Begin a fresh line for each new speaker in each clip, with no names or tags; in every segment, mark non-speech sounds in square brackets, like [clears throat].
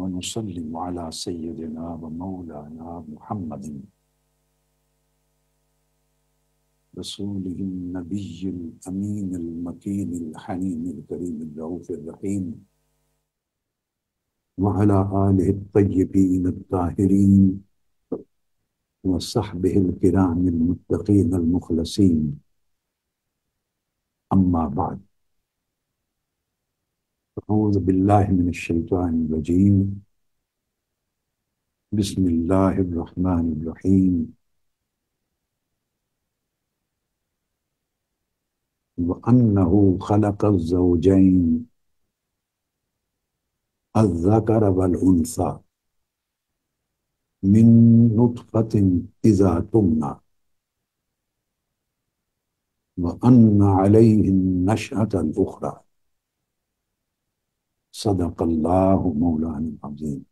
ونسلم على سيدنا ومولانا محمد رسوله النبي الأمين المكين الحنين الكريم الرؤوف الرحيم وعلى آله الطيبين الطاهرين وصحبه الكرام المتقين المخلصين أما بعد أعوذ بالله من الشيطان الرجيم بسم الله الرحمن الرحيم وأنه خلق الزوجين الذكر والأنثى من نطفة إذا تمنى وأن عليه النشأة الأخرى صدق الله مولانا العظيم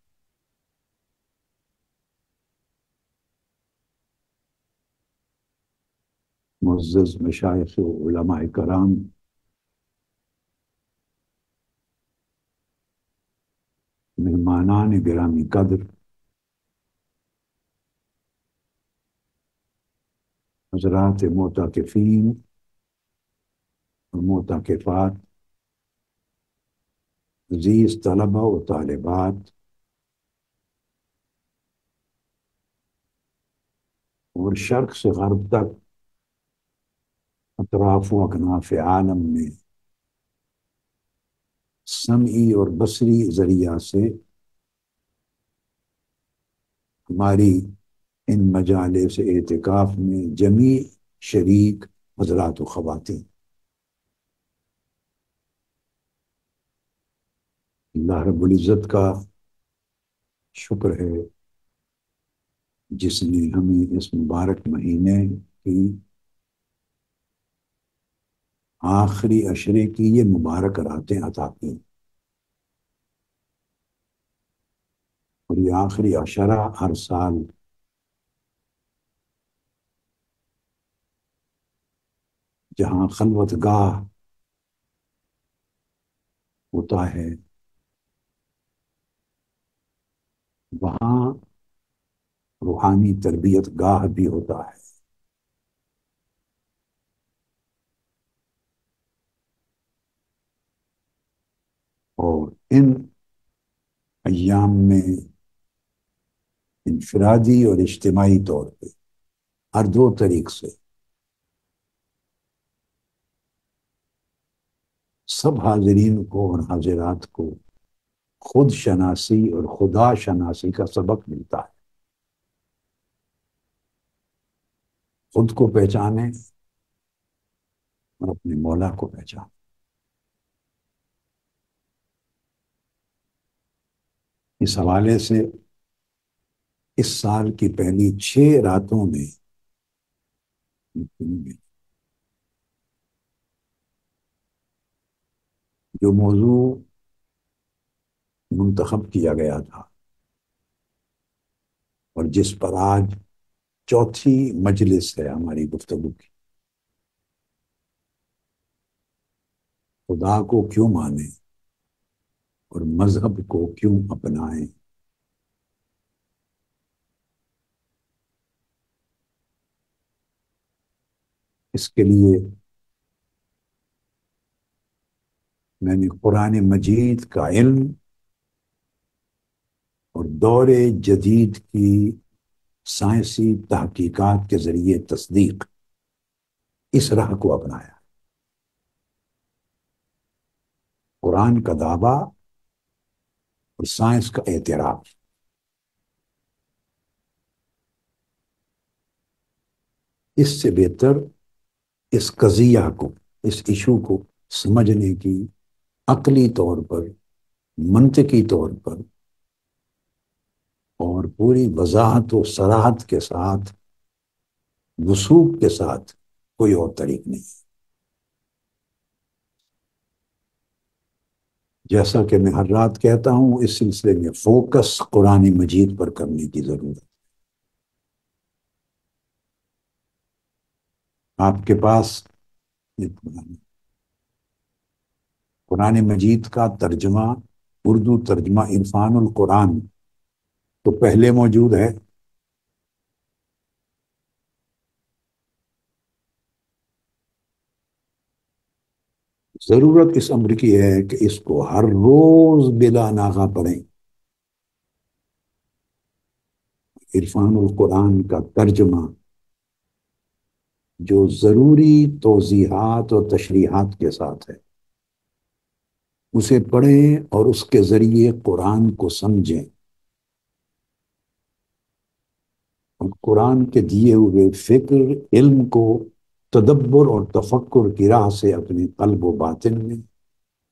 معزز مشايخ وعلماء الكرام من مهمانان جرامي قدر حضرات المعتكفين والمعتكفات عزيز طلبة और शर्क से गर्ब तक अतराफ व अकनाफ आलम में समई और बसरी जरिया से हमारी इन मजाले से एहतिकाफ में जमी शरीक हजरात ख़वातीन अल्लाह रबुल्ज़त का शुक्र है जिसने हमें इस मुबारक महीने की आखिरी अशरे की ये मुबारक रातें अता की और ये आखिरी अशरा हर साल जहाँ खलवतगाह होता है वहां रूहानी तरबियत गाह भी होता है और इन अयाम में इनफरादी और इज्तमाही तौर पे हर दो तरीक से सब हाजरीन को और हाजिरात को खुद शनासी और खुदा शनासी का सबक मिलता है खुद को पहचाने और अपने मौला को पहचाने इस हवाले से इस साल की पहली छह रातों में जो मौजू मुंतखब किया गया था और जिस पर आज चौथी मजलिस है हमारी गुफ्तगु की खुदा को क्यों माने और मजहब को क्यों अपनाए इसके लिए मैंने कुरान मजीद का इल्म और दौर जदीद की साइंसी तहकीकत के ज़रिए तस्दीक इस राह को अपनाया कुरान का दावा और साइंस का एतराब इससे बेहतर इस कजिया को इस इशू को समझने की अकली तौर पर मनतकी तौर पर और पूरी वजाहत व सराहत के साथ वसूख के साथ कोई और तरीक नहीं जैसा कि मैं हर रात कहता हूं इस सिलसिले में फोकस कुरान मजीद पर करने की जरूरत आपके पास कुरान मजीद का तर्जमा उर्दू तर्जमा इरफान कुरान तो पहले मौजूद है जरूरत इस अम्र की है कि इसको हर रोज बिला नागा पढ़ें इरफान कुरान का तर्जमा जो ज़रूरी तोजीहात और तशरीहत के साथ है उसे पढ़ें और उसके ज़रिए कुरान को समझें कुरान के दिए हुए फिक्र इल्म को तदब्बर और तफक्र की राह से अपने कल्ब व बातिन में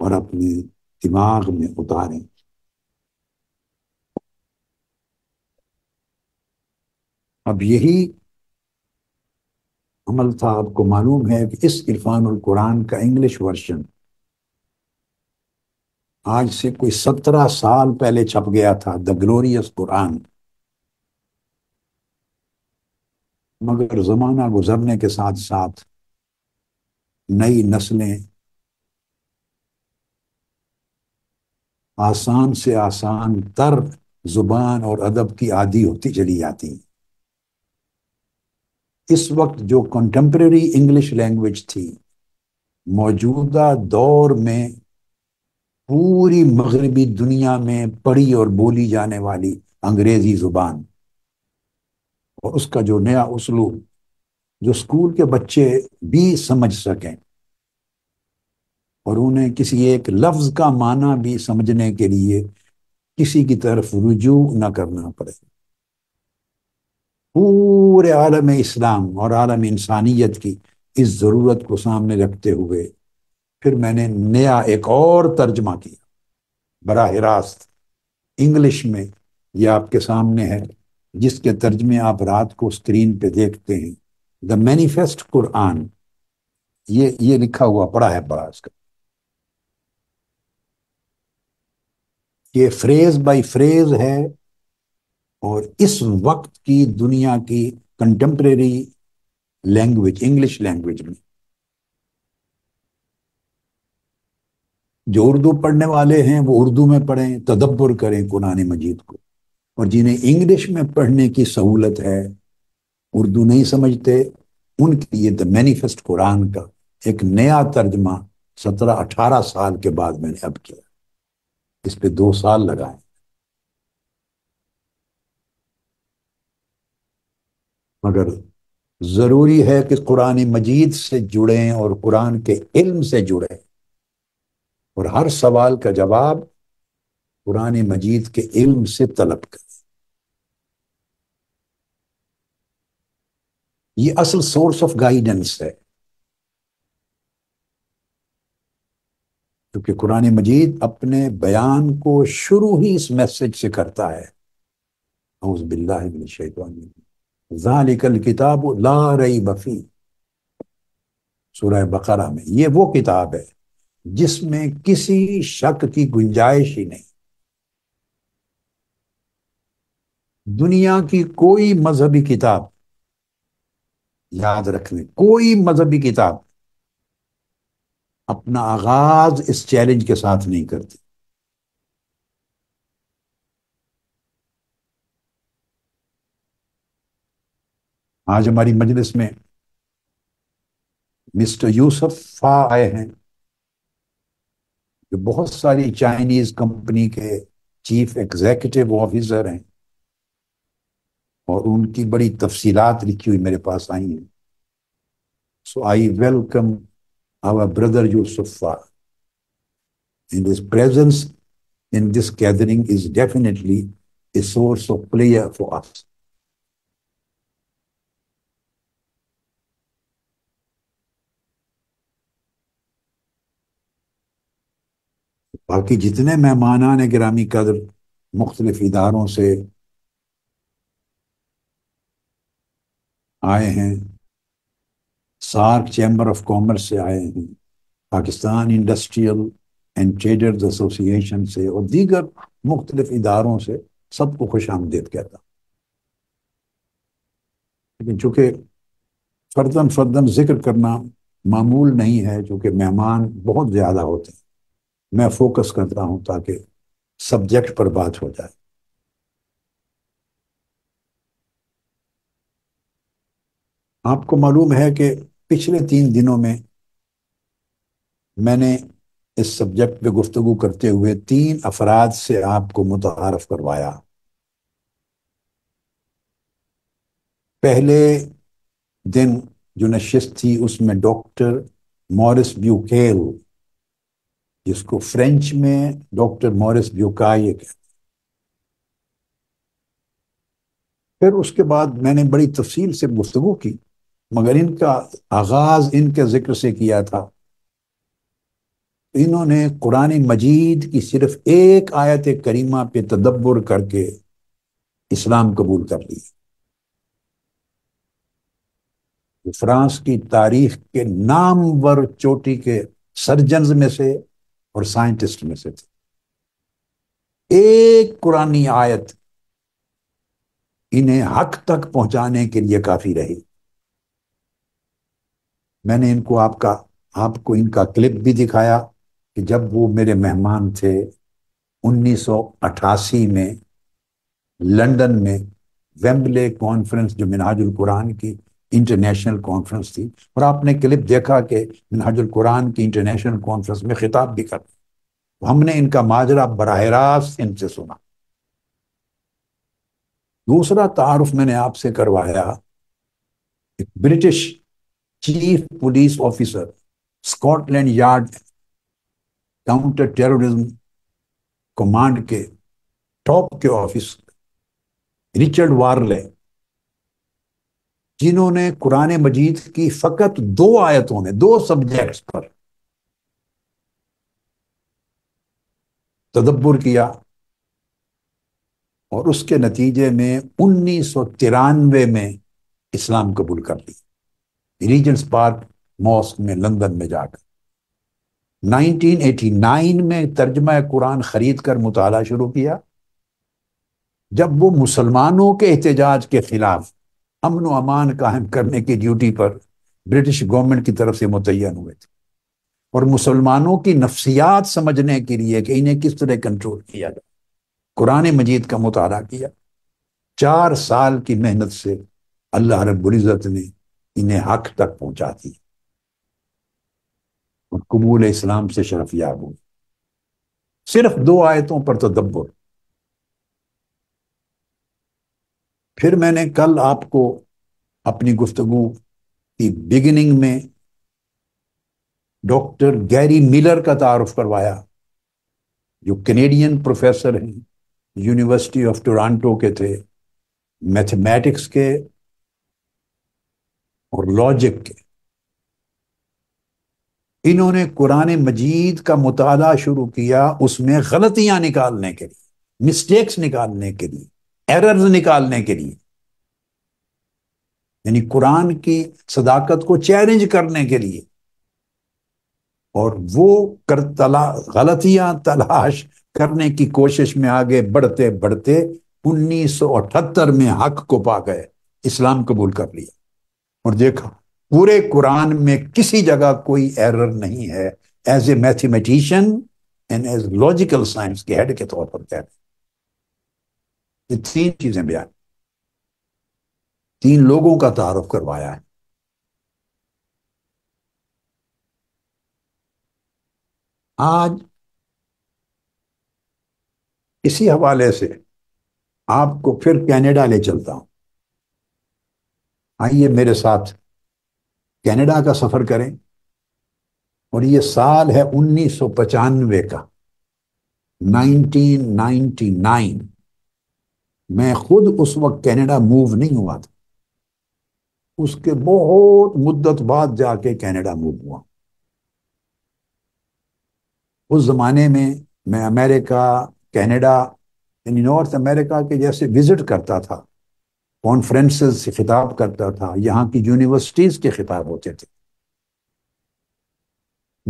और अपने दिमाग में उतारें अब यही अमल था आपको मालूम है कि इस इरफान कुरान का इंग्लिश वर्जन आज से कोई सत्रह साल पहले छप गया था द ग्लोरियस कुरान मगर ज़माना गुजरने के साथ साथ नई नस्लें आसान से आसान तर जुबान और अदब की आदि होती चली जाती इस वक्त जो कंटेम्प्रेरी इंग्लिश लैंग्वेज थी मौजूदा दौर में पूरी मगरबी दुनिया में पढ़ी और बोली जाने वाली अंग्रेजी जुबान और उसका जो नया उसलूब जो स्कूल के बच्चे भी समझ सकें और उन्हें किसी एक लफ्ज का माना भी समझने के लिए किसी की तरफ रुजू न करना पड़े पूरे आलम इस्लाम और आलम इंसानियत की इस ज़रूरत को सामने रखते हुए फिर मैंने नया एक और तर्जमा किया बरह रास्त इंग्लिश में यह आपके सामने है जिसके तर्जमे आप रात को स्क्रीन पे देखते हैं द मैनिफेस्ट कुरआन ये ये लिखा हुआ पड़ा है बड़ा इसका ये फ्रेज बाय फ्रेज है और इस वक्त की दुनिया की कंटेम्प्रेरी लैंग्वेज इंग्लिश लैंग्वेज में जो उर्दू पढ़ने वाले हैं वो उर्दू में पढ़ें तदब्बर करें कुरानी मजीद को और जिन्हें इंग्लिश में पढ़ने की सहूलत है उर्दू नहीं समझते उनके लिए द मैनिफेस्ट कुरान का एक नया तर्जमा सत्रह अठारह साल के बाद मैंने अब किया इस पर दो साल लगाए मगर जरूरी है कि कुरान मजीद से जुड़े और कुरान के इल्म से जुड़े और हर सवाल का जवाब कुरान मजीद के इल्म से तलब करें ये असल सोर्स ऑफ गाइडेंस है क्योंकि कुरान मजीद अपने बयान को शुरू ही इस मैसेज से करता है बिल्लाकल किताब ला रही बफी सूरह बकरा में ये वो किताब है जिसमें किसी शक की गुंजाइश ही नहीं दुनिया की कोई मजहबी किताब याद रख लें कोई मजहबी किताब अपना आगाज इस चैलेंज के साथ नहीं करती आज हमारी मजलिस में मिस्टर यूसुफ फा आए हैं जो बहुत सारी चाइनीज कंपनी के चीफ एग्जीक्यूटिव ऑफिसर हैं और उनकी बड़ी तफसीलात लिखी हुई मेरे पास आई है so I welcome our brother Sufa in this presence in this gathering is definitely a source of pleasure for us. बाकी जितने मेहमानान ग्रामी कदर मुख्तलिफ इदारों से आए हैं सार्क चैम्बर ऑफ कॉमर्स से आए हैं Pakistan industrial and traders association से और दीगर मुख्तलिफ इदारों से सबको खुश आमदेद कहता लेकिन चूंकि फर्दन फर्दन जिक्र करना मामूल नहीं है चूंकि मेहमान बहुत ज़्यादा होते हैं मैं फोकस करता हूँ ताकि सब्जेक्ट पर बात हो जाए आपको मालूम है कि पिछले तीन दिनों में मैंने इस सब्जेक्ट पे गुफ्तगु करते हुए तीन अफराद से आपको मुतारफ करवाया पहले दिन जो नशिश थी उसमें डॉक्टर मॉरिस ब्यूकेल जिसको फ्रेंच में डॉक्टर मॉरिस ये कहते फिर उसके बाद मैंने बड़ी तफसील से गुफ्तु की मगर इनका आगाज इनके जिक्र से किया था इन्होंने कुरान मजीद की सिर्फ एक आयत करीमा पे तदब्बर करके इस्लाम कबूल कर लिया फ्रांस की तारीख के नामवर चोटी के सर्जन में से और साइंटिस्ट में से थे एक कुरानी आयत इन्हें हक तक पहुंचाने के लिए काफी रही मैंने इनको आपका आपको इनका क्लिप भी दिखाया कि जब वो मेरे मेहमान थे 1988 में लंदन में वेम्बले कॉन्फ्रेंस जो मिनाजुल कुरान की इंटरनेशनल कॉन्फ्रेंस थी और आपने क्लिप देखा कि मिनाजुल कुरान की इंटरनेशनल कॉन्फ्रेंस में खिताब भी कर तो हमने इनका माजरा बरह रास्त इनसे सुना दूसरा तारफ मैंने आपसे करवाया एक British chief police officer, Scotland Yard counter terrorism command के टॉप के ऑफिसर रिचर्ड वार्ले जिन्होंने कुरान मजीद की फकत दो आयतों में दो सब्जेक्ट्स पर तदब्बर किया और उसके नतीजे में उन्नीस में इस्लाम कबूल कर लिया रीजेंट्स पार्क मॉस्क में लंदन में जाकर 1989 में तर्जमा कुरान खरीद कर मुताला शुरू किया जब वो मुसलमानों के एहतजाज के खिलाफ अमन अमान कायम करने की ड्यूटी पर ब्रिटिश गवर्नमेंट की तरफ से मुतयन हुए थे और मुसलमानों की नफ्सियात समझने के लिए कि इन्हें किस तरह कंट्रोल किया जाए कुरान मजीद का मुताला किया चार साल की मेहनत से अल्लाह रब्ज़त ने इन्हें हक तक पहुंचाती और कबूल इस्लाम से शरफ याब हुई सिर्फ दो आयतों पर तदब्बर फिर मैंने कल आपको अपनी गुफ्तगु की बिगिनिंग में डॉक्टर गैरी मिलर का तारफ करवाया जो कैनेडियन प्रोफेसर हैं यूनिवर्सिटी ऑफ टोरंटो के थे मैथमेटिक्स के और लॉजिक के इन्होंने कुरान मजीद का मुताला शुरू किया उसमें गलतियां निकालने के लिए मिस्टेक्स निकालने के लिए एरर्स निकालने के लिए यानी कुरान की सदाकत को चैलेंज करने के लिए और वो कर तला गलतियां तलाश करने की कोशिश में आगे बढ़ते बढ़ते 1978 में हक को पा गए इस्लाम कबूल कर लिया और देखो पूरे कुरान में किसी जगह कोई एरर नहीं है as a mathematician and as logical science के हेड के तौर पर कह रहे तीन चीजें बयान तीन लोगों का तारफ करवाया है आज इसी हवाले से आपको फिर कनाडा ले चलता हूं आइए मेरे साथ कनाडा का सफर करें और ये साल है उन्नीस का नाइन मैं खुद उस वक्त कनाडा मूव नहीं हुआ था उसके बहुत मुद्दत बाद जाके कनाडा मूव हुआ उस जमाने में मैं अमेरिका कनाडा यानी नॉर्थ अमेरिका के जैसे विजिट करता था कॉन्फ्रेंसेस से खिताब करता था यहाँ की यूनिवर्सिटीज़ के खिताब होते थे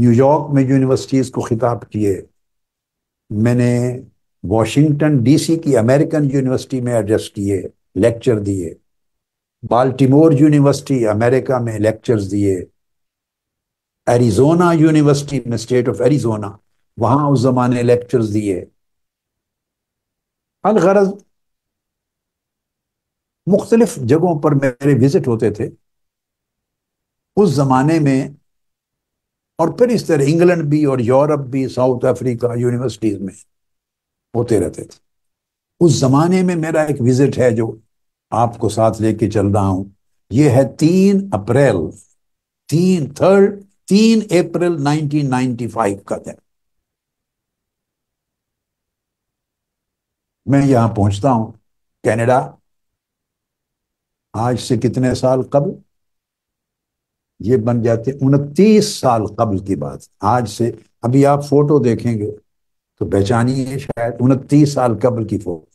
न्यूयॉर्क में यूनिवर्सिटीज़ को खिताब किए मैंने वॉशिंगटन डीसी की अमेरिकन यूनिवर्सिटी में एड्रेस किए लेक्चर दिए बाल्टीमोर यूनिवर्सिटी अमेरिका में लेक्चर्स दिए एरिजोना यूनिवर्सिटी में स्टेट ऑफ एरिजोना वहां उस जमाने लेक्चर दिए अलगरज मुख्तलिफ जगहों पर मेरे विजिट होते थे उस ज़माने में और फिर इस तरह इंग्लैंड भी और यूरोप भी साउथ अफ्रीका यूनिवर्सिटीज़ में होते रहते थे उस ज़माने में मेरा एक विज़िट है जो आपको साथ लेके चल रहा हूं यह है तीन अप्रैल तीन थर्ड तीन अप्रैल 1995 का दिन मैं यहां पहुंचता हूं कनाडा आज से कितने साल कबल ये बन जाते उनतीस साल कबल की बात आज से अभी आप फोटो देखेंगे तो है शायद उनतीस साल कबल की फोटो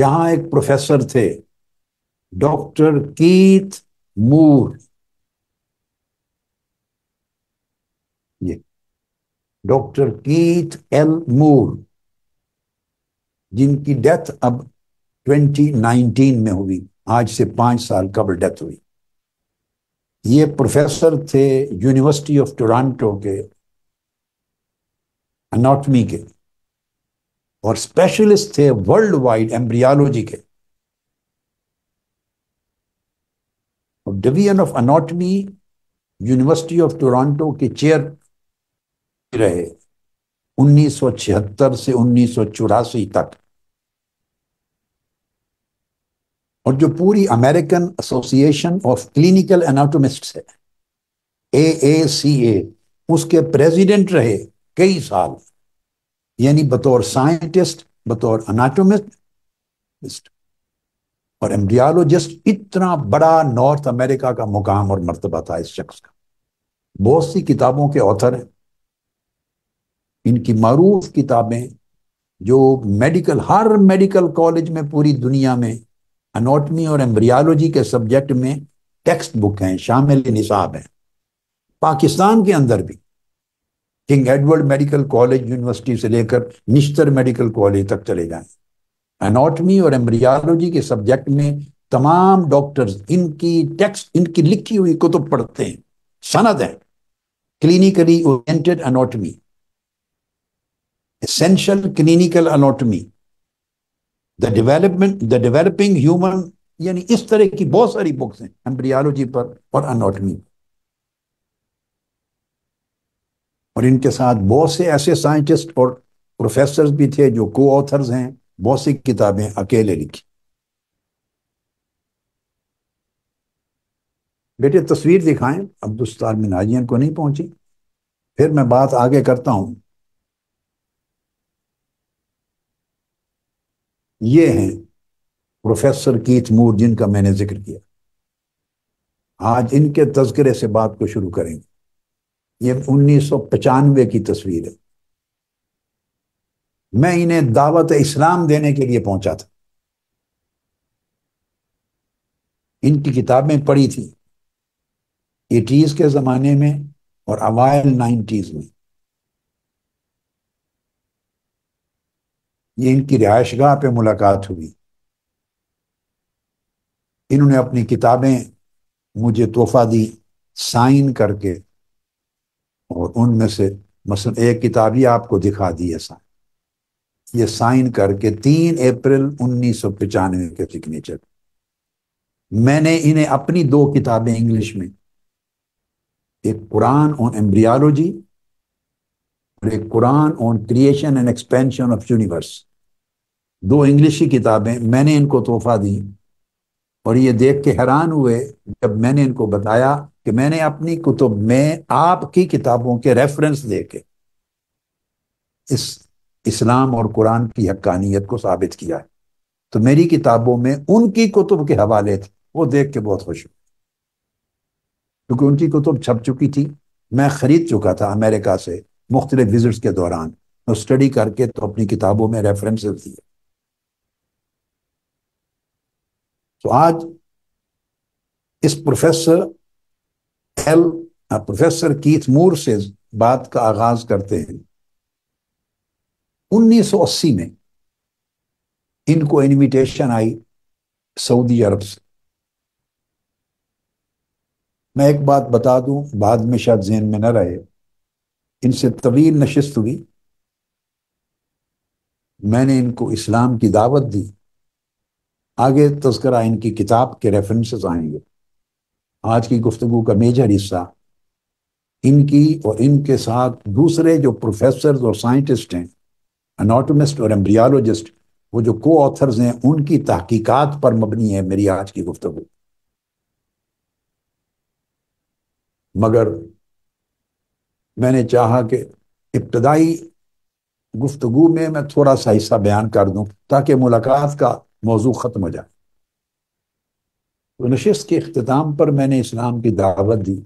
यहां एक प्रोफेसर थे डॉक्टर कीथ मूर ये डॉक्टर कीथ एल मूर जिनकी डेथ अब 2019 में हुई आज से पांच साल कबल डेथ हुई ये प्रोफेसर थे यूनिवर्सिटी ऑफ टोरंटो के अनाटमी के और स्पेशलिस्ट थे वर्ल्ड वाइड एम्ब्रियालॉजी के division of anatomy university of Toronto के चेयर रहे 1976 से उन्नीस तक और जो पूरी American association of clinical anatomists है ए ए सी ए उसके प्रेसिडेंट रहे कई साल यानी बतौर साइंटिस्ट बतौर अनाटोमिस्ट और एम्ब्रियालोजिस्ट इतना बड़ा नॉर्थ अमेरिका का मुकाम और मर्तबा था इस शख्स का बहुत सी किताबों के ऑथर हैं इनकी मरूफ किताबें जो मेडिकल हर मेडिकल कॉलेज में पूरी दुनिया में अनोटमी और एम्ब्रियालॉजी के सब्जेक्ट में टेक्स्ट बुक हैं शामिल निसाब हैं पाकिस्तान के अंदर भी King Edward medical college university से लेकर निश्तर मेडिकल कॉलेज तक चले जाए एनाटमी और एम्ब्रियालॉजी के सब्जेक्ट में तमाम डॉक्टर्स इनकी टेक्स्ट इनकी लिखी हुई कुतुब तो पढ़ते हैं सनद है clinically oriented anatomy essential clinical anatomy the development the developing human यानी इस तरह की बहुत सारी बुक्स हैं एम्ब्रियालॉजी पर और अनोटमी और इनके साथ बहुत से ऐसे साइंटिस्ट और प्रोफेसर भी थे जो को ऑथर्स हैं बहुत सी किताबें अकेले लिखी बेटे तस्वीर दिखाएं अब्दुस्तार मिनाजियन को नहीं पहुंची फिर मैं बात आगे करता हूं ये हैं प्रोफेसर कीथ मूर जिनका मैंने जिक्र किया आज इनके तस्करे से बात को शुरू करेंगे ये उन्नीस सौ पचानवे की तस्वीर है मैं इन्हें दावत इस्लाम देने के लिए पहुंचा था इनकी किताबें पढ़ी थी एटीज के ज़माने में और अवाइल नाइन्टीज़ में ये इनकी रिहाइश गाह पर मुलाकात हुई इन्होंने अपनी किताबें मुझे तोहफा दी साइन करके और उनमें से मसल एक किताब ही आपको दिखा दी है साइन ये साइन करके तीन अप्रैल उन्नीस सौ पचानवे के सिग्नेचर मैंने इन्हें अपनी दो किताबें इंग्लिश में एक कुरान ऑन एम्ब्रियालोजी एक Quran on creation and expansion of universe दो इंग्लिश की किताबें मैंने इनको तोहफा दी और ये देख के हैरान हुए जब मैंने इनको बताया कि मैंने अपनी कुतुब में आपकी किताबों के रेफरेंस दे के इस इस्लाम और कुरान की हक्कानियत को साबित किया है तो मेरी किताबों में उनकी कुतुब के हवाले थे वो देख के बहुत खुश हुए क्योंकि उनकी कुतुब छप चुकी थी मैं खरीद चुका था अमेरिका से मुख्तलि विजिट्स के दौरान और तो स्टडी करके तो अपनी किताबों में रेफरेंस दिए तो आज इस professor L professor Keith Moore से बात का आगाज करते हैं 1980 में इनको इनविटेशन आई सऊदी अरब से मैं एक बात बता दूं बाद में शायद जहन में न रहे इनसे तवील नशस्त हुई मैंने इनको इस्लाम की दावत दी आगे तस्करा इनकी किताब के रेफरेंसेस आएंगे आज की गुफ्तु का मेजर हिस्सा इनकी और इनके साथ दूसरे जो प्रोफेसर और साइंटिस्ट हैं अनाटोमिस्ट और एम्ब्रियालोजिस्ट वो जो को ऑथर्स हैं उनकी तहकीकात पर मबनी है मेरी आज की गुफ्तु मगर मैंने चाहा कि इब्तदाई गुफ्तगु में मैं थोड़ा सा हिस्सा बयान कर दूं ताकि मुलाकात का मौजू ख़त्म हो जाए तो नशस्त के अख्ताम पर मैंने इस्लाम की दावत दी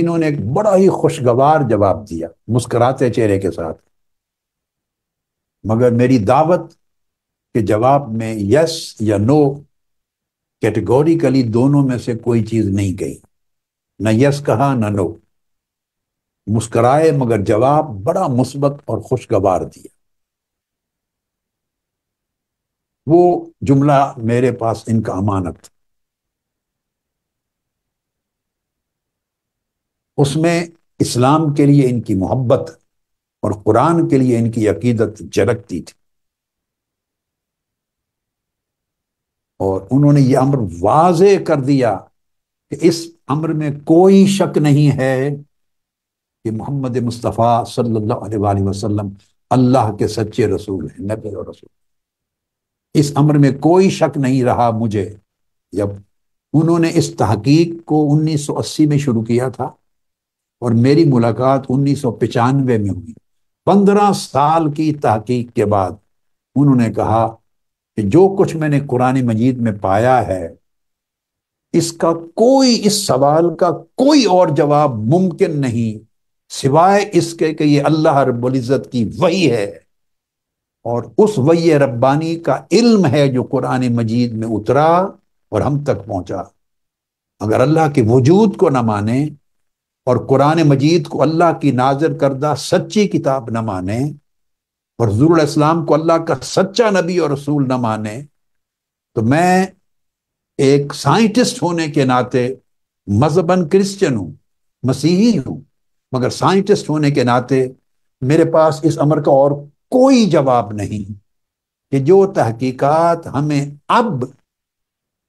इन्होंने एक बड़ा ही खुशगवार जवाब दिया मुस्कराते चेहरे के साथ मगर मेरी दावत के जवाब में यस या नो कैटेगोरिकली दोनों में से कोई चीज़ नहीं गई न यस कहा न नो मुस्कराए मगर जवाब बड़ा मुस्बत और खुशगवार दिया वो जुमला मेरे पास इनका अमानत उसमें इस्लाम के लिए इनकी मोहब्बत और कुरान के लिए इनकी अकीदत झलकती थी और उन्होंने ये अमर वाज कर दिया कि इस अमर में कोई शक नहीं है कि मोहम्मद मुस्तफ़ा सल्ला वसलम अल्लाह के सच्चे रसूल हैं नबी और रसूल इस अमर में कोई शक नहीं रहा मुझे जब उन्होंने इस तहकीक को 1980 में शुरू किया था और मेरी मुलाकात उन्नीस में हुई पंद्रह साल की तहकीक के बाद उन्होंने कहा कि जो कुछ मैंने कुरान मजीद में पाया है इसका कोई इस सवाल का कोई और जवाब मुमकिन नहीं सिवाय इसके कि ये अल्लाह रब्ज़त की वही है और उस वही रब्बानी का इल्म है जो कुरान मजीद में उतरा और हम तक पहुंचा अगर अल्लाह के वजूद को ना माने और कुरान मजीद को अल्लाह की नाजर करदा सच्ची किताब ना माने और जरूर इस्लाम को अल्लाह का सच्चा नबी और रसूल ना माने तो मैं एक साइंटिस्ट होने के नाते मजहबन क्रिश्चियन हूं मसीही हूं मगर साइंटिस्ट होने के नाते मेरे पास इस अमर का और कोई जवाब नहीं कि जो तहकीकात हमें अब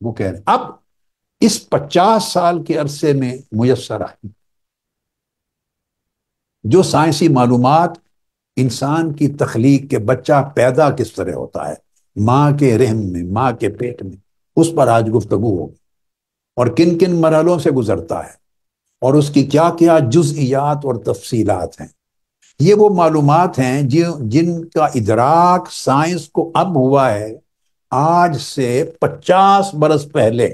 वो कह रहे अब इस पचास साल के अरसे में मुयसर आई जो साइंसी मालूम इंसान की तखलीक के बच्चा पैदा किस तरह होता है माँ के रहम में माँ के पेट में उस पर आज गुफ्तगु होगी और किन किन मरहलों से गुजरता है और उसकी क्या क्या जुजियात और तफसीलात हैं ये वो मालूम हैं जिन जिनका इदराक साइंस को अब हुआ है आज से पचास बरस पहले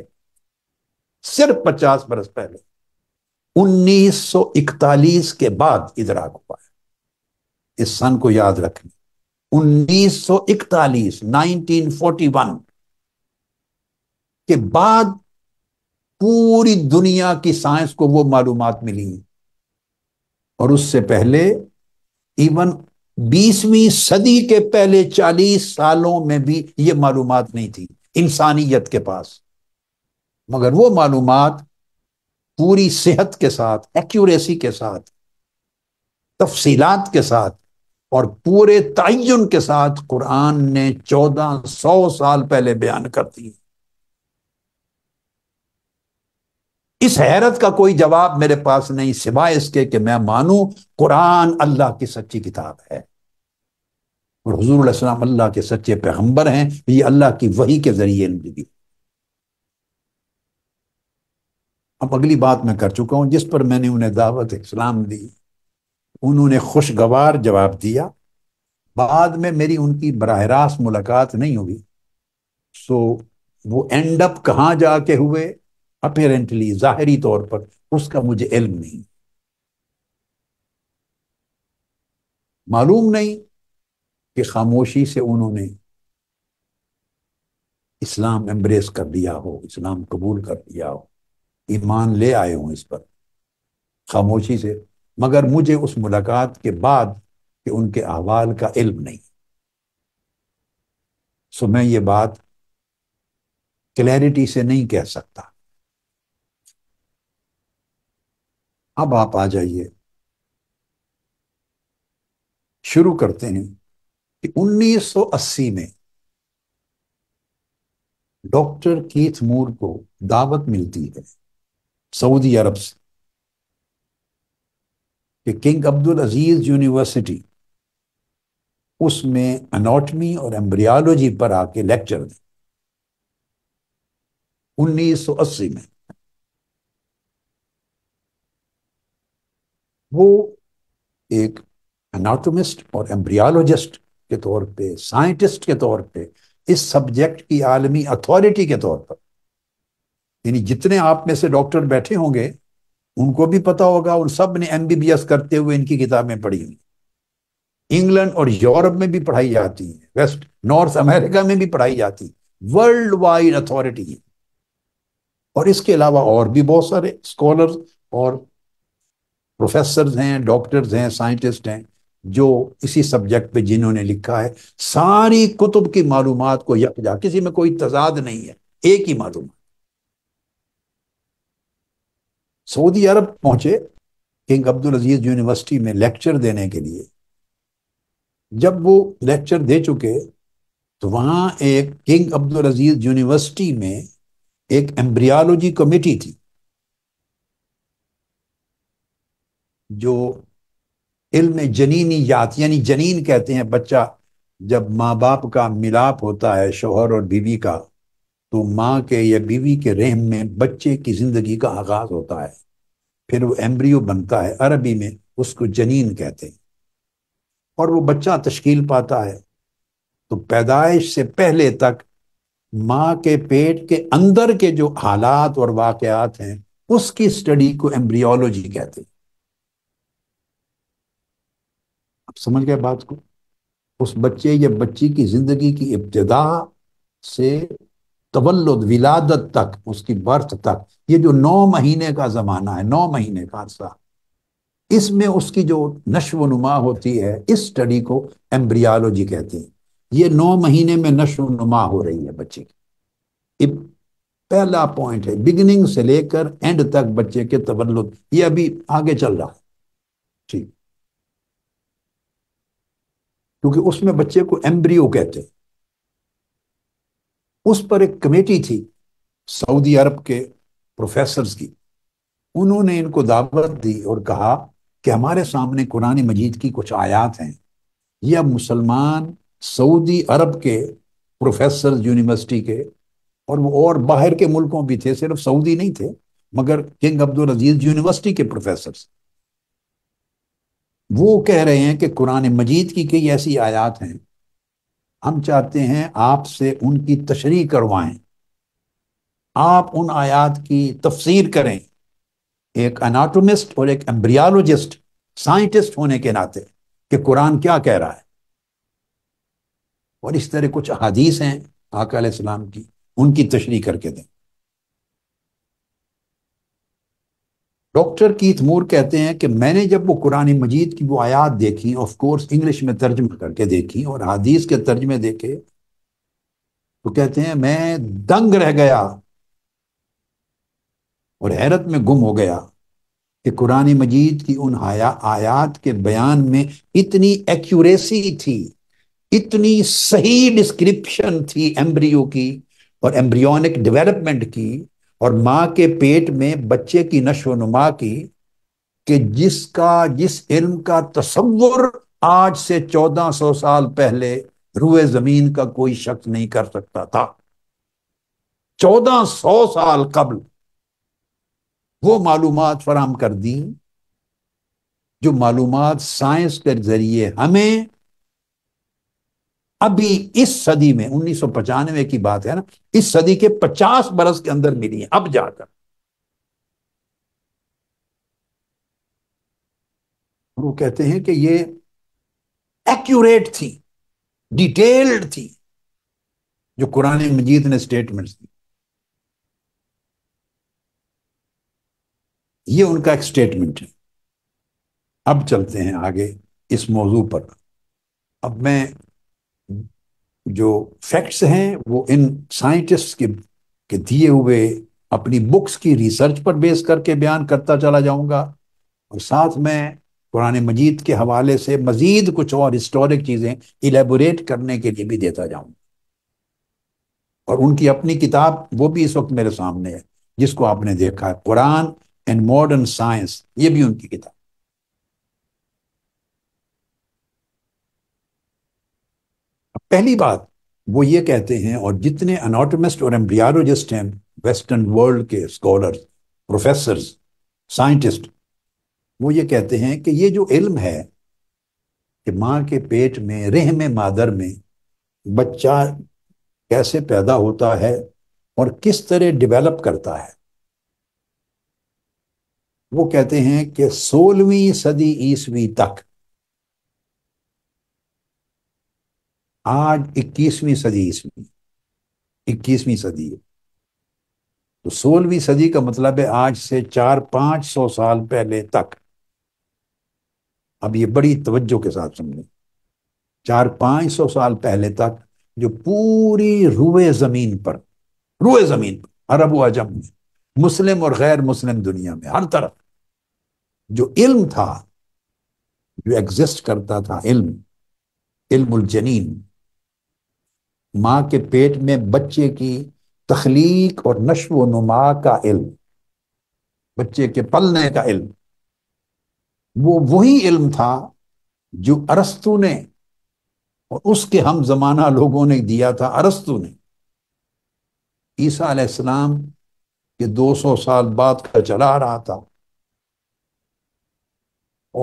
सिर्फ पचास बरस पहले 1941 के बाद इदराक हुआ है इस सन को याद रखें 1941 1941 के बाद पूरी दुनिया की साइंस को वो मालूम मिली और उससे पहले इवन बीसवीं सदी के पहले चालीस सालों में भी ये मालूम नहीं थी इंसानियत के पास मगर वो मालूम पूरी सेहत के साथ एक्यूरेसी के साथ तफसीलात के साथ और पूरे तयन के साथ कुरान ने चौदह सौ साल पहले बयान कर दी इस हैरत का कोई जवाब मेरे पास नहीं सिवाय इसके कि मैं मानूं कुरान अल्लाह की सच्ची किताब है और हजूर अल्लाह के सच्चे पैगंबर हैं ये अल्लाह की वही के जरिए मिली अब अगली बात मैं कर चुका हूं जिस पर मैंने उन्हें दावत इस्लाम दी उन्होंने खुशगवार जवाब दिया बाद में मेरी उनकी बरह रास्त मुलाकात नहीं हुई सो वो एंड अप कहाँ जाके हुए अपेरेंटली जाहरी तौर पर उसका मुझे इल्म नहीं मालूम नहीं कि खामोशी से उन्होंने इस्लाम एम्ब्रेस कर दिया हो इस्लाम कबूल कर दिया हो ईमान ले आए हों इस पर खामोशी से मगर मुझे उस मुलाकात के बाद कि उनके अहवाल का इल्म नहीं सो मैं ये बात क्लैरिटी से नहीं कह सकता अब आप आ जाइए शुरू करते हैं कि 1980 में डॉक्टर कीथ मूर को दावत मिलती है सऊदी अरब से कि किंग अब्दुल अजीज यूनिवर्सिटी उसमें अनोटमी और एम्ब्रियालॉजी पर आके लेक्चर दें 1980 में वो एक एनाटोमिस्ट और एम्ब्रियालोजिस्ट के तौर पे साइंटिस्ट के तौर पे इस सब्जेक्ट की आलमी अथॉरिटी के तौर पर यानी जितने आप में से डॉक्टर बैठे होंगे उनको भी पता होगा उन सब ने एमबीबीएस करते हुए इनकी किताबें पढ़ी हुई इंग्लैंड और यूरोप में भी पढ़ाई जाती है वेस्ट नॉर्थ अमेरिका में भी पढ़ाई जाती है वर्ल्ड वाइड अथॉरिटी है और इसके अलावा और भी बहुत सारे स्कॉलर और प्रोफेसर हैं डॉक्टर्स हैं साइंटिस्ट हैं जो इसी सब्जेक्ट पे जिन्होंने लिखा है सारी कुतुब की मालूम को यकजा किसी में कोई तजाद नहीं है एक ही मालूम सऊदी अरब पहुंचे किंग अब्दुल अजीज यूनिवर्सिटी में लेक्चर देने के लिए जब वो लेक्चर दे चुके तो वहां एक किंग अब्दुल अजीज यूनिवर्सिटी में एक एम्ब्रियालॉजी कमेटी थी जो इल्म जनीनी जात यानी जनीन कहते हैं बच्चा जब माँ बाप का मिलाप होता है शोहर और बीवी का तो माँ के या बीवी के रहम में बच्चे की ज़िंदगी का आगाज़ होता है फिर वो एम्ब्रियो बनता है अरबी में उसको जनीन कहते हैं और वो बच्चा तश्कील पाता है तो पैदाइश से पहले तक माँ के पेट के अंदर के जो हालात और वाकयात हैं उसकी स्टडी को एम्ब्रियोलॉजी कहते हैं समझ गए बात को उस बच्चे या बच्ची की जिंदगी की इब्तदा से तवल्लुद विलादत तक उसकी बर्थ तक ये जो नौ महीने का ज़माना है नौ महीने का अरसा इसमें उसकी जो नश्व नुमा होती है इस स्टडी को एम्ब्रियालॉजी कहते हैं ये नौ महीने में नश्व नुमा हो रही है बच्चे की पहला पॉइंट है बिगिनिंग से लेकर एंड तक बच्चे के तवल्लुद ये अभी आगे चल रहा है ठीक क्योंकि उसमें बच्चे को एम्ब्रियो कहते हैं उस पर एक कमेटी थी सऊदी अरब के प्रोफेसर की उन्होंने इनको दावत दी और कहा कि हमारे सामने कुरान मजीद की कुछ आयात हैं यह मुसलमान सऊदी अरब के प्रोफेसर यूनिवर्सिटी के और वो और बाहर के मुल्कों भी थे सिर्फ सऊदी नहीं थे मगर किंग अब्दुल अजीज यूनिवर्सिटी के प्रोफेसर वो कह रहे हैं कि कुरान मजीद की कई ऐसी आयात हैं हम चाहते हैं आपसे उनकी तशरी करवाएं आप उन आयात की तफसीर करें एक अनाटोमिस्ट और एक एम्ब्रियालोजिस्ट साइंटिस्ट होने के नाते कि कुरान क्या कह रहा है और इस तरह कुछ अदीस हैं आका आकाम की उनकी तशरी करके दें डॉक्टर कीथ मूर कहते हैं कि मैंने जब वो कुरान मजीद की वो आयात देखी ऑफ कोर्स इंग्लिश में तर्जम करके देखी और हदीस के तर्जमे देखे तो कहते हैं मैं दंग रह गया और हैरत में गुम हो गया कि कुरान मजीद की उन आया आयात के बयान में इतनी एक्यूरेसी थी इतनी सही डिस्क्रिप्शन थी एम्ब्रियो की और एम्ब्रियोनिक डेवलपमेंट की और माँ के पेट में बच्चे की नुमा की कि जिसका जिस इल्म का तस्वुर आज से सौ साल पहले रुए जमीन का कोई शख्स नहीं कर सकता था सौ साल कबल वो मालूम फराम कर दी जो मालूम साइंस के जरिए हमें अभी इस सदी में उन्नीस की बात है ना इस सदी के 50 बरस के अंदर मिली है अब जाकर वो कहते हैं कि ये एक्यूरेट थी डिटेल्ड थी जो कुरान मजीद ने स्टेटमेंट्स दी ये उनका एक स्टेटमेंट है अब चलते हैं आगे इस मौजू पर अब मैं जो फैक्ट्स हैं वो इन साइंटिस्ट के, के दिए हुए अपनी बुक्स की रिसर्च पर बेस करके बयान करता चला जाऊंगा और साथ में कुरान मजीद के हवाले से मजीद कुछ और हिस्टोरिक चीज़ें इलेबोरेट करने के लिए भी देता जाऊंगा और उनकी अपनी किताब वो भी इस वक्त मेरे सामने है जिसको आपने देखा है कुरान एंड मॉडर्न साइंस ये भी उनकी किताब पहली बात वो ये कहते हैं और जितने अनोटमिस्ट और एम्ब्रियालोजिस्ट हैं वेस्टर्न वर्ल्ड के स्कॉलर्स प्रोफेसर साइंटिस्ट वो ये कहते हैं कि ये जो इल्म है कि माँ के पेट में रेह में मादर में बच्चा कैसे पैदा होता है और किस तरह डेवलप करता है वो कहते हैं कि सोलहवीं सदी ईसवी तक आज इक्कीसवीं सदी इसमें इक्कीसवीं सदी है तो सोलहवीं सदी का मतलब है आज से चार पांच सौ साल पहले तक अब ये बड़ी तवज्जो के साथ समझे चार पांच सौ साल पहले तक जो पूरी रुए जमीन पर रुए जमीन पर अरब अजम में मुस्लिम और गैर मुस्लिम दुनिया में हर तरफ जो इल्म था जो एग्जिस्ट करता था इल्म इल्मुल जनीन माँ के पेट में बच्चे की तख्लीक और नशो नुमा का इल्म बच्चे के पलने का इल्म वो वही इल्म था जो अरस्तु ने और उसके हम जमाना लोगों ने दिया था अरस्तु ने ईसा अलैहिस्सलाम के 200 साल बाद का चला रहा था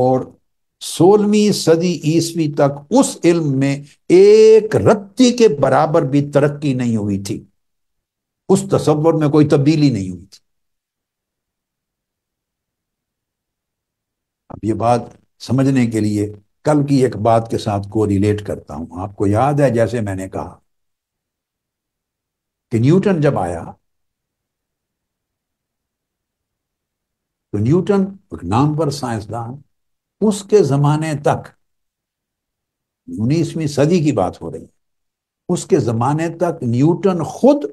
और सोलहवीं सदी ईस्वी तक उस इल्म में एक रत्ती के बराबर भी तरक्की नहीं हुई थी उस तस्वर में कोई तब्दीली नहीं हुई थी अब ये बात समझने के लिए कल की एक बात के साथ को रिलेट करता हूं आपको याद है जैसे मैंने कहा कि न्यूटन जब आया तो न्यूटन एक नाम पर साइंसदान उसके जमाने तक उन्नीसवीं सदी की बात हो रही है उसके जमाने तक न्यूटन खुद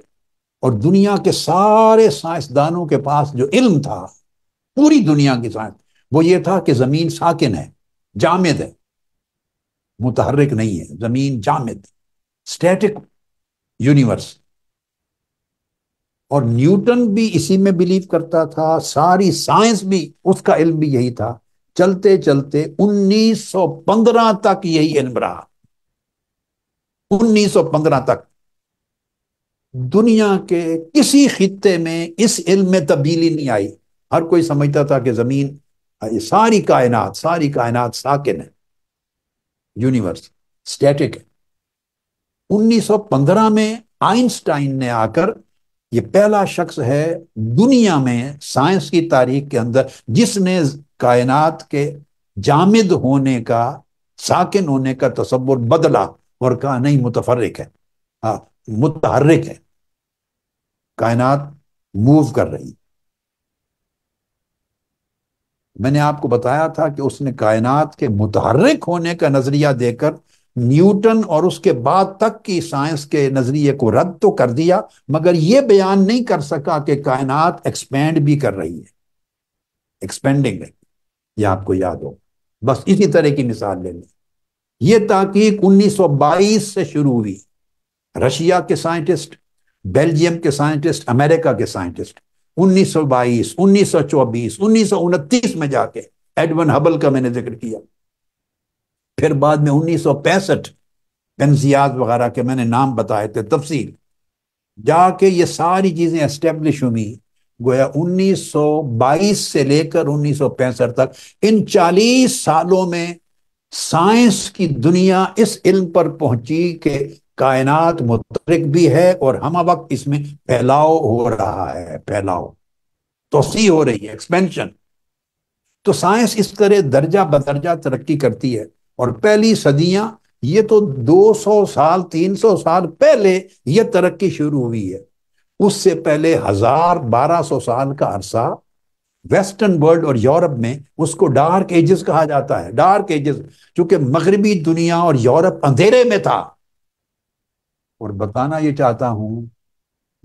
और दुनिया के सारे साइंसदानों के पास जो इल्म था पूरी दुनिया की साइंस वो ये था कि जमीन साकिन है जामिद है मुतहरक नहीं है जमीन जामिद स्टैटिक यूनिवर्स और न्यूटन भी इसी में बिलीव करता था सारी साइंस भी उसका इल्म भी यही था चलते चलते 1915 तक यही इल्म रहा 1915 तक दुनिया के किसी खत्े में इस इल्म में तब्दीली नहीं आई हर कोई समझता था कि जमीन सारी कायनात सारी कायनात साकिन है यूनिवर्स स्टैटिक है 1915 में आइंस्टाइन ने आकर ये पहला शख्स है दुनिया में साइंस की तारीख के अंदर जिसने कायनात के जामिद होने का साकिन होने का तस्वुर बदला और कहा नहीं मुतफरक है हाँ मुतहरक है कायनात मूव कर रही मैंने आपको बताया था कि उसने कायनात के मुतहरक होने का नजरिया देकर न्यूटन और उसके बाद तक की साइंस के नजरिए को रद्द तो कर दिया मगर यह बयान नहीं कर सका कि कायनात एक्सपेंड भी कर रही है एक्सपेंडिंग है यह आपको याद हो बस इसी तरह की मिसाल ले लें यह ताकीक 1922 से शुरू हुई रशिया के साइंटिस्ट बेल्जियम के साइंटिस्ट अमेरिका के साइंटिस्ट 1922, 1924, 1929 में जाके एडवन हबल का मैंने जिक्र किया फिर बाद में उन्नीस सौ पैंसठ बेंजियाज वगैरह के मैंने नाम बताए थे तफसील जाके ये सारी चीज़ें इस्टेब्लिश हुई गोया उन्नीस सौ बाईस से लेकर उन्नीस सौ पैंसठ तक इन चालीस सालों में साइंस की दुनिया इस इल्म पर पहुंची के कायनात मुतरक भी है और हम वक्त इसमें फैलाव हो रहा है फैलाव
सी हो रही है
एक्सपेंशन तो साइंस इस तरह दर्जा बदर्जा तरक्की करती है और पहली सदियां ये तो 200 साल 300 साल पहले ये तरक्की शुरू हुई है उससे पहले हजार बारह सौ साल का अरसा वेस्टर्न वर्ल्ड और यूरोप में उसको डार्क एजेस कहा जाता है डार्क एजेस क्योंकि मगरबी दुनिया और यूरोप अंधेरे में था और बताना ये चाहता हूं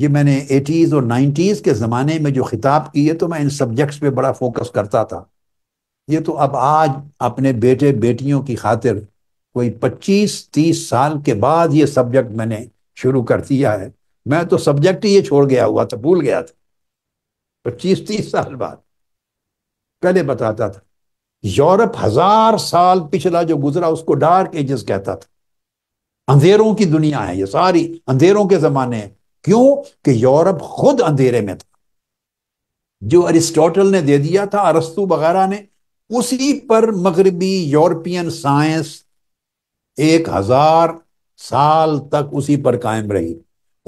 ये मैंने एटीज़ और नाइन्टीज़ के ज़माने में जो खिताब की है तो मैं इन सब्जेक्ट्स पे बड़ा फोकस करता था ये तो अब आज अपने बेटे बेटियों की खातिर कोई पच्चीस तीस साल के बाद ये सब्जेक्ट मैंने शुरू कर दिया है मैं तो सब्जेक्ट ही ये छोड़ गया हुआ था भूल गया था पच्चीस तीस साल बाद पहले बताता था यूरोप हजार साल पिछला जो गुजरा उसको डार्क एजेस कहता था अंधेरों की दुनिया है ये सारी अंधेरों के जमाने हैं क्यों कि यूरोप खुद अंधेरे में था जो अरिस्टोटल ने दे दिया था अरस्तु वगैरह ने उसी पर मगरबी यूरोपियन साइंस एक हजार साल तक उसी पर कायम रही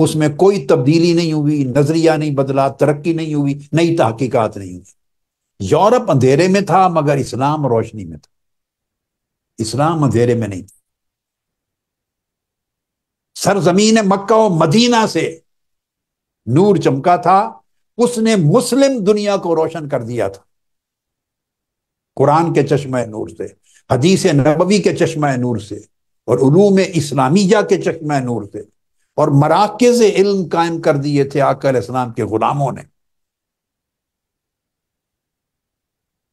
उसमें कोई तब्दीली नहीं हुई नजरिया नहीं बदला तरक्की नहीं हुई नई तहकीकत नहीं हुई यूरोप अंधेरे में था मगर इस्लाम रोशनी में था इस्लाम अंधेरे में नहीं था सरजमीन मक्का और मदीना से नूर चमका था उसने मुस्लिम दुनिया को रोशन कर दिया था कुरान के चश्म नूर से हदीस नबवी के चश्म नूर से और उलूम इस्लामीजा के चश्म नूर से और मराकज इल्म कायम कर दिए थे आकर इस्लाम के गुलामों ने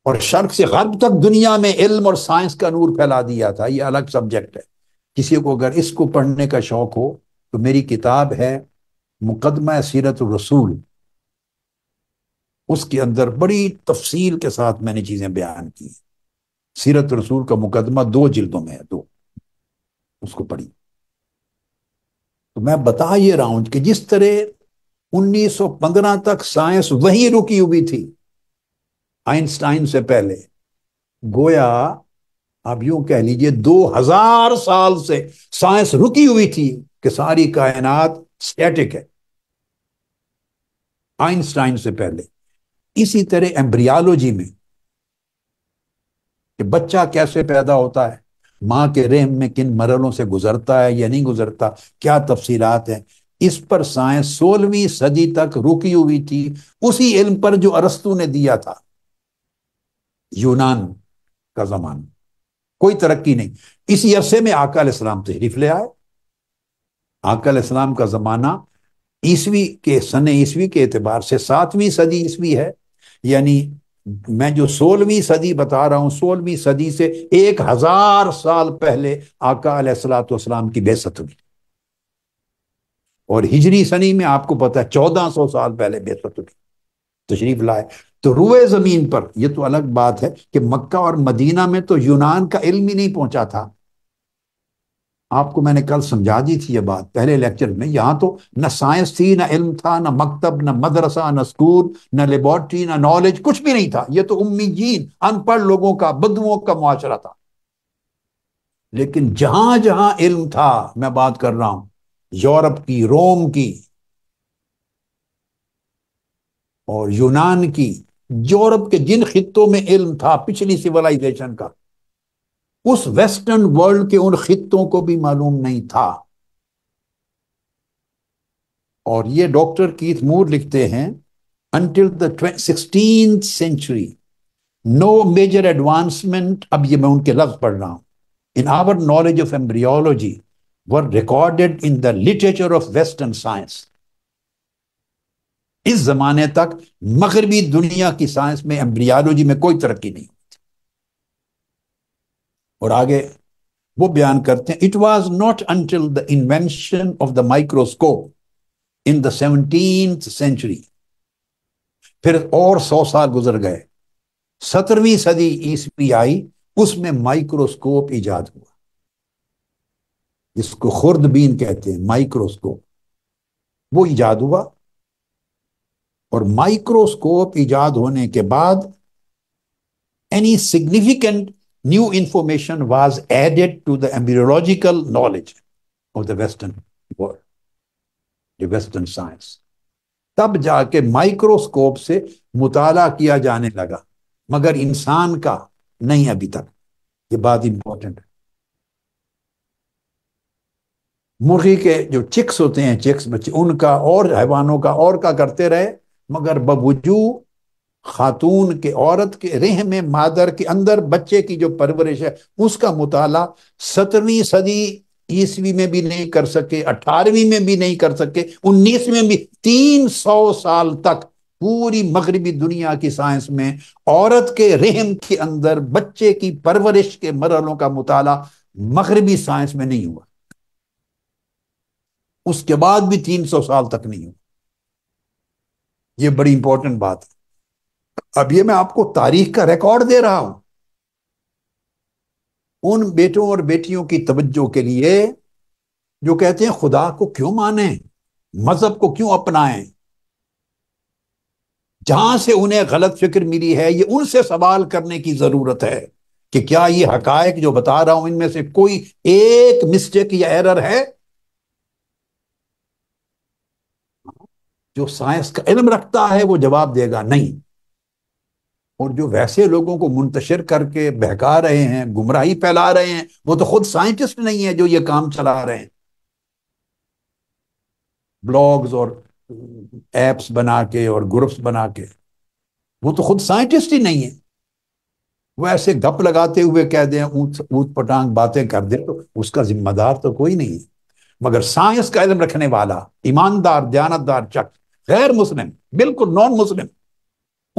और शर्क से गर्ब तक दुनिया में इल्म और साइंस का नूर फैला दिया था ये अलग सब्जेक्ट है किसी को अगर इसको पढ़ने का शौक हो तो मेरी किताब है मुकदमा सीरत रसूल उसके अंदर बड़ी तफसील के साथ मैंने चीज़ें बयान की सीरत रसूल का मुकदमा दो जिल्दों में है दो उसको पढ़ी तो मैं बता ये रहा हूं कि जिस तरह 1915 तक साइंस वहीं रुकी हुई थी आइंस्टाइन से पहले गोया आप यूं कह लीजिए 2000 साल से साइंस रुकी हुई थी कि सारी कायनात स्टैटिक है आइंस्टाइन से पहले इसी तरह एम्ब्रियालोजी में कि बच्चा कैसे पैदा होता है माँ के रेम में किन मरलों से गुजरता है या नहीं गुजरता क्या तफसीलात हैं इस पर साइंस सोलहवीं सदी तक रुकी हुई थी उसी इल्म पर जो अरस्तु ने दिया था यूनान का जमाना कोई तरक्की नहीं इसी अरसे में आकल इस्लाम तहरीफ ले आए आकल इस्लाम का जमाना ईसवी के सन ईसवी के एतबार से सातवीं सदी ईसवी है यानी मैं जो सोलहवीं सदी बता रहा हूं सोलहवीं सदी से एक हजार साल पहले आका सलाम की बेसत हुई और हिजरी सनी में आपको पता है चौदह सौ साल पहले बेसत हुई तशरीफ लाए तो रुए जमीन पर यह तो अलग बात है कि मक्का और मदीना में तो यूनान का इल्म ही नहीं पहुंचा था आपको मैंने कल समझा दी थी ये बात पहले लेक्चर में यहाँ तो न साइंस थी ना इल्म था ना मकतब ना मदरसा ना स्कूल ना लेबॉर्ट्री ना नॉलेज कुछ भी नहीं था ये तो उम्मीदीन अनपढ़ लोगों का बदुओं का मुआरा था लेकिन जहां जहां इल्म था मैं बात कर रहा हूं यूरोप की रोम की और यूनान की यूरोप के जिन खितों में इल्म था पिछली सिविलाइजेशन का उस वेस्टर्न वर्ल्ड के उन खित्तों को भी मालूम नहीं था और ये डॉक्टर कीथ मूर लिखते हैं until sixteen century no major advancement अब ये मैं उनके लफ्ज पढ़ रहा हूं in our knowledge of embryology were recorded in the literature of western science इस जमाने तक मगरबी दुनिया की साइंस में एम्ब्रियोलॉजी में कोई तरक्की नहीं और आगे वो बयान करते हैं it was not until the invention of the microscope in the seventeen century फिर और सौ साल गुजर गए सत्रहवीं सदी ईस्वी आई उसमें माइक्रोस्कोप इजाद हुआ जिसको खुर्दबीन कहते हैं माइक्रोस्कोप वो इजाद हुआ और माइक्रोस्कोप इजाद होने के बाद any significant new information was added to the embryological knowledge of the Western world, the Western science. तब जाके माइक्रोस्कोप से मुताला किया जाने लगा मगर इंसान का नहीं अभी तक ये बात इंपॉर्टेंट है मुर्गी के जो चिक्स होते हैं चिक्स बच्चे उनका और हैवानों का और का करते रहे मगर बवजू खातून के औरत के रेह में मादर के अंदर बच्चे की जो परवरिश है उसका मुताला सत्रहवीं सदी ईस्वी में भी नहीं कर सके अठारहवीं में भी नहीं कर सके उन्नीसवीं में भी तीन सौ साल तक पूरी मगरबी दुनिया की साइंस में औरत के रहम के अंदर बच्चे की परवरिश के मरलों का मुताला मगरबी साइंस में नहीं हुआ उसके बाद भी तीन सौ साल तक नहीं हुआ ये बड़ी इंपॉर्टेंट बात है अब ये मैं आपको तारीख का रिकॉर्ड दे रहा हूं उन बेटों और बेटियों की तवज्जो के लिए जो कहते हैं खुदा को क्यों माने मजहब को क्यों अपनाएं जहां से उन्हें गलत फिक्र मिली है ये उनसे सवाल करने की जरूरत है कि क्या ये हकायक जो बता रहा हूं इनमें से कोई एक मिस्टेक या एरर है जो साइंस का इलम रखता है वो जवाब देगा नहीं और जो वैसे लोगों को मुंतशिर करके बहका रहे हैं गुमराही फैला रहे हैं वो तो खुद साइंटिस्ट नहीं है जो ये काम चला रहे हैं ब्लॉग्स और एप्स बना के और ग्रुप्स बना के वो तो खुद साइंटिस्ट ही नहीं है वो ऐसे गप लगाते हुए कह दें ऊंच ऊंच पटांग बातें कर दें तो उसका जिम्मेदार तो कोई नहीं है मगर साइंस का इलम रखने वाला ईमानदार दयानतदार चक गैर मुस्लिम बिल्कुल नॉन मुस्लिम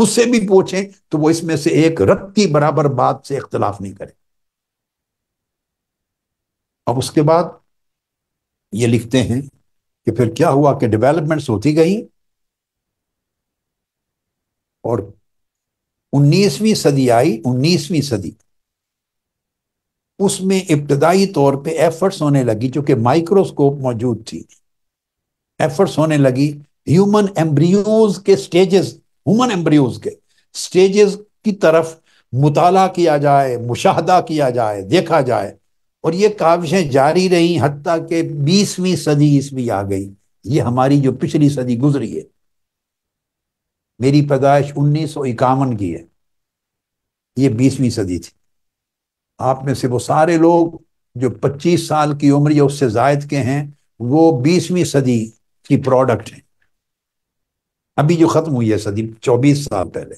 उससे भी पूछें तो वो इसमें से एक रत्ती की बराबर बात से इख्तलाफ नहीं करे अब उसके बाद ये लिखते हैं कि फिर क्या हुआ कि डेवलपमेंट्स होती गई और 19वीं सदी आई 19वीं सदी उसमें इब्तदाई तौर पे एफर्ट्स होने लगी जो कि माइक्रोस्कोप मौजूद थी एफर्ट्स होने लगी ह्यूमन एम्ब्रियोज के स्टेजेस ह्यूमन एम्ब्रियोज के स्टेजेस की तरफ मुताला किया जाए मुशाहदा किया जाए देखा जाए और ये काविशें जारी रही हती के बीसवीं सदी ईस्वी आ गई ये हमारी जो पिछली सदी गुजरी है मेरी पैदाइश उन्नीस की है ये बीसवीं सदी थी आप में से वो सारे लोग जो 25 साल की उम्र या उससे जायद के हैं वो बीसवीं सदी की प्रोडक्ट हैं अभी जो खत्म हुई है सदी चौबीस साल पहले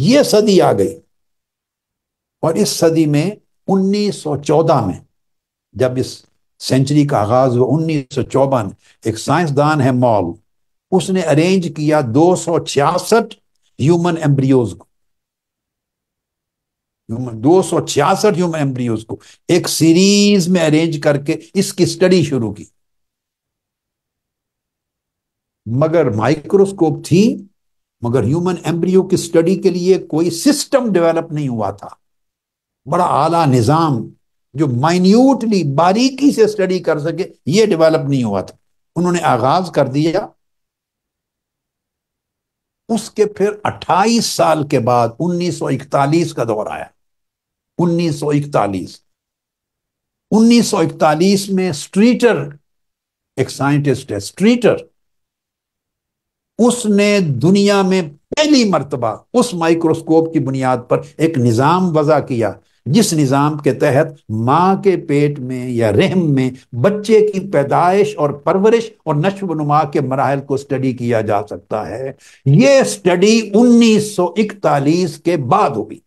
ये सदी आ गई और इस सदी में 1914 में जब इस सेंचुरी का आगाज हुआ उन्नीस एक साइंसदान है मॉल उसने अरेंज किया दो ह्यूमन एम्ब्रियोज को ह्यूमन दो ह्यूमन एम्ब्रियोज को एक सीरीज में अरेंज करके इसकी स्टडी शुरू की मगर माइक्रोस्कोप थी मगर ह्यूमन एम्ब्रियो की स्टडी के लिए कोई सिस्टम डेवलप नहीं हुआ था बड़ा आला निज़ाम जो माइन्यूटली बारीकी से स्टडी कर सके ये डेवलप नहीं हुआ था उन्होंने आगाज कर दिया उसके फिर 28 साल के बाद 1941 का दौर आया 1941 1941 में स्ट्रीटर एक साइंटिस्ट है स्ट्रीटर उसने दुनिया में पहली मरतबा उस माइक्रोस्कोप की बुनियाद पर एक निज़ाम वज़ा किया जिस निज़ाम के तहत माँ के पेट में या रहम में बच्चे की पैदाइश और परवरिश और नश्व नुमा के मराहल को स्टडी किया जा सकता है ये स्टडी उन्नीस सौ इकतालीस के बाद हुई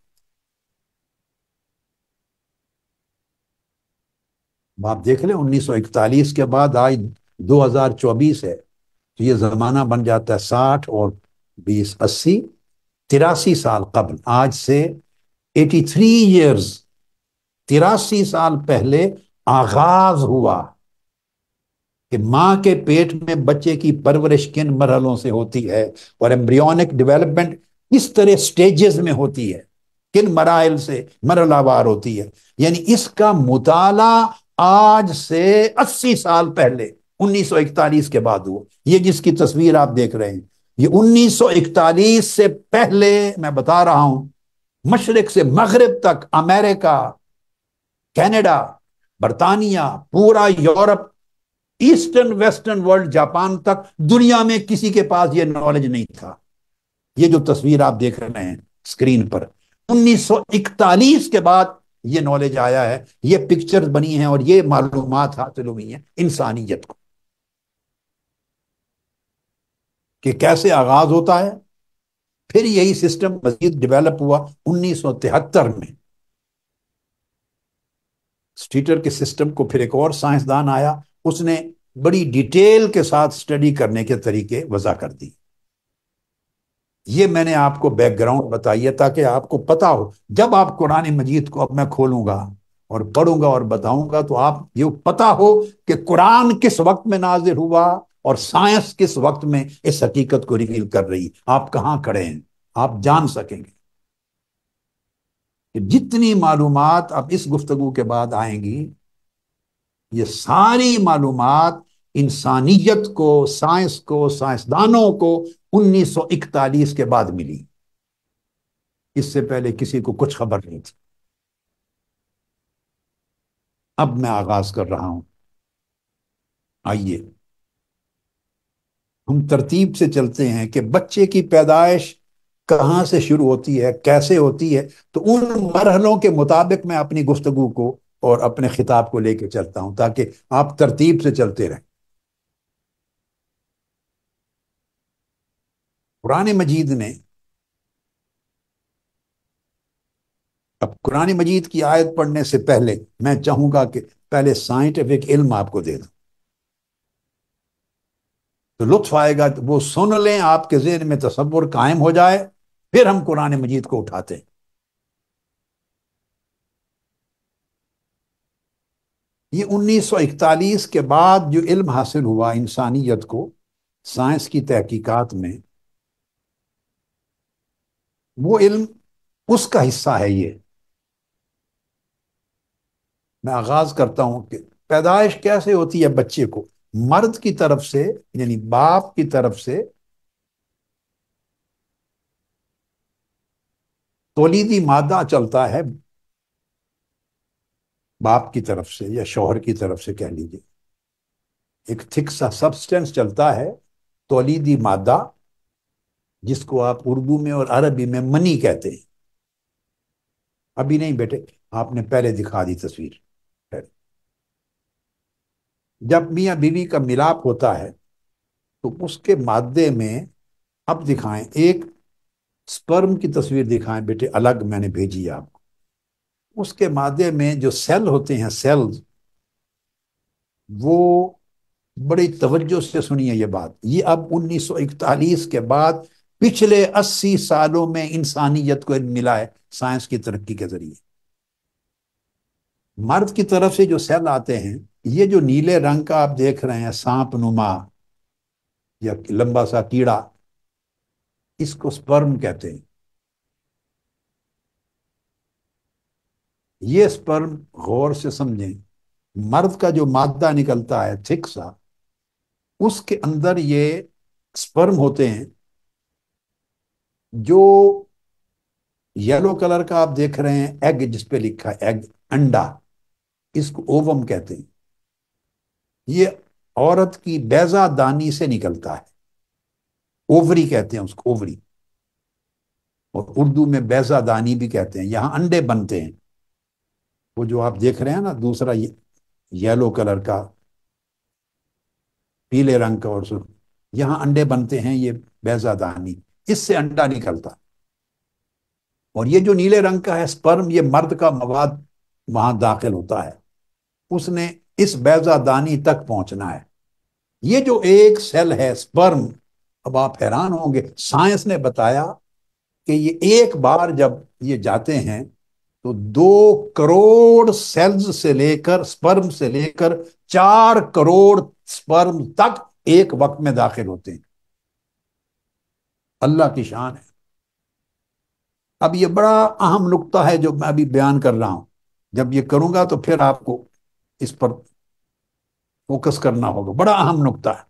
आप देख लें 1941 के बाद आज 2024 है तो ये ज़माना बन जाता है साठ और बीस अस्सी तिरासी साल कबल आज से एटी थ्री ईयर्स तिरासी साल पहले आगाज हुआ कि माँ के पेट में बच्चे की परवरिश किन मरहलों से होती है और एम्ब्रियोनिक डेवलपमेंट किस तरह स्टेजेस में होती है किन मराइल से मरलावार होती है यानी इसका मुताला आज से अस्सी साल पहले उन्नीस के बाद हुआ ये जिसकी तस्वीर आप देख रहे हैं ये 1941 से पहले मैं बता रहा हूं मशरक से मगरब तक अमेरिका कनाडा बरतानिया पूरा Europe eastern western world Japan तक दुनिया में किसी के पास ये नॉलेज नहीं था ये जो तस्वीर आप देख रहे हैं स्क्रीन पर 1941 के बाद ये नॉलेज आया है ये पिक्चर्स बनी हैं और ये मालूम हासिल हुई हैं इंसानियत को कि कैसे आगाज होता है फिर यही सिस्टम मजीद डेवलप हुआ उन्नीस में स्टीटर के सिस्टम को फिर एक और साइंसदान आया उसने बड़ी डिटेल के साथ स्टडी करने के तरीके वजह कर दी ये मैंने आपको बैकग्राउंड बताई है ताकि आपको पता हो जब आप कुरान मजीद को अब मैं खोलूंगा और पढ़ूंगा और बताऊंगा तो आप ये पता हो कि कुरान किस वक्त में नाजिर हुआ और साइंस किस वक्त में इस हकीकत को रिवील कर रही आप कहां खड़े हैं आप जान सकेंगे कि जितनी मालूम अब इस गुफ्तगु के बाद आएंगी ये सारी मालूम इंसानियत को साइंस को साइंसदानों को 1941 के बाद मिली इससे पहले किसी को कुछ खबर नहीं थी अब मैं आगाज कर रहा हूं आइए हम तरतीब से चलते हैं कि बच्चे की पैदाइश कहाँ से शुरू होती है कैसे होती है तो उन मरहलों के मुताबिक मैं अपनी गुफ्तगु को और अपने खिताब को लेकर चलता हूं ताकि आप तरतीब से चलते रहें कुरान मजीद ने अब कुरान मजीद की आयत पढ़ने से पहले मैं चाहूंगा कि पहले साइंटिफिक इल्म आपको दे दूं तो लुत्फ आएगा तो वो सुन लें आपके जेन में तस्वुर कायम हो जाए फिर हम कुरान मजीद को उठाते हैं ये इकतालीस के बाद जो इल्म हासिल हुआ इंसानियत को साइंस की तहकीकत में वो इल्म उसका हिस्सा है ये मैं आगाज करता हूं कि पैदाइश कैसे होती है बच्चे को मर्द की तरफ से यानी बाप की तरफ से तोलीदी मादा चलता है बाप की तरफ से या शोहर की तरफ से कह लीजिए एक थिक सा सब्सटेंस चलता है तोलीदी मादा जिसको आप उर्दू में और अरबी में मनी कहते हैं अभी नहीं बेटे आपने पहले दिखा दी तस्वीर जब मियाँ बीवी का मिलाप होता है तो उसके मादे में अब दिखाएं एक स्पर्म की तस्वीर दिखाएं बेटे अलग मैंने भेजी आपको उसके मादे में जो सेल होते हैं सेल्स वो बड़ी तवज्जो से सुनिए ये बात ये अब 1941 के बाद पिछले 80 सालों में इंसानियत को मिला है साइंस की तरक्की के जरिए मर्द की तरफ से जो सेल आते हैं ये जो नीले रंग का आप देख रहे हैं सांप नुमा या लंबा सा कीड़ा इसको स्पर्म कहते हैं ये स्पर्म गौर से समझें मर्द का जो मादा निकलता है थिक सा उसके अंदर ये स्पर्म होते हैं जो येलो कलर का आप देख रहे हैं एग जिस पे लिखा है एग अंडा इसको ओवम कहते हैं ये औरत की बेजा दानी से निकलता है ओवरी कहते हैं उसको ओवरी और उर्दू में दानी भी कहते हैं यहां अंडे बनते हैं वो जो आप देख रहे हैं ना दूसरा ये, येलो कलर का पीले रंग का और यहां अंडे बनते हैं ये बेजा दानी इससे अंडा निकलता और ये जो नीले रंग का है स्पर्म ये मर्द का मवाद वहां दाखिल होता है उसने इस बैजादानी तक पहुंचना है ये जो एक सेल है स्पर्म अब आप हैरान होंगे साइंस ने बताया कि ये एक बार जब ये जाते हैं तो दो करोड़ सेल्स से लेकर स्पर्म से लेकर चार करोड़ स्पर्म तक एक वक्त में दाखिल होते हैं अल्लाह की शान है अब ये बड़ा अहम नुकता है जो मैं अभी बयान कर रहा हूं जब ये करूंगा तो फिर आपको इस पर फोकस करना होगा बड़ा अहम नुकता है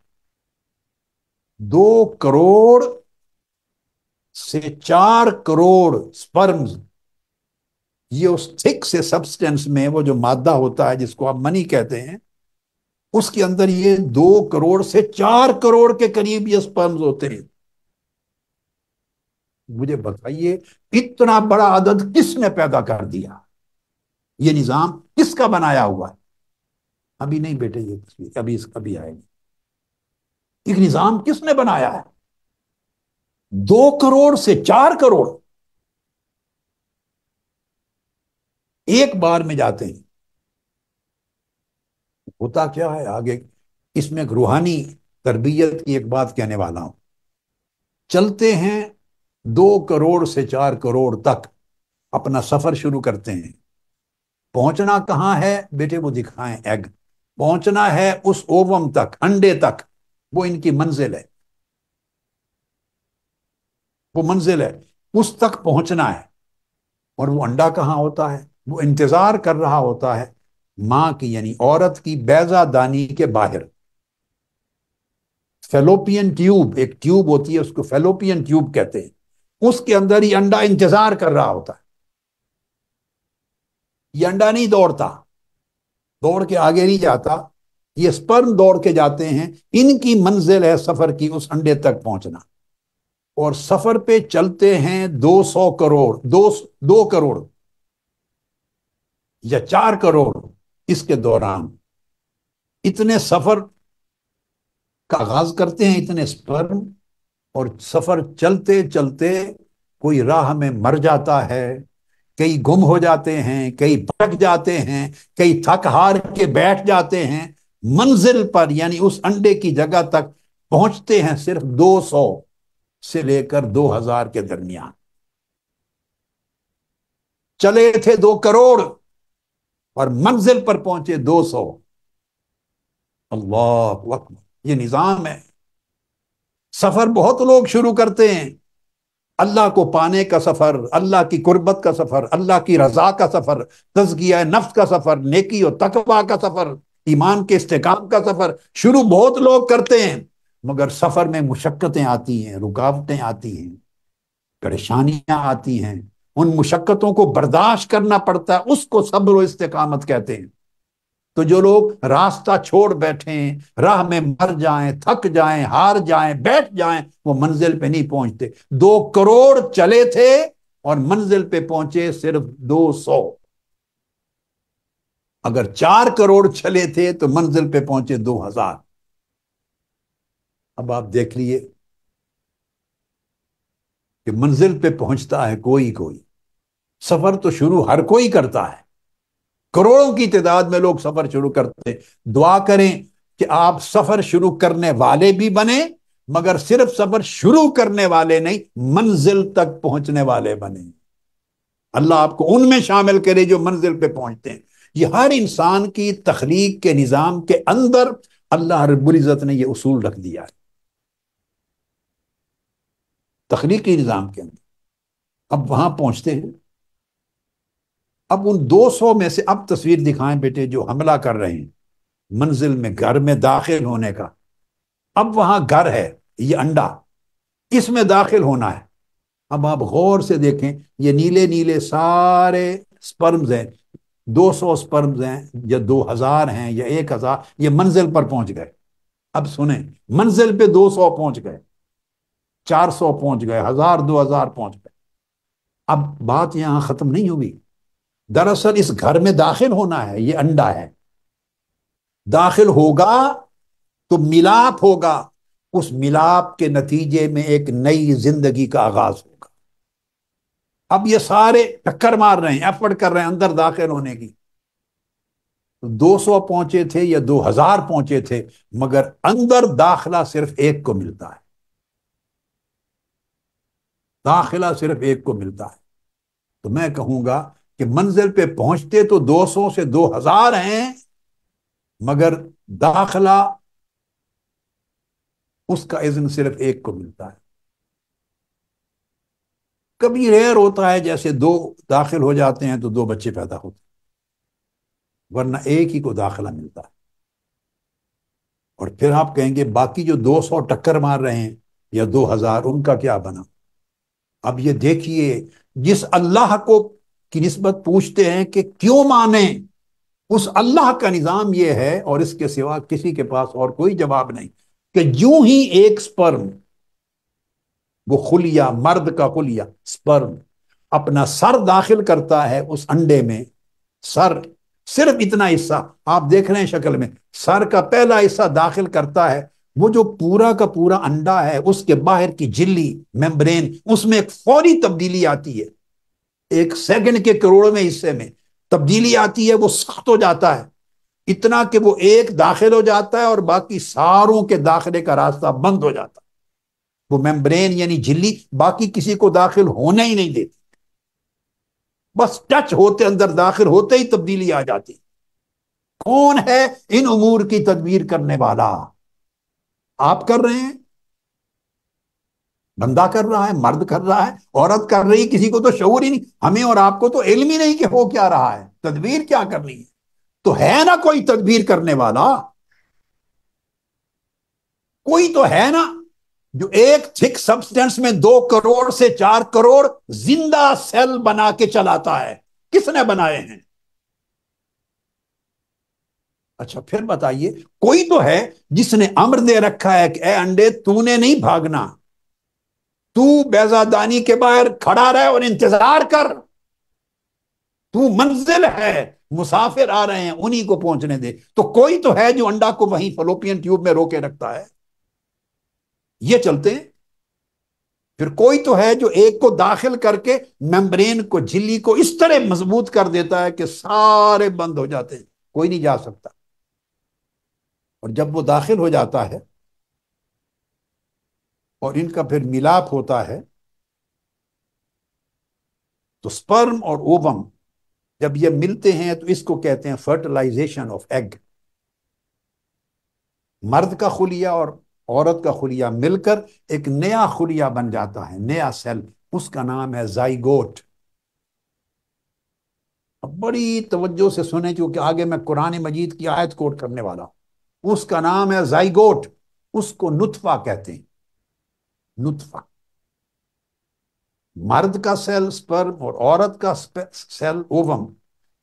दो करोड़ से चार करोड़ स्पर्म्स ये उस थिक से सब्सटेंस में वो जो मादा होता है जिसको आप मनी कहते हैं उसके अंदर ये दो करोड़ से चार करोड़ के करीब ये स्पर्म्स होते हैं मुझे बताइए इतना बड़ा आदत किसने पैदा कर दिया ये निजाम किसका बनाया हुआ है अभी नहीं बेटे ये तस्वीर अभी अभी आएगी एक निजाम किसने बनाया है दो करोड़ से चार करोड़ एक बार में जाते हैं होता क्या है आगे इसमें रूहानी तरबियत की एक बात कहने वाला हूं चलते हैं दो करोड़ से चार करोड़ तक अपना सफर शुरू करते हैं पहुंचना कहां है बेटे वो दिखाएं एग पहुंचना है उस ओवम तक अंडे तक वो इनकी मंजिल है वो मंजिल है उस तक पहुंचना है और वो अंडा कहां होता है वो इंतजार कर रहा होता है मां की यानी औरत की दानी के बाहर फेलोपियन ट्यूब एक ट्यूब होती है उसको फेलोपियन ट्यूब कहते हैं उसके अंदर ही अंडा इंतजार कर रहा होता है ये अंडा नहीं दौड़ता दौड़ के आगे नहीं जाता ये स्पर्म दौड़ के जाते हैं इनकी मंजिल है सफर की उस अंडे तक पहुंचना और सफर पे चलते हैं 200 करोड़ दो दो करोड़ या चार करोड़ इसके दौरान इतने सफर का आगाज करते हैं इतने स्पर्म और सफर चलते चलते कोई राह में मर जाता है कई गुम हो जाते हैं कई भटक जाते हैं कई थक हार के बैठ जाते हैं मंजिल पर यानी उस अंडे की जगह तक पहुंचते हैं सिर्फ 200 से लेकर 2000 के दरमियान चले थे दो करोड़ और मंजिल पर पहुंचे 200 अल्लाह वक्त ये निजाम है सफर बहुत लोग शुरू करते हैं अल्लाह को पाने का सफ़र अल्लाह की कुर्बत का सफ़र अल्लाह की रजा का सफ़र तजगिया नफ्स का सफ़र नेकी और तकवा का सफ़र ईमान के इस्तेकाम का सफ़र शुरू बहुत लोग करते हैं मगर सफ़र में मुशक्क़तें आती हैं रुकावटें आती हैं परेशानियाँ आती हैं उन मुशक्क़तों को बर्दाश्त करना पड़ता है उसको सब्र इस्तेकामत कहते हैं तो जो लोग रास्ता छोड़ बैठे राह में मर जाएं थक जाएं हार जाएं बैठ जाएं वो मंजिल पे नहीं पहुंचते दो करोड़ चले थे और मंजिल पे पहुंचे सिर्फ दो सौ अगर चार करोड़ चले थे तो मंजिल पे पहुंचे दो हजार अब आप देख लिए कि मंजिल पे पहुंचता है कोई कोई सफर तो शुरू हर कोई करता है करोड़ों की तादाद में लोग सफर शुरू करते हैं दुआ करें कि आप सफर शुरू करने वाले भी बने मगर सिर्फ सफर शुरू करने वाले नहीं मंजिल तक पहुंचने वाले बने अल्लाह आपको उनमें शामिल करे जो मंजिल पे पहुंचते हैं ये हर इंसान की तखलीक के निज़ाम के अंदर अल्लाह रबुल्ज़त ने यह उसूल रख दिया है तखलीकी निज़ाम के अंदर अब वहां पहुंचते हैं अब उन 200 में से अब तस्वीर दिखाएं बेटे जो हमला कर रहे हैं मंजिल में घर में दाखिल होने का अब वहां घर है ये अंडा इसमें दाखिल होना है अब आप गौर से देखें ये नीले नीले सारे स्पर्म्स हैं 200 स्पर्म्स हैं या दो हजार हैं या एक हजार ये मंजिल पर पहुंच गए अब सुने मंजिल पे 200 पहुंच गए 400 पहुंच गए हजार दो हजार पहुंच गए अब बात यहां खत्म नहीं हुई दरअसल इस घर में दाखिल होना है ये अंडा है दाखिल होगा तो मिलाप होगा उस मिलाप के नतीजे में एक नई जिंदगी का आगाज होगा अब ये सारे टक्कर मार रहे हैं एफर्ट कर रहे हैं अंदर दाखिल होने की तो दो सौ पहुंचे थे या दो हजार पहुंचे थे मगर अंदर दाखिला सिर्फ एक को मिलता है दाखिला सिर्फ एक को मिलता है तो मैं कहूंगा कि मंजिल पे पहुंचते तो 200 से 2000 हैं मगर दाखला उसका इज्न सिर्फ एक को मिलता है कभी रेयर होता है जैसे दो दाखिल हो जाते हैं तो दो बच्चे पैदा होते हैं वरना एक ही को दाखिला मिलता है और फिर आप कहेंगे बाकी जो 200 टक्कर मार रहे हैं या 2000 उनका क्या बना अब ये देखिए जिस अल्लाह को की नस्बत पूछते हैं कि क्यों माने उस अल्लाह का निज़ाम यह है और इसके सिवा किसी के पास और कोई जवाब नहीं कि यूं ही एक स्पर्म वो खुलिया मर्द का खुलिया स्पर्म अपना सर दाखिल करता है उस अंडे में सर सिर्फ इतना हिस्सा आप देख रहे हैं शक्ल में सर का पहला हिस्सा दाखिल करता है वो जो पूरा का पूरा अंडा है उसके बाहर की झिल्ली मेम्ब्रेन उसमें एक फौरी तब्दीली आती है एक सेकंड के करोड़ में हिस्से में तब्दीली आती है वो सख्त हो जाता है इतना कि वो एक दाखिल हो जाता है और बाकी सारों के दाखिले का रास्ता बंद हो जाता है वो मेम्ब्रेन यानी झिल्ली बाकी किसी को दाखिल होने ही नहीं देती बस टच होते अंदर दाखिल होते ही तब्दीली आ जाती कौन है इन उमूर की तदबीर करने वाला आप कर रहे हैं धंधा कर रहा है मर्द कर रहा है औरत कर रही किसी को तो शौर ही नहीं हमें और आपको तो इल्म ही नहीं कि हो क्या रहा है तदबीर क्या कर रही है तो है ना कोई तदबीर करने वाला कोई तो है ना जो एक थिक सब्सटेंस में दो करोड़ से चार करोड़ जिंदा सेल बना के चलाता है किसने बनाए हैं अच्छा फिर बताइए कोई तो है जिसने अमर दे रखा है कि ए अंडे तूने नहीं भागना तू बेजादानी के बाहर खड़ा रहे और इंतजार कर तू मंजिल है मुसाफिर आ रहे हैं उन्हीं को पहुंचने दे तो कोई तो है जो अंडा को वहीं फलोपियन ट्यूब में रोके रखता है ये चलते हैं फिर कोई तो है जो एक को दाखिल करके मेम्ब्रेन को झिल्ली को इस तरह मजबूत कर देता है कि सारे बंद हो जाते हैं कोई नहीं जा सकता और जब वो दाखिल हो जाता है और इनका फिर मिलाप होता है तो स्पर्म और ओवम जब ये मिलते हैं तो इसको कहते हैं फर्टिलाइजेशन ऑफ एग मर्द का खुलिया और औरत का खुलिया मिलकर एक नया खुलिया बन जाता है नया सेल उसका नाम है जाइगोट अब बड़ी तवज्जो से सुने क्योंकि आगे मैं कुरान मजीद की आयत कोट करने वाला हूं उसका नाम है जाइगोट उसको नुतफा कहते हैं नुतफा मर्द का सेल स्पर्म और औरत का सेल ओवम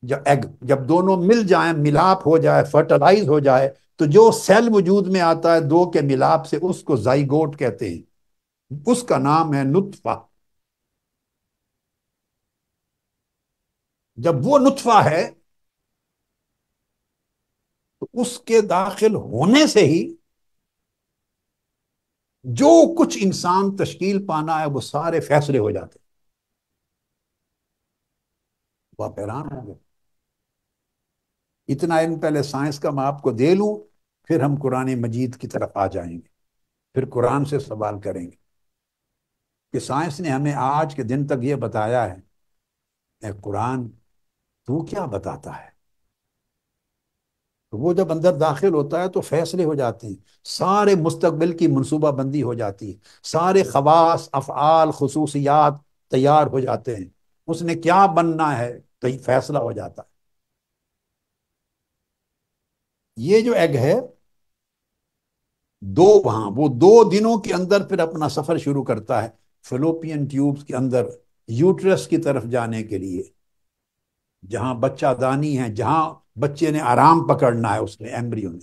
जब एग जब दोनों मिल जाएं मिलाप हो जाए फर्टिलाइज हो जाए तो जो सेल वजूद में आता है दो के मिलाप से उसको जाइगोट कहते हैं उसका नाम है नुतफा जब वो नुतफा है तो उसके दाखिल होने से ही जो कुछ इंसान तश्कील पाना है वो सारे फैसले हो जाते वो आप हैरान होंगे इतना इन पहले साइंस का मैं आपको दे लूं फिर हम कुरान मजीद की तरफ आ जाएंगे फिर कुरान से सवाल करेंगे कि साइंस ने हमें आज के दिन तक ये बताया है कुरान तू क्या बताता है तो वो जब अंदर दाखिल होता है तो फैसले हो जाते हैं सारे मुस्तबिल की मनसूबा बंदी हो जाती है सारे खवास अफ़ाल खसूसियात तैयार हो जाते हैं उसने क्या बनना है तो ये फैसला हो जाता है ये जो एग है दो वहां वो दो दिनों के अंदर फिर अपना सफर शुरू करता है फिलोपियन ट्यूब्स के अंदर यूट्रस की तरफ जाने के लिए जहां बच्चा दानी है जहां बच्चे ने आराम पकड़ना है उसने एम्ब्रियो ने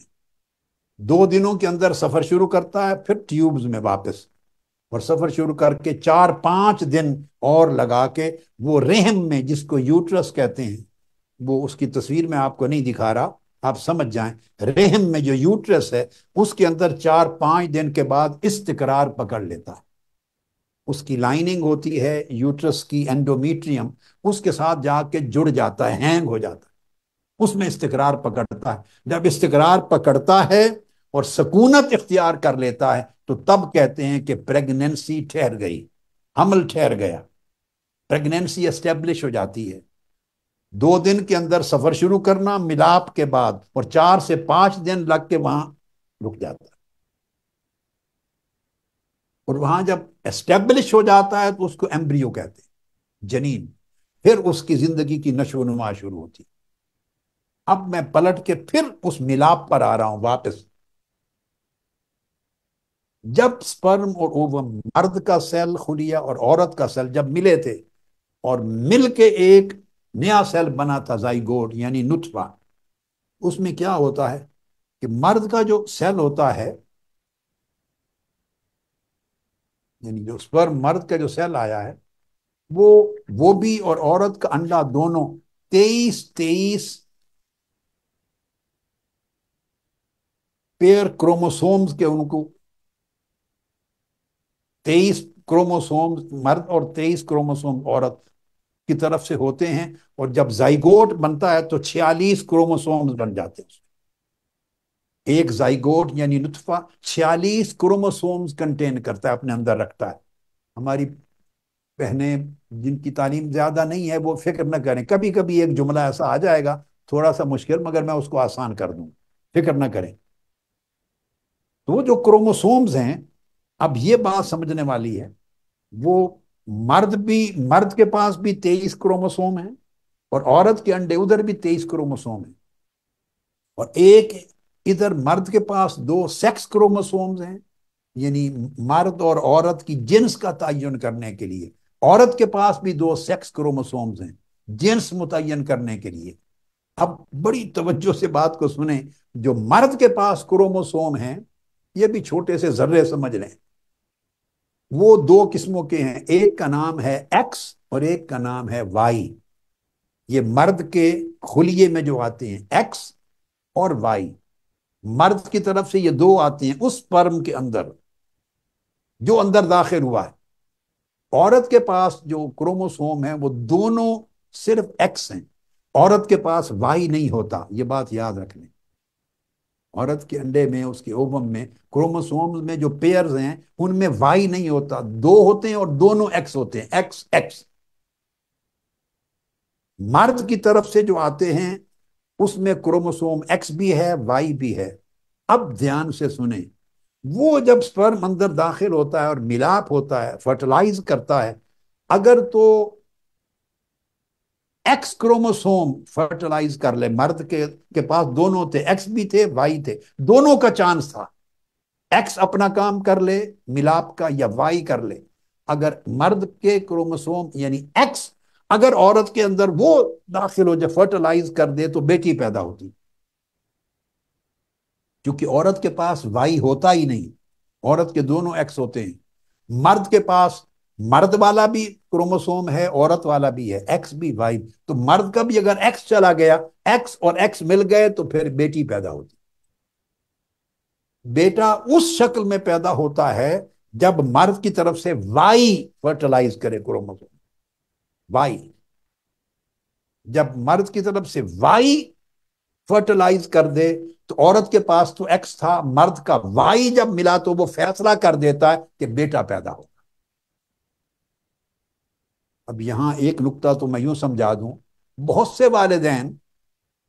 दो दिनों के अंदर सफर शुरू करता है फिर ट्यूब्स में वापस और सफर शुरू करके चार पांच दिन और लगा के वो रेहम में जिसको यूट्रस कहते हैं वो उसकी तस्वीर में आपको नहीं दिखा रहा आप समझ जाएं रेहम में जो यूट्रस है उसके अंदर चार पांच दिन के बाद इस्तकरार पकड़ लेता है उसकी लाइनिंग होती है यूट्रस की एंडोमीट्रियम उसके साथ जाके जुड़ जाता है हैंग हो जाता है उसमें इस्तकरार पकड़ता है जब इस्तकरार पकड़ता है और सकूनत इख्तियार कर लेता है तो तब कहते हैं कि प्रेगनेंसी ठहर गई हमल ठहर गया प्रेगनेंसी एस्टेब्लिश हो जाती है दो दिन के अंदर सफर शुरू करना मिलाप के बाद और चार से पांच दिन लग के वहां रुक जाता है और वहां जब एस्टेब्लिश हो जाता है तो उसको एम्ब्रियो कहते हैं जनीन फिर उसकी जिंदगी की नशो नुमा शुरू होती है अब मैं पलट के फिर उस मिलाप पर आ रहा हूं वापस जब स्पर्म और ओवम मर्द का सेल खुलिया और औरत का सेल जब मिले थे और मिलके एक नया सेल बना था जाइगोड यानी नुथवा उसमें क्या होता है कि मर्द का जो सेल होता है यानी जो स्पर्म मर्द का जो सेल आया है वो वो भी और औरत का अंडा दोनों तेईस तेईस पेयर क्रोमोसोम्स के उनको तेईस क्रोमोसोम्स मर्द और तेईस क्रोमोसोम औरत की तरफ से होते हैं और जब जाइगोट बनता है तो छियालीस क्रोमोसोम्स बन जाते हैं एक जाइगोट यानी नुतफा छियालीस क्रोमोसोम्स कंटेन करता है अपने अंदर रखता है हमारी बहनें जिनकी तालीम ज़्यादा नहीं है वो फिक्र न करें कभी कभी एक जुमला ऐसा आ जाएगा थोड़ा सा मुश्किल मगर मैं उसको आसान कर दूँ फिक्र न करें तो वो जो क्रोमोसोम्स हैं अब ये बात समझने वाली है वो मर्द भी मर्द के पास भी तेईस क्रोमोसोम है और औरत के अंडे उधर भी तेईस क्रोमोसोम है और एक इधर मर्द के पास दो सेक्स क्रोमोसोम्स हैं यानी मर्द और औरत की जिन्स का तयन करने के लिए औरत के पास भी दो सेक्स क्रोमोसोम्स हैं जिन्स मुतन करने के लिए अब बड़ी तवज्जो से बात को सुने जो मर्द के पास क्रोमोसोम हैं ये भी छोटे से जर्रे समझ लें वो दो किस्मों के हैं एक का नाम है एक्स और एक का नाम है वाई ये मर्द के खुलिए में जो आते हैं एक्स और वाई मर्द की तरफ से ये दो आते हैं उस पर्म के अंदर जो अंदर दाखिल हुआ है औरत के पास जो क्रोमोसोम है वो दोनों सिर्फ एक्स हैं औरत के पास वाई नहीं होता ये बात याद रख लें औरत के अंडे में उसके ओवम में क्रोमोसोम्स में जो पेयर्स हैं उनमें वाई नहीं होता दो होते हैं और दोनों एक्स होते हैं एक्स एक्स मर्द की तरफ से जो आते हैं उसमें क्रोमोसोम एक्स भी है वाई भी है अब ध्यान से सुने वो जब स्पर्म अंदर दाखिल होता है और मिलाप होता है फर्टिलाइज करता है अगर तो एक्स क्रोमोसोम फर्टिलाइज कर ले मर्द के के पास दोनों थे एक्स भी थे वाई थे दोनों का चांस था एक्स अपना काम कर ले मिलाप का या वाई कर ले अगर मर्द के क्रोमोसोम यानी एक्स अगर औरत के अंदर वो दाखिल हो जाए फर्टिलाइज कर दे तो बेटी पैदा होती क्योंकि औरत के पास वाई होता ही नहीं औरत के दोनों एक्स होते हैं मर्द के पास मर्द वाला भी क्रोमोसोम है औरत वाला भी है एक्स भी वाई तो मर्द का भी अगर एक्स चला गया एक्स और एक्स मिल गए तो फिर बेटी पैदा होती बेटा उस शक्ल में पैदा होता है जब मर्द की तरफ से वाई फर्टिलाइज करे क्रोमोसोम वाई जब मर्द की तरफ से वाई फर्टिलाइज कर दे तो औरत के पास तो एक्स था मर्द का वाई जब मिला तो वो फैसला कर देता है कि बेटा पैदा होगा अब यहाँ एक नुकता तो मैं यूं समझा दूं बहुत से वालदेन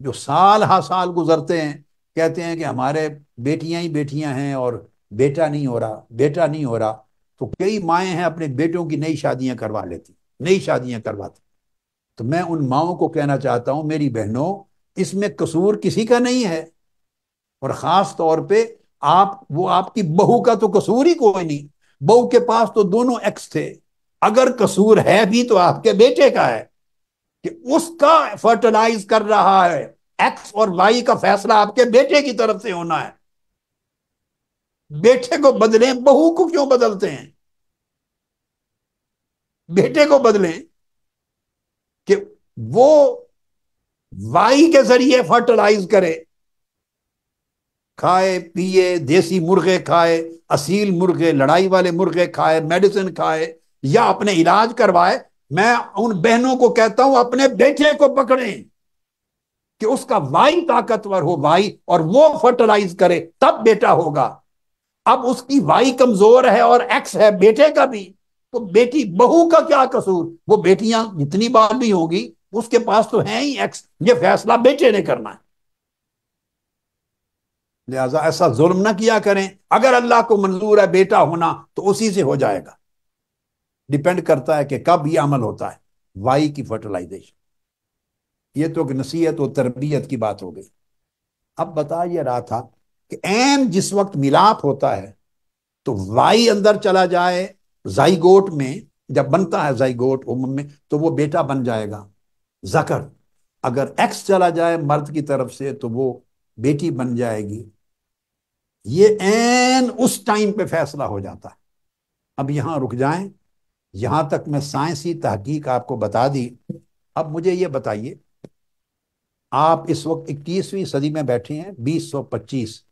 जो साल हा साल गुजरते हैं कहते हैं कि हमारे बेटियां ही बेटियां हैं और बेटा नहीं हो रहा बेटा नहीं हो रहा तो कई माएँ हैं अपने बेटों की नई शादियां करवा लेती नई शादियां करवाती तो मैं उन माओं को कहना चाहता हूं मेरी बहनों इसमें कसूर किसी का नहीं है और ख़ास तौर पर आप वो आपकी बहू का तो कसूर ही कोई नहीं बहू के पास तो दोनों एक्स थे अगर कसूर है भी तो आपके बेटे का है कि उसका फर्टिलाइज कर रहा है एक्स और वाई का फैसला आपके बेटे की तरफ से होना है बेटे को बदले बहू को क्यों बदलते हैं बेटे को बदले कि वो वाई के जरिए फर्टिलाइज करे खाए पिए देसी मुर्गे खाए असील मुर्गे लड़ाई वाले मुर्गे खाए मेडिसिन खाए या अपने इलाज करवाए मैं उन बहनों को कहता हूं अपने बेटे को पकड़े कि उसका वाई ताकतवर हो वाई और वो फर्टिलाइज करे तब बेटा होगा अब उसकी वाई कमजोर है और एक्स है बेटे का भी तो बेटी बहू का क्या कसूर वो बेटियां जितनी बार भी होगी उसके पास तो है ही एक्स ये फैसला बेटे ने करना है लिहाजा ऐसा जुल्म ना किया करें अगर अल्लाह को मंजूर है बेटा होना तो उसी से हो जाएगा डिपेंड करता है कि कब यह अमल होता है वाई की फर्टिलाइजेशन ये तो नसीहत और तरबियत की बात हो गई अब बता ये रहा था कि एन जिस वक्त मिलाप होता है तो वाई अंदर चला जाए जाइगोट में जब बनता है जाइगोट उम में तो वो बेटा बन जाएगा जकर अगर एक्स चला जाए मर्द की तरफ से तो वो बेटी बन जाएगी ये एन उस टाइम पे फैसला हो जाता है अब यहां रुक जाएं यहां तक मैं साइंसी तहकीक आपको बता दी अब मुझे ये बताइए आप इस वक्त इक्कीसवीं सदी में बैठे हैं बीस सौ पच्चीस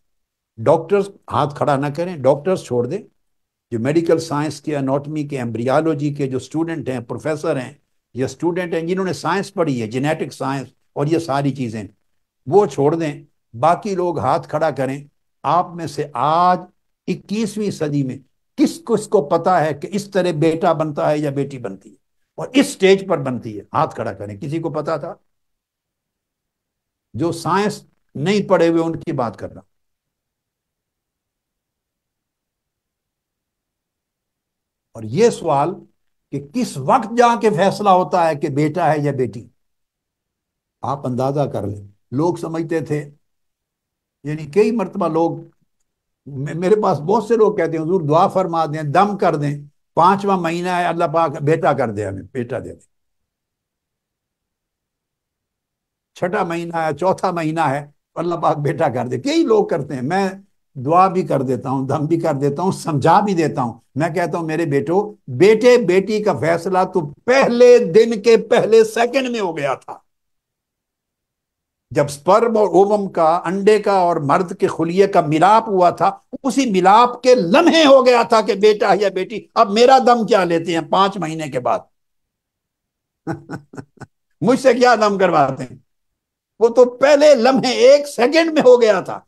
डॉक्टर्स हाथ खड़ा ना करें डॉक्टर्स छोड़ दें जो मेडिकल साइंस के अनोटमी के एम्ब्रियालॉजी के जो स्टूडेंट हैं प्रोफेसर हैं या स्टूडेंट हैं जिन्होंने साइंस पढ़ी है जेनेटिक साइंस और ये सारी चीज़ें वो छोड़ दें बाकी लोग हाथ खड़ा करें आप में से आज इक्कीसवीं सदी में किस किसको पता है कि इस तरह बेटा बनता है या बेटी बनती है और इस स्टेज पर बनती है हाथ खड़ा करें किसी को पता था जो साइंस नहीं पढ़े हुए उनकी बात कर रहा और यह सवाल कि किस वक्त जाके फैसला होता है कि बेटा है या बेटी आप अंदाजा कर लें लोग समझते थे यानी कई मरतबा लोग मेरे पास बहुत से लोग कहते हैं दुआ फरमा दें दम कर दें पांचवा महीना है अल्लाह पाक बेटा कर दे हमें बेटा दे दे छठा महीना है चौथा महीना है अल्लाह पाक बेटा कर दे कई लोग करते हैं मैं दुआ भी कर देता हूं दम भी कर देता हूं समझा भी देता हूं मैं कहता हूं मेरे बेटो बेटे बेटी का फैसला तो पहले दिन के पहले सेकंड में हो गया था जब स्पर्म और ओवम का अंडे का और मर्द के खुलिये का मिलाप हुआ था उसी मिलाप के लम्हे हो गया था कि बेटा या बेटी अब मेरा दम क्या लेते हैं पांच महीने के बाद [laughs] मुझसे क्या दम करवाते हैं वो तो पहले लम्हे एक सेकंड में हो गया था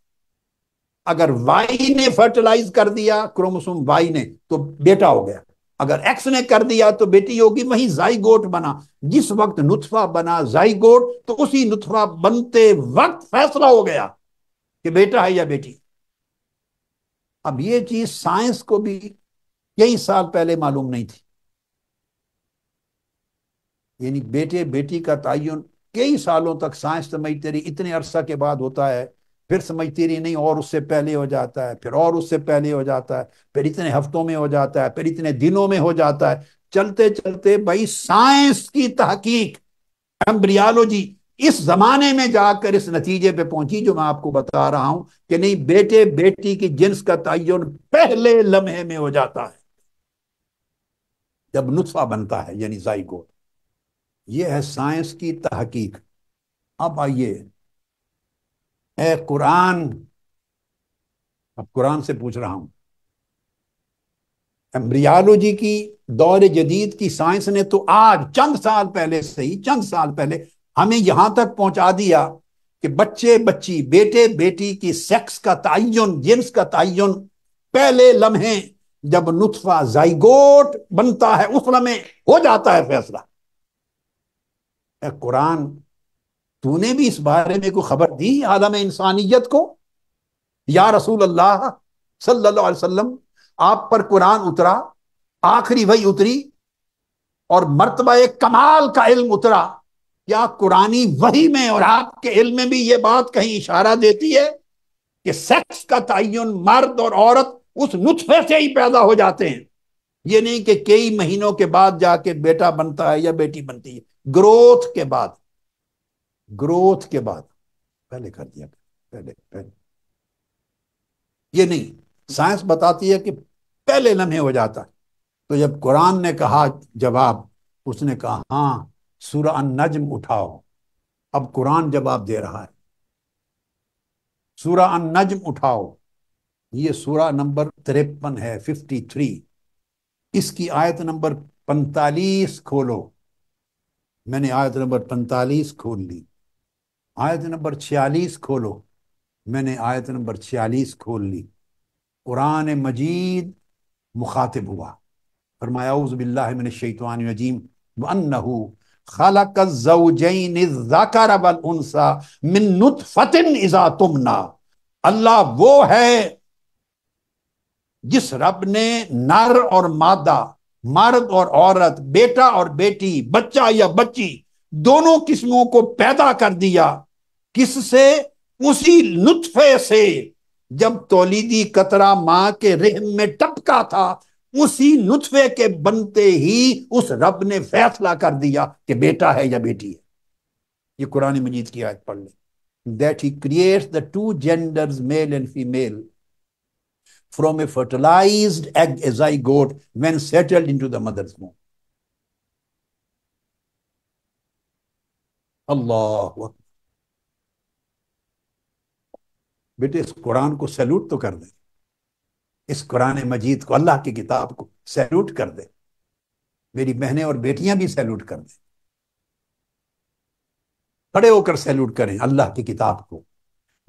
अगर वाई ने फर्टिलाइज कर दिया क्रोमोसोम वाई ने तो बेटा हो गया अगर एक्स ने कर दिया तो बेटी होगी वही जाइगोट बना जिस वक्त नुथफा बना जाइगोट तो उसी नुथफा बनते वक्त फैसला हो गया कि बेटा है या बेटी अब ये चीज साइंस को भी कई साल पहले मालूम नहीं थी यानी बेटे बेटी का तयन कई सालों तक साइंस समझते रही इतने अरसा के बाद होता है फिर समझती रही नहीं और उससे पहले हो जाता है फिर और उससे पहले हो जाता है फिर इतने हफ्तों में हो जाता है फिर इतने दिनों में हो जाता है चलते चलते भाई साइंस की तहकीक एम्ब्रियालोजी इस जमाने में जाकर इस नतीजे पे पहुंची जो मैं आपको बता रहा हूं कि नहीं बेटे बेटी की जिन्स का तयन पहले लम्हे में हो जाता है जब नुस्फा बनता है यानी जाइगोट यह है साइंस की तहकीक अब आइए है कुरान अब कुरान से पूछ रहा हूं एम्ब्रियालोजी की दौर जदीद की साइंस ने तो आज चंद साल पहले से ही चंद साल पहले हमें यहां तक पहुंचा दिया कि बच्चे बच्ची बेटे बेटी की सेक्स का तयन जिन्स का तयन पहले लम्हे जब नुतफा जाइगोट बनता है उस लम्हे हो जाता है फैसला कुरान तूने भी इस बारे में कोई खबर दी आलम इंसानियत को या रसूल अल्लाह सल्लल्लाहु अलैहि वसल्लम आप पर कुरान उतरा आखिरी वही उतरी और मरतबा कमाल का इल्म उतरा क्या कुरानी वही में और आपके इल्म में भी ये बात कहीं इशारा देती है कि सेक्स का तयन मर्द और औरत उस नुतफे से ही पैदा हो जाते हैं ये नहीं कि कई महीनों के बाद जाके बेटा बनता है या बेटी बनती है ग्रोथ के बाद ग्रोथ के बाद पहले कर दिया पहले पहले ये नहीं साइंस बताती है कि पहले लम्हे हो जाता है तो जब कुरान ने कहा जवाब उसने कहा हाँ सूर्य नजम उठाओ अब कुरान जवाब दे रहा है सूरा नजम उठाओ ये सूरा नंबर तिरपन है फिफ्टी थ्री इसकी आयत नंबर पैंतालीस खोलो मैंने आयत नंबर पैंतालीस खोल ली आयत नंबर छियालीस खोलो मैंने आयत नंबर छियालीस खोल ली कुरान मजीद मुखातिब हुआ फरमायाबिल्लामिन इज़ा तुमना अल्लाह वो है जिस रब ने नर और मादा मर्द और औरत बेटा और बेटी बच्चा या बच्ची दोनों किस्मों को पैदा कर दिया से उसी लुत्फे से जब तोलीदी कतरा माँ के रेह में टपका था उसी लुत्फे के बनते ही उस रब ने फैसला कर दिया कि बेटा है या बेटी है ये कुरान मजीद की आयत पढ़ लें that he create the two gender male and female from a fertilize egg as I got when settled in to the mother's womb अल्लाह बेटे इस कुरान को सैल्यूट तो कर दे इस कुरान मजीद को अल्लाह की किताब को सैल्यूट कर दे मेरी बहनें और बेटियां भी सैल्यूट कर दें खड़े होकर सैल्यूट करें अल्लाह की किताब को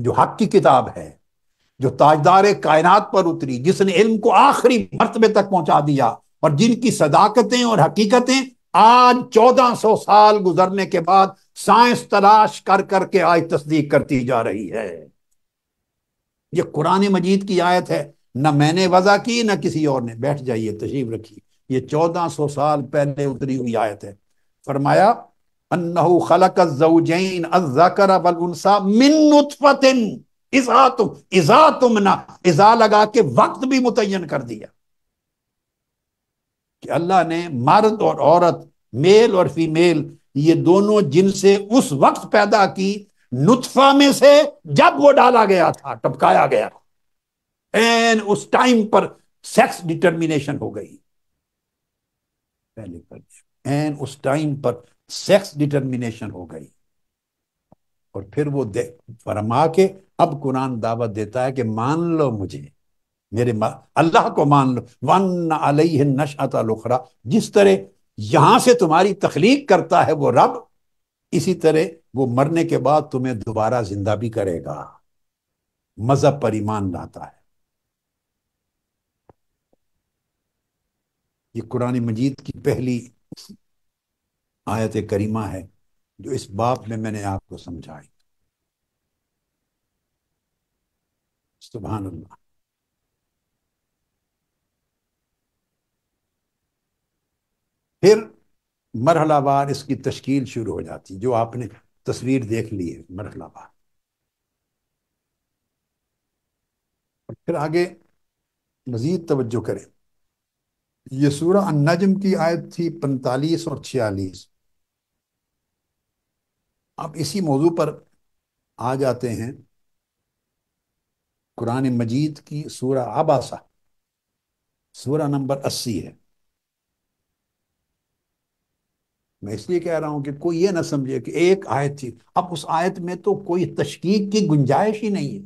जो हक की किताब है जो ताजदार कायनात पर उतरी जिसने इल्म को आखिरी मरतबे तक पहुंचा दिया और जिनकी सदाकतें और हकीकतें आज सौ साल गुजरने के बाद साइंस तलाश कर करके आज तस्दीक करती जा रही है ये कुरान मजीद की आयत है न मैंने वजह की ना किसी और ने बैठ जाइए तशीफ रखिए ये चौदह सौ साल पहले उतरी हुई आयत है फरमाया अन्नहु खलक अजकर इजा लगा के वक्त भी मुतयन कर दिया कि अल्लाह ने मर्द और औरत मेल और फीमेल ये दोनों जिनसे उस वक्त पैदा की नुतफा में से जब वो डाला गया था टपकाया गया एंड उस टाइम पर सेक्स डिटर्मिनेशन हो गई पहले पर एंड उस टाइम पर सेक्स डिटर्मिनेशन हो गई और फिर वो दे फरमा के अब कुरान दावत देता है कि मान लो मुझे मेरे अल्लाह को मान लो वन अलई नशा तलखरा जिस तरह यहां से तुम्हारी तखलीक करता है वो रब इसी तरह वो मरने के बाद तुम्हें दोबारा जिंदा भी करेगा मजहब पर ईमान लाता है ये कुरान मजीद की पहली आयत करीमा है जो इस बाप में मैंने आपको समझाई सुबहानल्ला फिर बार इसकी तश्कील शुरू हो जाती जो आपने तस्वीर देख ली है मरहला बार फिर आगे मजीद तवज्जो करें ये सूरह अन्नजम की आयत थी पैंतालीस और छियालीस अब इसी मौजू पर आ जाते हैं कुरान मजीद की सूरह आबासा सूरह नंबर अस्सी है मैं इसलिए कह रहा हूं कि कोई ये ना समझे कि एक आयत थी अब उस आयत में तो कोई तशकीक की गुंजाइश ही नहीं है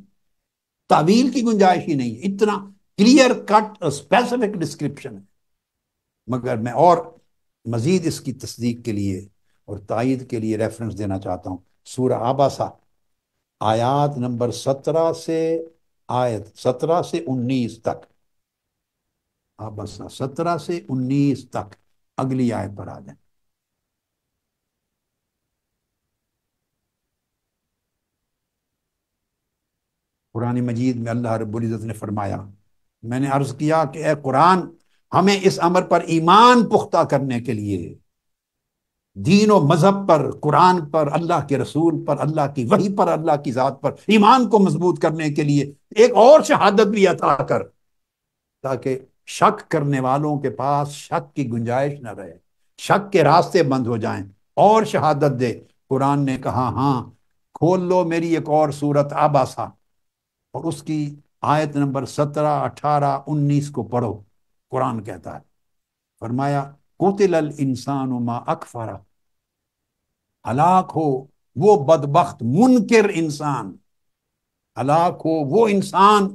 तावील की गुंजाइश ही नहीं है इतना क्लियर कट स्पेसिफिक डिस्क्रिप्शन है मगर मैं और मजीद इसकी तस्दीक के लिए और तइद के लिए रेफरेंस देना चाहता हूँ सूर्य आबासा आयात नंबर सत्रह से आयत सत्रह से उन्नीस तक आबासा सत्रह से उन्नीस तक अगली आयत पर आ जाए कुरान मजीद में अल्लाह रब्ज़त ने फरमाया मैंने अर्ज किया कि ए कुरान हमें इस अमर पर ईमान पुख्ता करने के लिए दीन व मजहब पर कुरान पर अल्लाह के रसूल पर अल्लाह की वही पर अल्लाह की ज़ात पर ईमान को मजबूत करने के लिए एक और शहादत भी अता कर ताकि शक करने वालों के पास शक की गुंजाइश न रहे शक के रास्ते बंद हो जाए और शहादत दे कुरान ने कहा हाँ खोल लो मेरी एक और सूरत आबासा और उसकी आयत नंबर सत्रह अठारह उन्नीस को पढ़ो कुरान कहता है फरमाया कोतिल इंसान मा अकफरा हलाक हो वो बदबخت मुनकर इंसान हलाक हो वो इंसान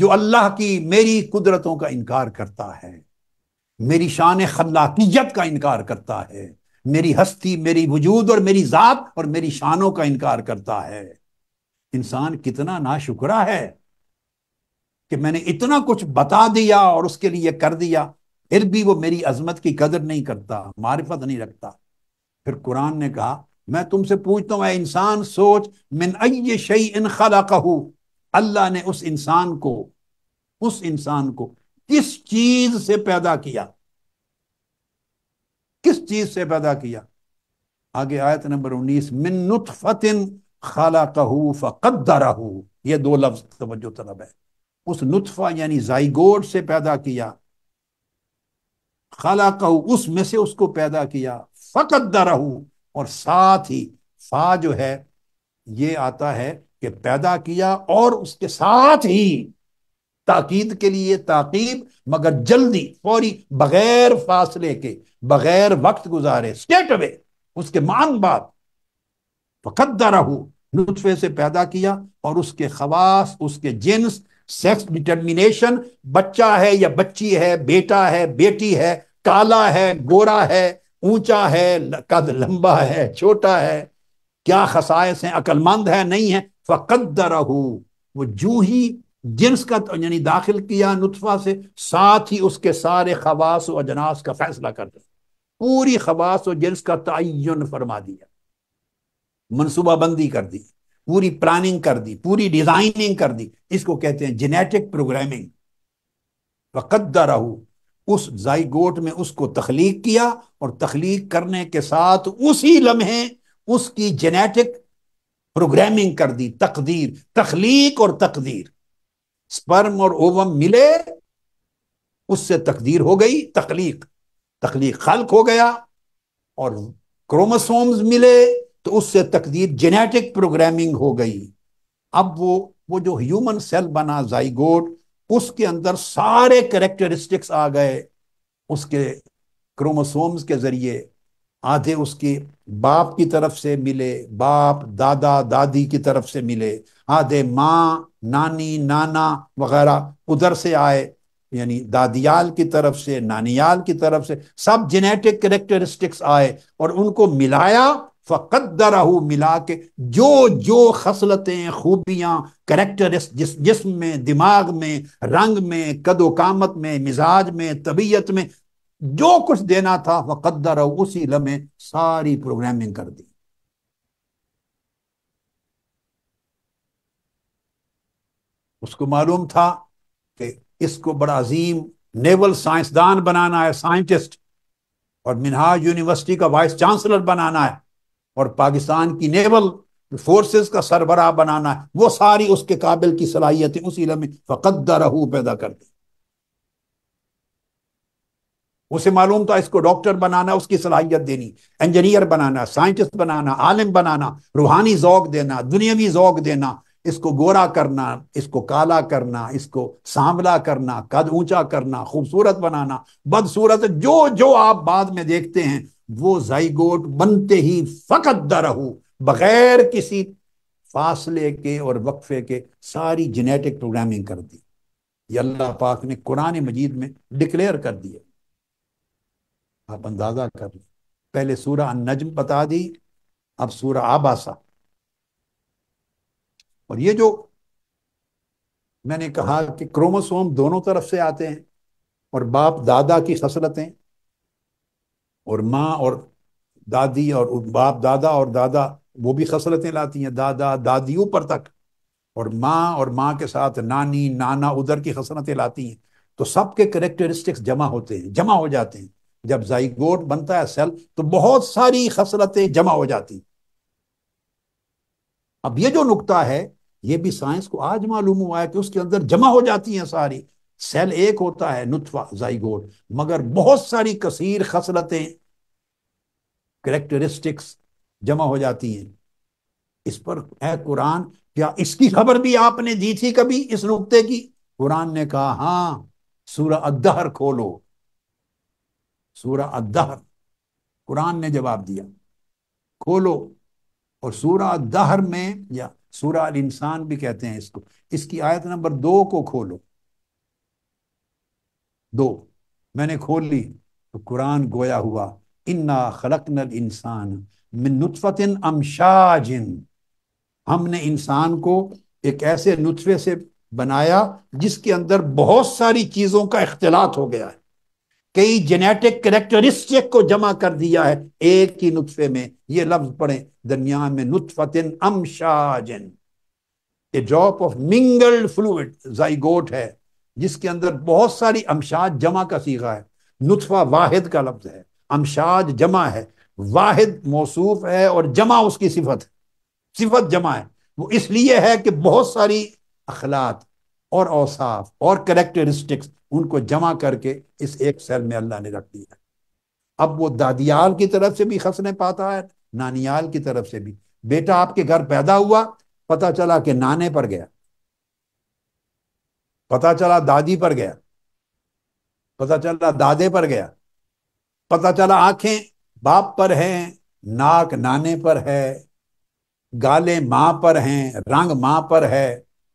जो अल्लाह की मेरी कुदरतों का इनकार करता है मेरी शान खलाकियत का इनकार करता है मेरी हस्ती मेरी वजूद और मेरी ज़ात और मेरी शानों का इनकार करता है इंसान कितना नाशुकरा है कि मैंने इतना कुछ बता दिया और उसके लिए कर दिया फिर भी वो मेरी अजमत की कदर नहीं करता मारिफत नहीं रखता फिर कुरान ने कहा मैं तुमसे पूछता हूं इंसान सोच मिन अय शई इन खला कहू अल्लाह ने उस इंसान को उस इंसान को किस चीज से पैदा किया किस चीज से पैदा किया आगे आयत नंबर उन्नीस मिन नुतफतिन खाला कहू फ़कदा रहू ये दो लफ्ज तवज्जो तलब है उस नुतफ़ा यानी जाइगोड से पैदा किया खाला कहू उसमें से उसको पैदा किया फ़कद रहू और साथ ही फा जो है ये आता है कि पैदा किया और उसके साथ ही ताकीद के लिए ताकीब मगर जल्दी फौरी बगैर फासले के बगैर वक्त गुजारे स्टेट अवे उसके मान बाद फकद रहू नुतफे से पैदा किया और उसके खवास उसके जिन्स सेक्स डिटर्मिनेशन बच्चा है या बच्ची है बेटा है बेटी है काला है गोरा है ऊंचा है कद लंबा है छोटा है क्या खसायस है अकलमंद है नहीं है फ़कदर वो जू ही जिन्स का यानी दाखिल किया नुतफा से साथ ही उसके सारे खवास व अजनास का फैसला कर दिया पूरी खवास व जिन्स का तयन फरमा दिया मनसूबाबंदी कर दी पूरी प्लानिंग कर दी पूरी डिजाइनिंग कर दी इसको कहते हैं जेनेटिक प्रोग्रामिंग वकदा रहू उस जाइगोट में उसको तखलीक किया और तख्लीक करने के साथ उसी लम्हे उसकी जेनेटिक प्रोग्रामिंग कर दी तकदीर तखलीक और तकदीर स्पर्म और ओवम मिले उससे तकदीर हो गई तखलीक तखलीक खल्क हो गया और क्रोमोसोम्स मिले तो उससे तकदीर जेनेटिक प्रोग्रामिंग हो गई अब वो वो जो ह्यूमन सेल बना जाइगोट उसके अंदर सारे करेक्टरिस्टिक्स आ गए उसके क्रोमोसोम्स के जरिए आधे उसके बाप की तरफ से मिले बाप दादा दादी की तरफ से मिले आधे माँ नानी नाना वगैरह उधर से आए यानी दादियाल की तरफ से नानियाल की तरफ से सब जेनेटिक करेक्टरिस्टिक्स आए और उनको मिलाया फ़कदरा मिला के जो जो खसलतें खूबियाँ करेक्टर जिस जिसम में दिमाग में रंग में कदोकामत में मिजाज में तबीयत में जो कुछ देना था फ़कदर उसी लम्हे सारी प्रोग्रामिंग कर दी उसको मालूम था कि इसको बड़ा अजीम नेवल साइंसदान बनाना है साइंटिस्ट और मिनहाज यूनिवर्सिटी का वाइस चांसलर बनाना है और पाकिस्तान की नेवल फोर्सेस का सरबरा बनाना है वो सारी उसके काबिल की सलाहियतें उसी लम्हे फ़कद्दा रहू पैदा कर दी उसे मालूम था इसको डॉक्टर बनाना उसकी सलाहियत देनी इंजीनियर बनाना साइंटिस्ट बनाना आलिम बनाना रूहानी जौक देना दुनियावी जौक देना इसको गोरा करना इसको काला करना इसको सांवला करना कद ऊंचा करना खूबसूरत बनाना बदसूरत जो जो आप बाद में देखते हैं वो जाइगोट बनते ही फकत दरहू बगैर किसी फासले के और वक्फे के सारी जेनेटिक प्रोग्रामिंग कर दी ये अल्लाह पाक ने कुरान मजीद में डिक्लेयर कर दिया आप अंदाजा कर लें पहले सूरह नजम बता दी अब सूरह आबासा और ये जो मैंने कहा कि क्रोमोसोम दोनों तरफ से आते हैं और बाप दादा की खसलतें और माँ और दादी और बाप दादा और दादा वो भी खसलतें लाती हैं दादा दादी ऊपर तक और माँ और माँ के साथ नानी नाना उधर की खसलतें लाती हैं तो सबके करेक्टरिस्टिक्स जमा होते हैं जमा हो जाते हैं जब जाइगोट बनता है सेल तो बहुत सारी खसलतें जमा हो जाती अब ये जो नुकता है ये भी साइंस को आज मालूम हुआ है कि उसके अंदर जमा हो जाती हैं सारी सेल एक होता है नुतवा जाइगोट मगर बहुत सारी कसीर खसरतें करेक्टरिस्टिक्स जमा हो जाती हैं इस पर है कुरान क्या इसकी खबर भी आपने दी थी कभी इस नुकते की कुरान ने कहा हाँ सूरह अद्दहर खोलो सूरह अद्दहर कुरान ने जवाब दिया खोलो और सूरह अद्दहर में या सूरह इंसान भी कहते हैं इसको इसकी आयत नंबर दो को खोलो दो मैंने खोल ली तो कुरान गोया हुआ इन्ना नल इंसान मिनफतिन अमशाजिन हमने इंसान को एक ऐसे नुतफे से बनाया जिसके अंदर बहुत सारी चीजों का इख्तलात हो गया है कई जेनेटिक करेक्टरिस्टिक को जमा कर दिया है एक ही नुतफे में ये लफ्ज पढ़े दरमियान में नुतफतिन अमशाजिन a drop of mingled fluid zygote है जिसके अंदर बहुत सारी अमशाज जमा का सीखा है नुतफा वाहिद का लफ्ज है अमशाज जमा है वाहिद मौसूफ है और जमा उसकी सिफत है सिफत जमा है वो इसलिए है कि बहुत सारी अखलात और औसाफ और करेक्टरिस्टिक्स उनको जमा करके इस एक सेल में अल्लाह ने रख दिया अब वो दादियाल की तरफ से भी खसने पाता है नानियाल की तरफ से भी बेटा आपके घर पैदा हुआ पता चला कि नाने पर गया पता चला दादी पर गया पता चला दादे पर गया पता चला आंखें बाप पर हैं नाक नाने पर है गाले माँ पर हैं रंग माँ पर है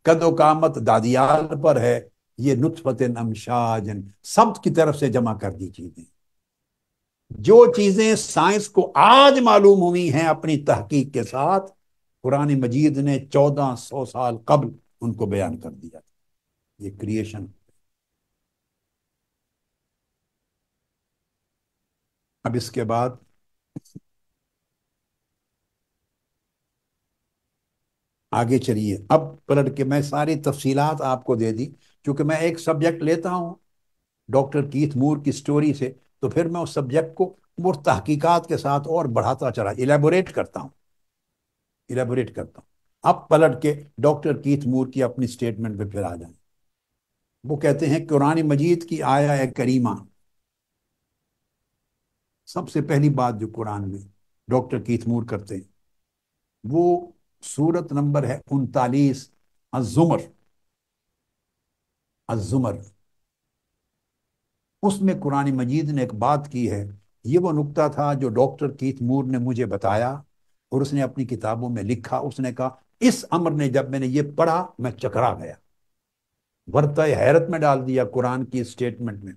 कदो कामत दादियाल पर है ये नुतफत अमशाजन सब की तरफ से जमा कर दी चीजें जो चीजें साइंस को आज मालूम हुई हैं अपनी तहकीक के साथ कुरान मजीद ने चौदह सौ साल कबल उनको बयान कर दिया ये क्रिएशन अब इसके बाद आगे चलिए अब पलट के मैं सारी तफसीलात आपको दे दी क्योंकि मैं एक सब्जेक्ट लेता हूं डॉक्टर कीथ मूर की स्टोरी से तो फिर मैं उस सब्जेक्ट को मुर तहकीकात के साथ और बढ़ाता चला इलेबोरेट करता हूं इलेबोरेट करता हूं अब पलट के डॉक्टर कीथ मूर की अपनी स्टेटमेंट पे फिर आ जाए वो कहते हैं कुरान मजीद की आया है करीमा सबसे पहली बात जो कुरान में डॉक्टर कीथमूर करते हैं वो सूरत नंबर है उनतालीस अजुमर अजुमर उसमें कुरान मजीद ने एक बात की है ये वो नुक्ता था जो डॉक्टर कीथ मूर ने मुझे बताया और उसने अपनी किताबों में लिखा उसने कहा इस अमर ने जब मैंने ये पढ़ा मैं चकरा गया वरता हैरत में डाल दिया कुरान की स्टेटमेंट में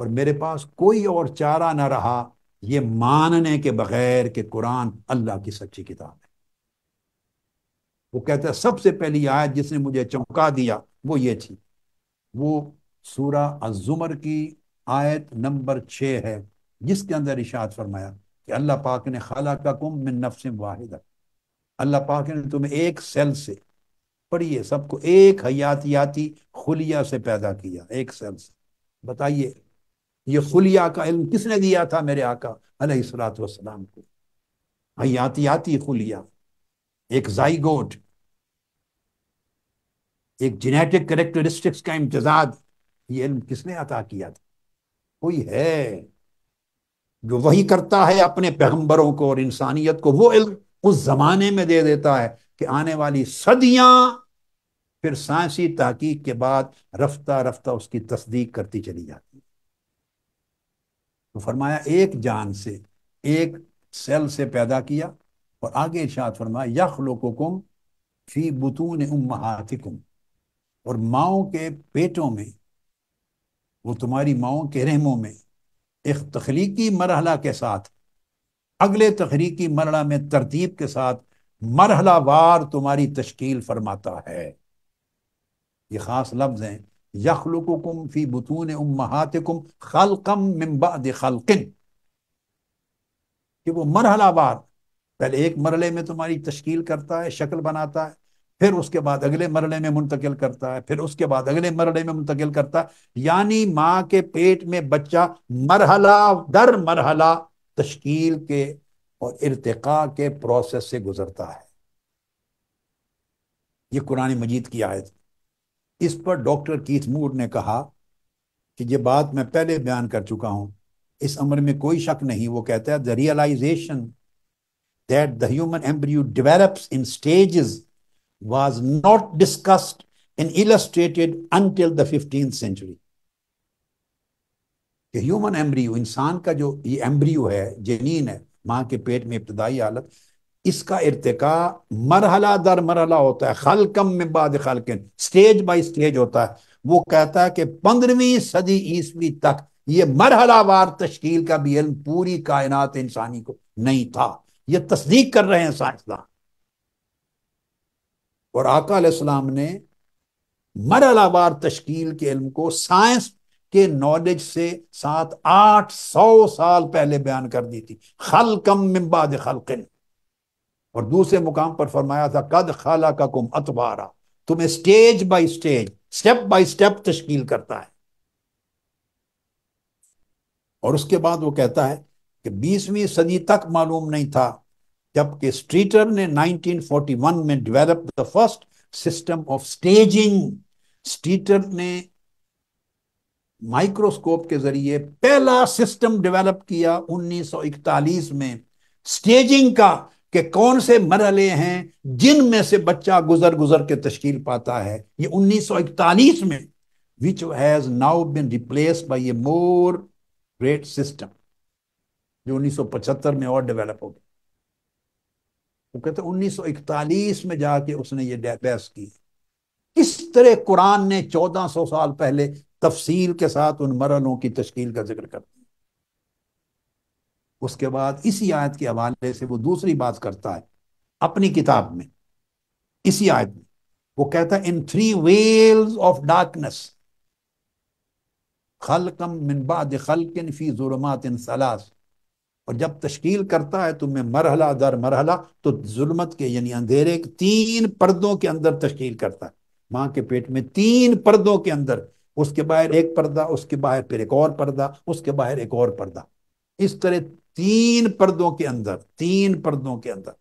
और मेरे पास कोई और चारा ना रहा ये मानने के बगैर कि कुरान अल्लाह की सच्ची किताब है वो कहता है सबसे पहली आयत जिसने मुझे चौंका दिया वो ये थी वो सूरा अजुमर की आयत नंबर छः है जिसके अंदर इशाद फरमाया कि अल्लाह पाक ने खाला का कुम मिन नफ्स वाहिदा अल्लाह पाक ने तुम्हें एक सेल से पढ़िए सबको एक हयातियाती खुलिया से पैदा किया एक सेंस बताइए ये खुलिया का इल्म किसने दिया था मेरे आका अलैहिस्सलात वसलाम को हयातियाती खुलिया एक जाइगोट एक जेनेटिक करेक्टरिस्टिक्स का इम्तजाद ये इल्म किसने अता किया था कोई है जो वही करता है अपने पैगंबरों को और इंसानियत को वो इल्म उस जमाने में दे देता है कि आने वाली सदियां फिर साइंसी तहकीक के बाद रफ्ता रफ्ता उसकी तस्दीक करती चली जाती है तो फरमाया एक जान से एक सेल से पैदा किया और आगे इर्शाद फरमाया यख कुम फी बुतून उम्मातिकुम और माओ के पेटों में वो तुम्हारी माओ के रहमों में एक तख्लीकी मरहला के साथ अगले तखलीकी मरहला में तरतीब के साथ मरहला वार तुम्हारी तश्कील फरमाता है ये ख़ास लफ्ज़ हैं यखलुकुकुम फ़ी बतून उम्मातिकुम खलकम बाद खलकिन कि वो मरहला बार पहले एक मरले में तुम्हारी तश्कील करता है शक्ल बनाता है फिर उसके बाद अगले मरले में मुंतकिल करता है फिर उसके बाद अगले मरले में मुंतकिल करता है यानी माँ के पेट में बच्चा मरहला दर मरहला तश्कील के और इरतका के प्रोसेस से गुजरता है ये कुरान मजीद की आयत इस पर डॉक्टर कीथ मूड ने कहा कि ये बात मैं पहले बयान कर चुका हूं इस अमर में कोई शक नहीं वो कहता है the realization that the human embryo develops in stages was not discussed in illustrated until the fifteen century human embryo इंसान का जो ये एम्ब्रियो है जेनीन है मां के पेट में इब्तदाई हालत इसका इरतका मरहला दर मरहला होता है खलकम में बाद खलकिन स्टेज बाई स्टेज होता है वो कहता है कि पंद्रहवीं सदी ईस्वी तक ये वार तश्ल का भी इलम पूरी कायनात इंसानी को नहीं था ये तस्दीक कर रहे हैं साइंसदान और आकाम ने वार तश्ल के इल्म को साइंस के नॉलेज से सात आठ सौ साल पहले बयान कर दी थी खलकम मिम्बाद खलकिन और दूसरे मुकाम पर फरमाया था कद खाला का कुम अतबारा तुम्हें stage by stage step by step तश्कील करता है और उसके बाद वो कहता है कि 20वीं सदी तक मालूम नहीं था जबकि स्ट्रीटर ने 1941 में develop the first system of staging Streeter ने माइक्रोस्कोप के जरिए पहला सिस्टम डेवलप किया 1941 में स्टेजिंग का कि कौन से मरहले हैं जिन में से बच्चा गुजर गुजर के तश्कील पाता है ये 1941 में which has now been replaced by a more great system जो 1975 में और डेवलप हो गया वो कहते उन्नीस में जाके उसने ये बहस की किस तरह कुरान ने 1400 साल पहले तफसील के साथ उन मरलों की तश्कील का जिक्र कर दिया उसके बाद इसी आयत के हवाले से वो दूसरी बात करता है अपनी किताब में इसी आयत में वो कहता है in three veils of darkness खलकम मिनबाद खलकिन फी जुलमात इन सलास और जब तश्कील करता है तुम्हें मरहला दर मरहला तो जुलमत के यानी अंधेरे तीन पर्दों के अंदर तश्कील करता है माँ के पेट में तीन पर्दों के अंदर उसके बाहर एक पर्दा उसके बाहर फिर एक और पर्दा उसके बाहर एक और पर्दा इस तरह तीन पर्दों के अंदर तीन पर्दों के अंदर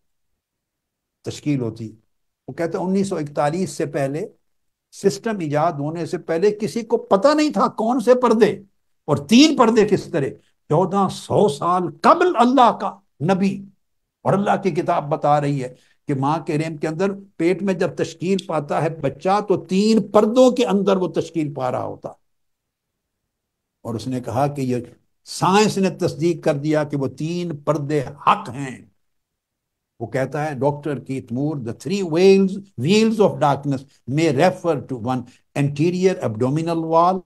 तश्कील होती वो कहते हैं उन्नीस से पहले सिस्टम ईजाद होने से पहले किसी को पता नहीं था कौन से पर्दे और तीन पर्दे किस तरह चौदह सौ साल कबल अल्लाह का नबी और अल्लाह की किताब बता रही है कि माँ के रेम के अंदर पेट में जब तश्कील पाता है बच्चा तो तीन पर्दों के अंदर वो तश्कील पा रहा होता और उसने कहा कि ये साइंस ने तस्दीक कर दिया कि वो तीन पर्दे हक हैं वो कहता है doctor Keith Moore the three wheels wheels of darkness may refer to one anterior abdominal wall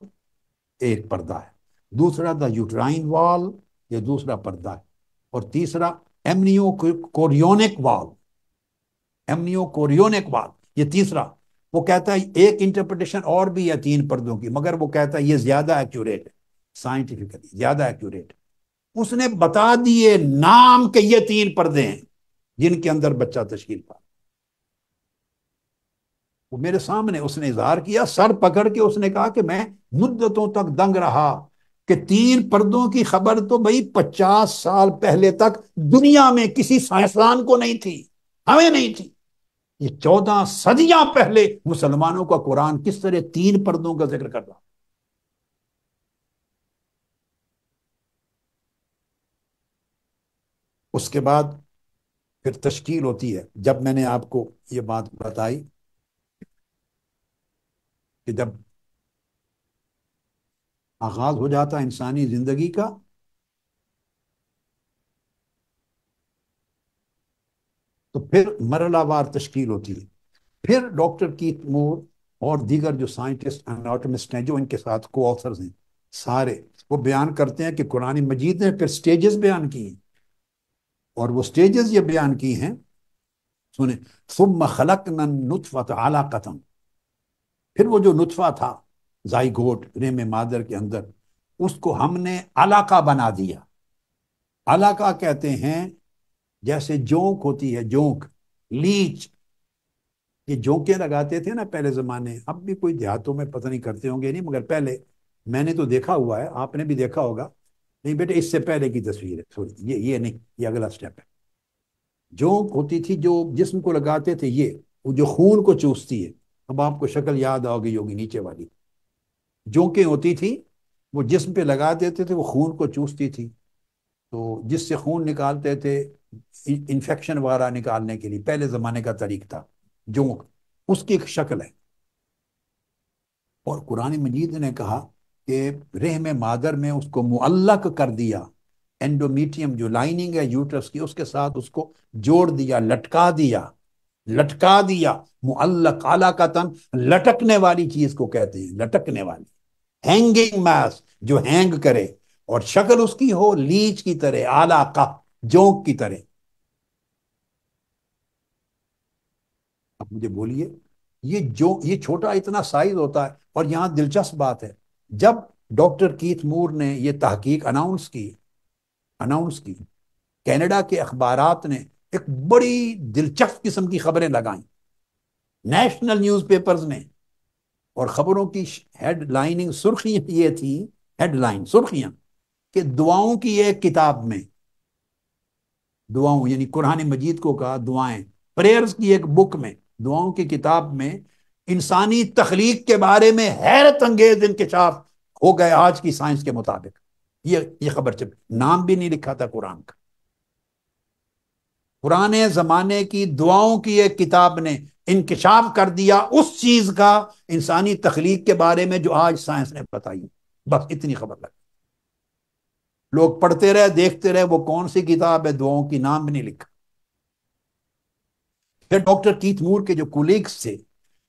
एक पर्दा है दूसरा द यूट्राइन वॉल ये दूसरा पर्दा है और तीसरा amniochorionic wall amniochorionic wall ये तीसरा वो कहता है एक इंटरप्रिटेशन और भी है तीन पर्दों की मगर वो कहता है ये ज्यादा एक्यूरेट है साइंटिफिकली ज्यादा एक्यूरेट उसने बता दिए नाम के ये तीन पर्दे हैं जिनके अंदर बच्चा तश्कील पा वो मेरे सामने उसने इजहार किया सर पकड़ के उसने कहा कि मैं मुद्दतों तक दंग रहा कि तीन पर्दों की खबर तो भाई पचास साल पहले तक दुनिया में किसी साइंसदान को नहीं थी हमें नहीं थी ये चौदह सदियां पहले मुसलमानों का कुरान किस तरह तीन पर्दों का जिक्र कर रहा उसके बाद फिर तश्कील होती है जब मैंने आपको ये बात बताई कि जब आगाज हो जाता इंसानी जिंदगी का तो फिर मरलावार तश्कील होती है फिर डॉक्टर कीथ मोर और दीगर जो साइंटिस्ट एनाटमिस्ट हैं जो इनके साथ को ऑथर्स हैं सारे वो बयान करते हैं कि कुरानी मजीद ने फिर स्टेजेस बयान किए और वो स्टेजेस ये बयान की हैं सुने सुम खलक नुतफत आला कथम फिर वो जो नुतफा था जाइगोट रेम मादर के अंदर उसको हमने अलाका बना दिया अलाका कहते हैं जैसे जोंक होती है जोंक लीच ये जोंके लगाते थे ना पहले जमाने अब भी कोई देहातों में पता नहीं करते होंगे नहीं मगर पहले मैंने तो देखा हुआ है आपने भी देखा होगा नहीं बेटे इससे पहले की तस्वीर है सॉरी ये ये नहीं ये अगला स्टेप है जोंक होती थी जो जिस्म को लगाते थे ये वो जो खून को चूसती है अब आपको शक्ल याद आओगी होगी नीचे वाली जोंकें होती थी वो जिस्म पे लगा देते थे वो खून को चूसती थी तो जिससे खून निकालते थे इन्फेक्शन वगैरह निकालने के लिए पहले ज़माने का तरीक था जोंक उसकी एक शक्ल है और कुरान मजीद ने कहा कि रेह में मादर में उसको मुअल्लक कर दिया एंडोमीटियम जो लाइनिंग है यूट्रस की उसके साथ उसको जोड़ दिया लटका दिया लटका दिया मुअल्लक आला का तन लटकने वाली चीज को कहते हैं लटकने वाली हैंगिंग मास जो हैंग करे और शक्ल उसकी हो लीच की तरह आला का जोंक की तरह आप मुझे बोलिए ये जो ये छोटा इतना साइज होता है और यहां दिलचस्प बात है जब डॉक्टर कीथ मूर ने यह तहकीक अनाउंस की अनाउंस की कनाडा के अखबार ने एक बड़ी दिलचस्प किस्म की खबरें लगाई नेशनल न्यूज़पेपर्स ने और खबरों की हेडलाइनिंग सुर्खियां [laughs] ये थी हेडलाइन सुर्खियां कि दुआओं की एक किताब में दुआओं यानी कुरान मजीद को कहा दुआएं प्रेयर्स की एक बुक में दुआओं की किताब में इंसानी तखलीक के बारे में हैरत अंगेज इंकशाफ हो गए आज की साइंस के मुताबिक ये ये खबर जब नाम भी नहीं लिखा था कुरान का पुराने जमाने की दुआओं की एक किताब ने इंकशाफ कर दिया उस चीज का इंसानी तखलीक के बारे में जो आज साइंस ने बताई बस इतनी खबर लगी लोग पढ़ते रहे देखते रहे वो कौन सी किताब है दुआओं की नाम भी नहीं लिखा फिर डॉक्टर कीथ मूर के जो कुलीग्स थे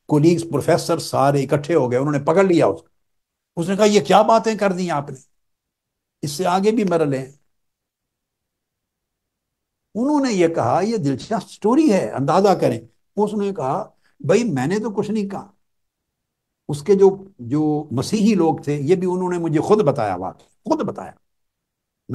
कोलीग्स प्रोफेसर सारे इकट्ठे हो गए उन्होंने पकड़ लिया उसको उसने कहा ये क्या बातें कर दी आपने इससे आगे भी मर लें उन्होंने ये कहा ये दिलचस्प स्टोरी है अंदाजा करें उसने कहा भाई मैंने तो कुछ नहीं कहा उसके जो जो मसीही लोग थे ये भी उन्होंने मुझे खुद बताया वाकई खुद बताया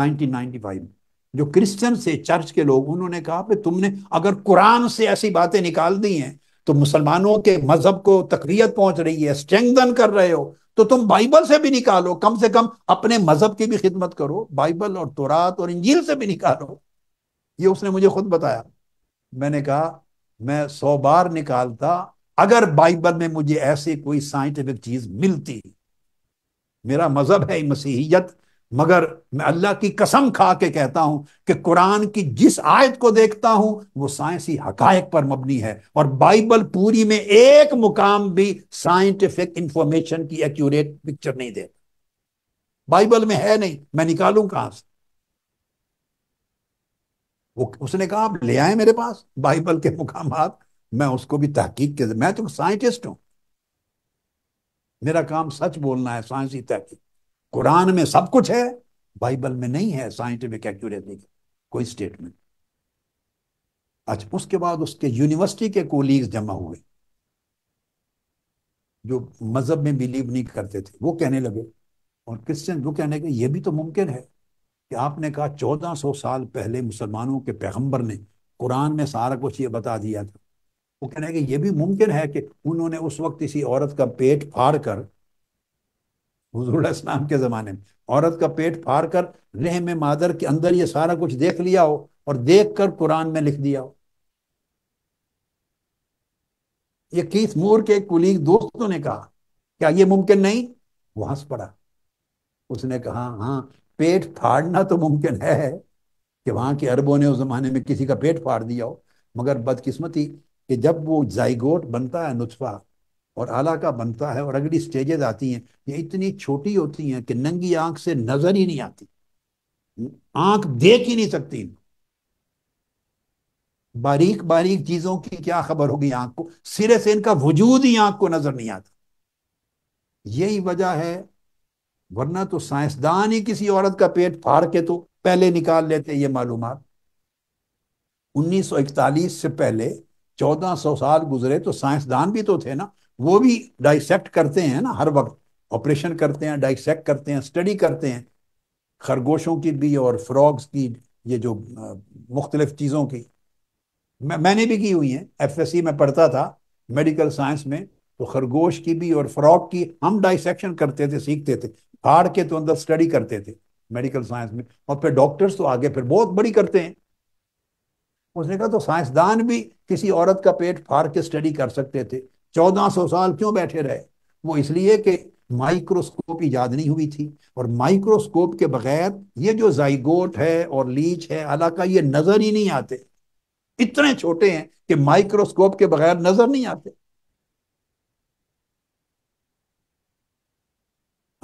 1995 में जो क्रिश्चियन से चर्च के लोग उन्होंने कहा तुमने अगर कुरान से ऐसी बातें निकाल दी हैं तो मुसलमानों के मजहब को तकलीत पहुंच रही है स्ट्रेंथन कर रहे हो तो तुम बाइबल से भी निकालो कम से कम अपने मजहब की भी खिदमत करो बाइबल और तोरात और इंजील से भी निकालो ये उसने मुझे खुद बताया मैंने कहा मैं सौ बार निकालता अगर बाइबल में मुझे ऐसी कोई साइंटिफिक चीज मिलती मेरा मजहब है मसीहियत मगर मैं अल्लाह की कसम खा के कहता हूं कि कुरान की जिस आयत को देखता हूं वो साइंसी हकायक पर मबनी है और बाइबल पूरी में एक मुकाम भी साइंटिफिक इंफॉर्मेशन की एक्यूरेट पिक्चर नहीं देता बाइबल में है नहीं मैं निकालू कहां से वो उसने कहा आप ले आए मेरे पास बाइबल के मुकाम मैं उसको भी तहकीक के मैं तो साइंटिस्ट हूं मेरा काम सच बोलना है साइंसी तहकीक कुरान में सब कुछ है बाइबल में नहीं है साइंटिफिक एक्यूरेसी की कोई स्टेटमेंट अच्छा उसके बाद उसके यूनिवर्सिटी के कोलीग्स जमा हुए जो मजहब में बिलीव नहीं करते थे वो कहने लगे और क्रिश्चियन वो कहने लगे ये भी तो मुमकिन है कि आपने कहा चौदह सौ साल पहले मुसलमानों के पैगंबर ने कुरान में सारा कुछ ये बता दिया था वो कहने लगे ये भी मुमकिन है कि उन्होंने उस वक्त इसी औरत का पेट फाड़ कर हजूर इस्लाम के ज़माने में औरत का पेट फाड़ कर रेह में मादर के अंदर ये सारा कुछ देख लिया हो और देख कर कुरान में लिख दिया हो ये कीस मोर के कुलीग दोस्तों ने कहा क्या ये मुमकिन नहीं वो हंस पड़ा उसने कहा हाँ पेट फाड़ना तो मुमकिन है कि वहां के अरबों ने उस जमाने में किसी का पेट फाड़ दिया हो मगर बदकिस्मती कि जब वो जाइगोट बनता है नुस्फा और आला का बनता है और अगली स्टेजेस आती हैं ये इतनी छोटी होती हैं कि नंगी आंख से नजर ही नहीं आती आंख देख ही नहीं सकती बारीक बारीक चीजों की क्या खबर होगी आंख को सिरे से इनका वजूद ही आंख को नजर नहीं आता यही वजह है वरना तो साइंसदान ही किसी औरत का पेट फाड़ के तो पहले निकाल लेते ये मालूम 1941 से पहले 1400 साल गुजरे तो साइंसदान भी तो थे ना वो भी डाइसेक्ट करते हैं ना हर वक्त ऑपरेशन करते हैं डाइसेक्ट करते हैं स्टडी करते हैं खरगोशों की भी और फ्रॉग्स की ये जो मुख्तलिफ चीज़ों की मैं मैंने भी की हुई हैं सी में पढ़ता था मेडिकल साइंस में तो खरगोश की भी और फ्रॉग की हम डाइसेक्शन करते थे सीखते थे फाड़ के तो अंदर स्टडी करते थे मेडिकल साइंस में और फिर डॉक्टर्स तो आगे फिर बहुत बड़ी करते हैं उसने कहा तो साइंसदान भी किसी औरत का पेट फाड़ के स्टडी कर सकते थे चौदह सौ साल क्यों बैठे रहे वो इसलिए कि माइक्रोस्कोप ईजाद नहीं हुई थी और माइक्रोस्कोप के बगैर ये जो जाइगोट है और लीच है हालांकि ये नजर ही नहीं आते इतने छोटे हैं कि माइक्रोस्कोप के बगैर नजर नहीं आते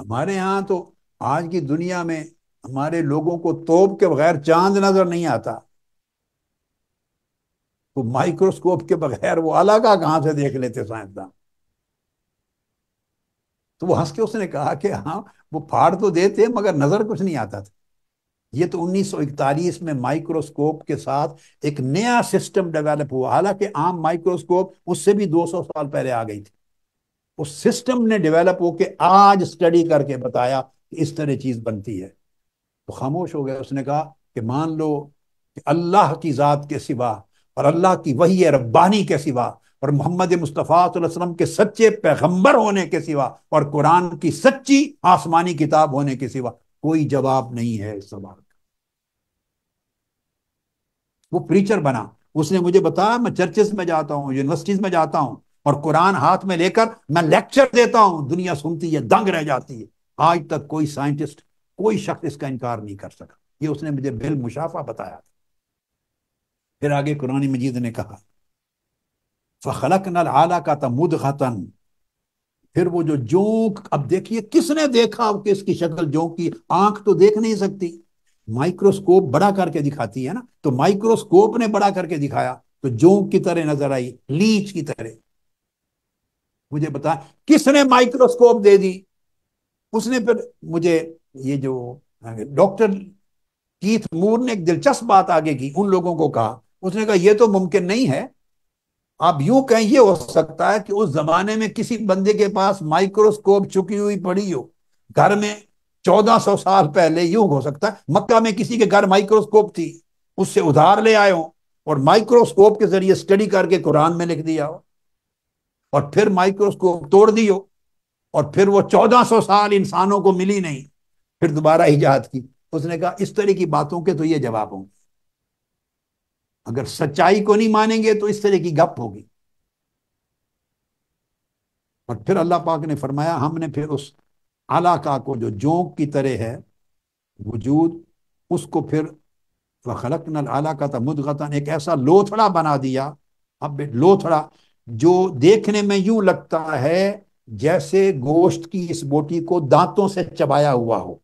हमारे यहाँ तो आज की दुनिया में हमारे लोगों को तोप के बगैर चांद नजर नहीं आता तो माइक्रोस्कोप के बगैर वो अलाका कहां से देख लेते साइंसदान तो वो हंस के उसने कहा कि हाँ वो फाड़ तो देते मगर नजर कुछ नहीं आता था ये तो 1941 में माइक्रोस्कोप के साथ एक नया सिस्टम डेवलप हुआ हालांकि आम माइक्रोस्कोप उससे भी 200 साल पहले आ गई थी उस सिस्टम ने डेवलप होके आज स्टडी करके बताया कि इस तरह चीज बनती है तो खामोश हो गया उसने कहा कि मान लो कि अल्लाह की जात के सिवा और अल्लाह की वही रब्बानी के सिवा और मोहम्मद मुस्तफ़ा के सच्चे पैगंबर होने के सिवा और कुरान की सच्ची आसमानी किताब होने के सिवा कोई जवाब नहीं है इस सवाल का वो प्रीचर बना उसने मुझे बताया मैं चर्चेस में जाता हूँ यूनिवर्सिटीज में जाता हूँ और कुरान हाथ में लेकर मैं लेक्चर देता हूँ दुनिया सुनती है दंग रह जाती है आज तक कोई साइंटिस्ट कोई शख्स इसका इनकार नहीं कर सका ये उसने मुझे बिल मुशाफा बताया फिर आगे कुरान मजीद ने कहा फलक नल आला का तमुद खतन फिर वो जो जोंक अब देखिए किसने देखा कि शक्ल जोंक की आंख तो देख नहीं सकती माइक्रोस्कोप बड़ा करके दिखाती है ना तो माइक्रोस्कोप ने बड़ा करके दिखाया तो जोंक की तरह नजर आई लीच की तरह मुझे बता किसने माइक्रोस्कोप दे दी उसने फिर मुझे ये जो डॉक्टर कीथ मूर ने एक दिलचस्प बात आगे की उन लोगों को कहा उसने कहा यह तो मुमकिन नहीं है आप यूं कहें यह हो सकता है कि उस जमाने में किसी बंदे के पास माइक्रोस्कोप चुकी हुई पड़ी हो घर में चौदह सौ साल पहले यूं हो सकता है मक्का में किसी के घर माइक्रोस्कोप थी उससे उधार ले आए हो और माइक्रोस्कोप के जरिए स्टडी करके कुरान में लिख दिया हो और फिर माइक्रोस्कोप तोड़ दियो और फिर वो चौदह सौ साल इंसानों को मिली नहीं फिर दोबारा ईजाद की उसने कहा इस तरह की बातों के तो ये जवाब होंगे अगर सच्चाई को नहीं मानेंगे तो इस तरह की गप होगी और फिर अल्लाह पाक ने फरमाया हमने फिर उस आलाका को जो जोंक की तरह है वजूद उसको फिर खलक नल का था मुदगतन एक ऐसा लोथड़ा बना दिया अब लोथड़ा जो देखने में यूं लगता है जैसे गोश्त की इस बोटी को दांतों से चबाया हुआ हो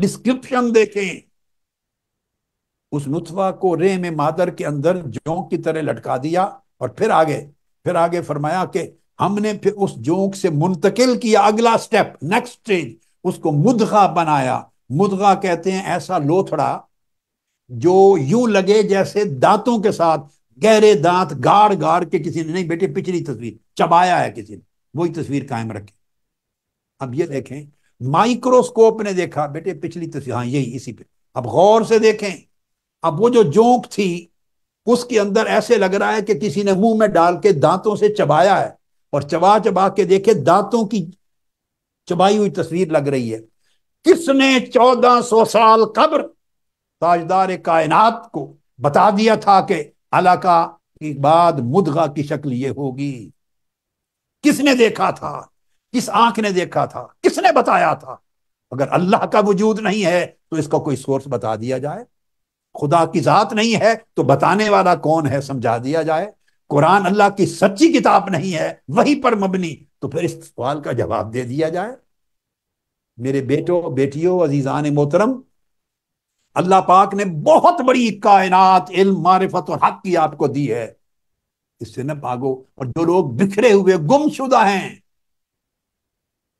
डिस्क्रिप्शन देखें उस नुतवा को रे में मादर के अंदर जोंक की तरह लटका दिया और फिर आगे फिर आगे फरमाया कि हमने फिर उस जोंक से मुंतकिल किया अगला स्टेप नेक्स्ट स्टेज उसको मुदगा बनाया मुदगा कहते हैं ऐसा लोथड़ा जो यूं लगे जैसे दांतों के साथ गहरे दांत गाड़ गाड़ के किसी ने नहीं बेटे पिछली तस्वीर चबाया है किसी ने वही तस्वीर कायम रखी अब ये देखें माइक्रोस्कोप ने देखा बेटे पिछली तस्वीर हाँ यही इसी पे अब गौर से देखें अब वो जो जोंक थी उसके अंदर ऐसे लग रहा है कि किसी ने मुंह में डाल के दांतों से चबाया है और चबा चबा के देखे दांतों की चबाई हुई तस्वीर लग रही है किसने चौदह सौ साल कब्र ताजदार कायनात को बता दिया था कि अलाका के बाद मुदगा की शक्ल ये होगी किसने देखा था किस आंख ने देखा था किसने बताया था अगर अल्लाह का वजूद नहीं है तो इसका कोई सोर्स बता दिया जाए खुदा की जात नहीं है तो बताने वाला कौन है समझा दिया जाए कुरान अल्लाह की सच्ची किताब नहीं है वही पर मबनी तो फिर इस सवाल का जवाब दे दिया जाए मेरे बेटो बेटियों अजीजान मोहतरम अल्लाह पाक ने बहुत बड़ी कायनात इल्म मारिफत और हक की आपको दी है इससे न भागो और जो लोग बिखरे हुए गुमशुदा हैं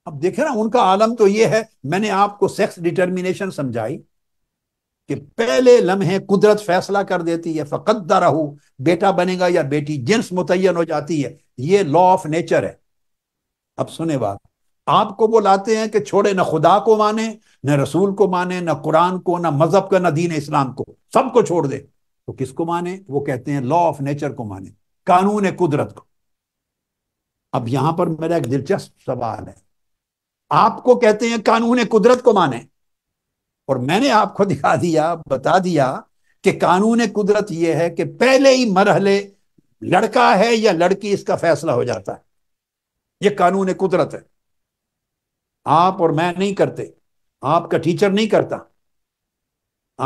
अब देखे ना उनका आलम तो यह है मैंने आपको सेक्स डिटर्मिनेशन समझाई कि पहले लम्हे कुदरत फैसला कर देती है फकदा रहू बेटा बनेगा या बेटी जिन्स मुतन हो जाती है ये लॉ ऑफ नेचर है अब सुने बात आपको वो लाते हैं कि छोड़े ना खुदा को माने न रसूल को माने न कुरान को ना मजहब का ना दीन इस्लाम को सबको छोड़ दे तो किसको माने वो कहते हैं लॉ ऑफ नेचर को माने कानून कुदरत को अब यहां पर मेरा एक दिलचस्प सवाल है आपको कहते हैं कानून कुदरत को माने और मैंने आपको दिखा दिया बता दिया कि कानून कुदरत यह है कि पहले ही मरहले लड़का है या लड़की इसका फैसला हो जाता है यह कानून कुदरत है आप और मैं नहीं करते आपका टीचर नहीं करता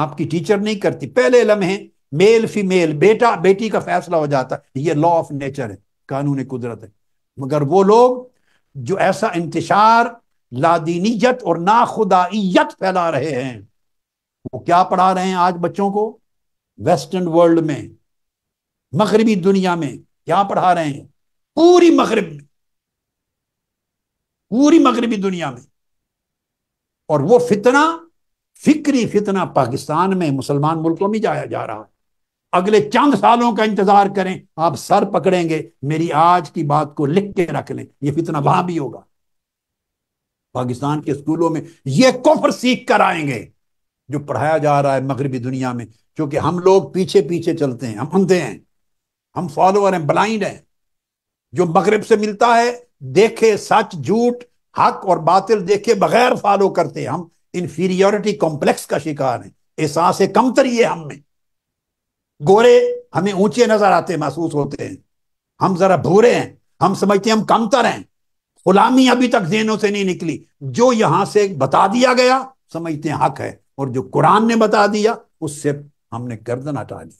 आपकी टीचर नहीं करती पहले लम्हे मेल फीमेल बेटा बेटी का फैसला हो जाता है यह लॉ ऑफ नेचर है कानून कुदरत है मगर वो लोग जो ऐसा इंतजार लादीनीत और नाखुदाइत फैला रहे हैं वो क्या पढ़ा रहे हैं आज बच्चों को वेस्टर्न वर्ल्ड में मगरबी दुनिया में क्या पढ़ा रहे हैं पूरी मगरब में पूरी मगरबी दुनिया में और वो फितना फिक्री फितना पाकिस्तान में मुसलमान मुल्कों में जाया जा रहा है अगले चंद सालों का इंतजार करें आप सर पकड़ेंगे मेरी आज की बात को लिख के रख लें ये फितना वहां भी होगा पाकिस्तान के स्कूलों में ये कुफर सीख कर आएंगे जो पढ़ाया जा रहा है मगरबी दुनिया में क्योंकि हम लोग पीछे पीछे चलते हैं हम अंधे हैं हम फॉलोअर हैं ब्लाइंड हैं जो मगरब से मिलता है देखे सच झूठ हक और बातिल देखे बगैर फॉलो करते हैं हम इंफीरियोरिटी कॉम्प्लेक्स का शिकार है एहसास कमतरी है हम में गोरे हमें ऊंचे नजर आते महसूस होते हैं हम जरा भूरे हैं हम समझते हैं हम कमतर हैं गुलामी अभी तक जेनों से नहीं निकली जो यहां से बता दिया गया समझते हैं हक है और जो कुरान ने बता दिया उससे हमने गर्दन हटा ली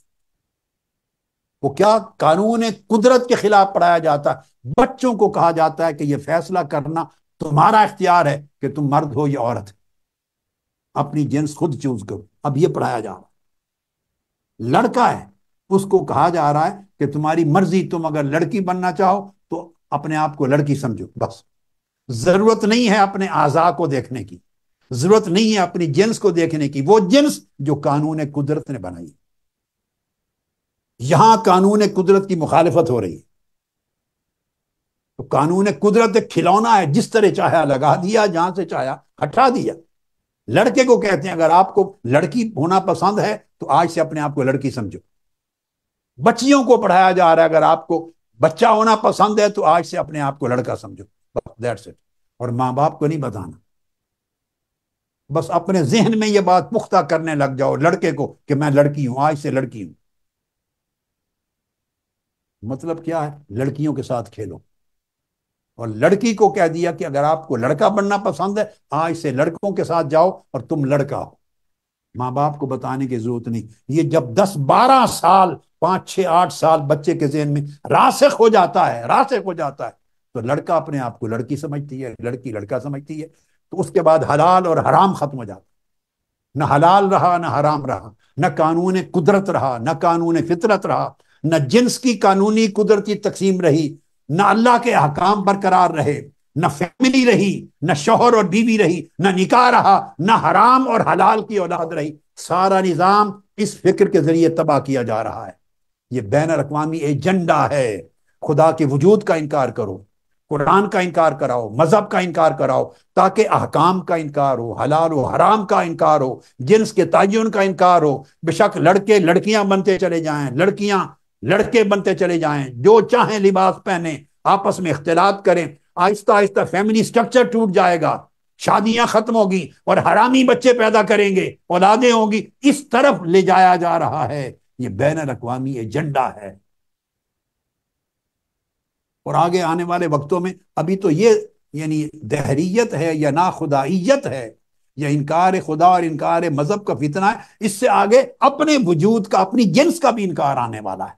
वो क्या कानून कुदरत के खिलाफ पढ़ाया जाता है बच्चों को कहा जाता है कि यह फैसला करना तुम्हारा इख्तियार है कि तुम मर्द हो या औरत अपनी जेंस खुद चूज करो अब यह पढ़ाया जा रहा लड़का है उसको कहा जा रहा है कि तुम्हारी मर्जी तुम अगर लड़की बनना चाहो अपने आप को लड़की समझो बस जरूरत नहीं है अपने आजा को देखने की जरूरत नहीं है अपनी जेंस को देखने की वो जेंस जो कानून कुदरत ने बनाई यहां कानून कुदरत की मुखालफत हो रही है तो कानून कुदरत एक खिलौना है जिस तरह चाहे लगा दिया जहां से चाहे हटा दिया लड़के को कहते हैं अगर आपको लड़की होना पसंद है तो आज से अपने आप को लड़की समझो बच्चियों को पढ़ाया जा रहा है अगर आपको बच्चा होना पसंद है तो आज से अपने आप को लड़का समझो दैट्स इट और माँ बाप को नहीं बताना बस अपने जहन में ये बात पुख्ता करने लग जाओ लड़के को कि मैं लड़की हूं आज से लड़की हूं मतलब क्या है लड़कियों के साथ खेलो और लड़की को कह दिया कि अगर आपको लड़का बनना पसंद है आज से लड़कों के साथ जाओ और तुम लड़का हो माँ बाप को बताने की जरूरत नहीं ये जब 10-12 साल पाँच छः आठ साल बच्चे के जहन में रासिक हो जाता है रासिक हो जाता है तो लड़का अपने आप को लड़की समझती है लड़की लड़का समझती है तो उसके बाद हलाल और हराम खत्म हो जाता न हलाल रहा न हराम रहा न कानून कुदरत रहा न कानून फितरत रहा न जिन्स की कानूनी कुदरती तकसीम रही न अल्लाह के हकाम बरकरार रहे न फैमिली रही न शोहर और बीवी रही न निकाह रहा न हराम और हलाल की औलाद रही सारा निज़ाम इस फिक्र के जरिए तबाह किया जा रहा है ये बैन अकवामी एजेंडा है खुदा के वजूद का इनकार करो कुरान का इनकार कराओ मजहब का इनकार कराओ ताकि अहकाम का इनकार हो हलाल हो हराम का इनकार हो जिन्स के ताजुन का इनकार हो बेशक लड़के लड़कियां बनते चले जाएं लड़कियां लड़के बनते चले जाएं जो चाहें लिबास पहने आपस में इख्तलात करें आहिस्ता आहिस्ता फैमिली स्ट्रक्चर टूट जाएगा शादियां खत्म होगी और हरामी बच्चे पैदा करेंगे औलादे होंगी इस तरफ ले जाया जा रहा है ये बैन अवी एजेंडा है और आगे आने वाले वक्तों में अभी तो ये यानी दहरीत है या नाखुदाइत है या इनकार खुदा और इनकार मजहब का फितना है इससे आगे अपने वजूद का अपनी जिन्स का भी इनकार आने वाला है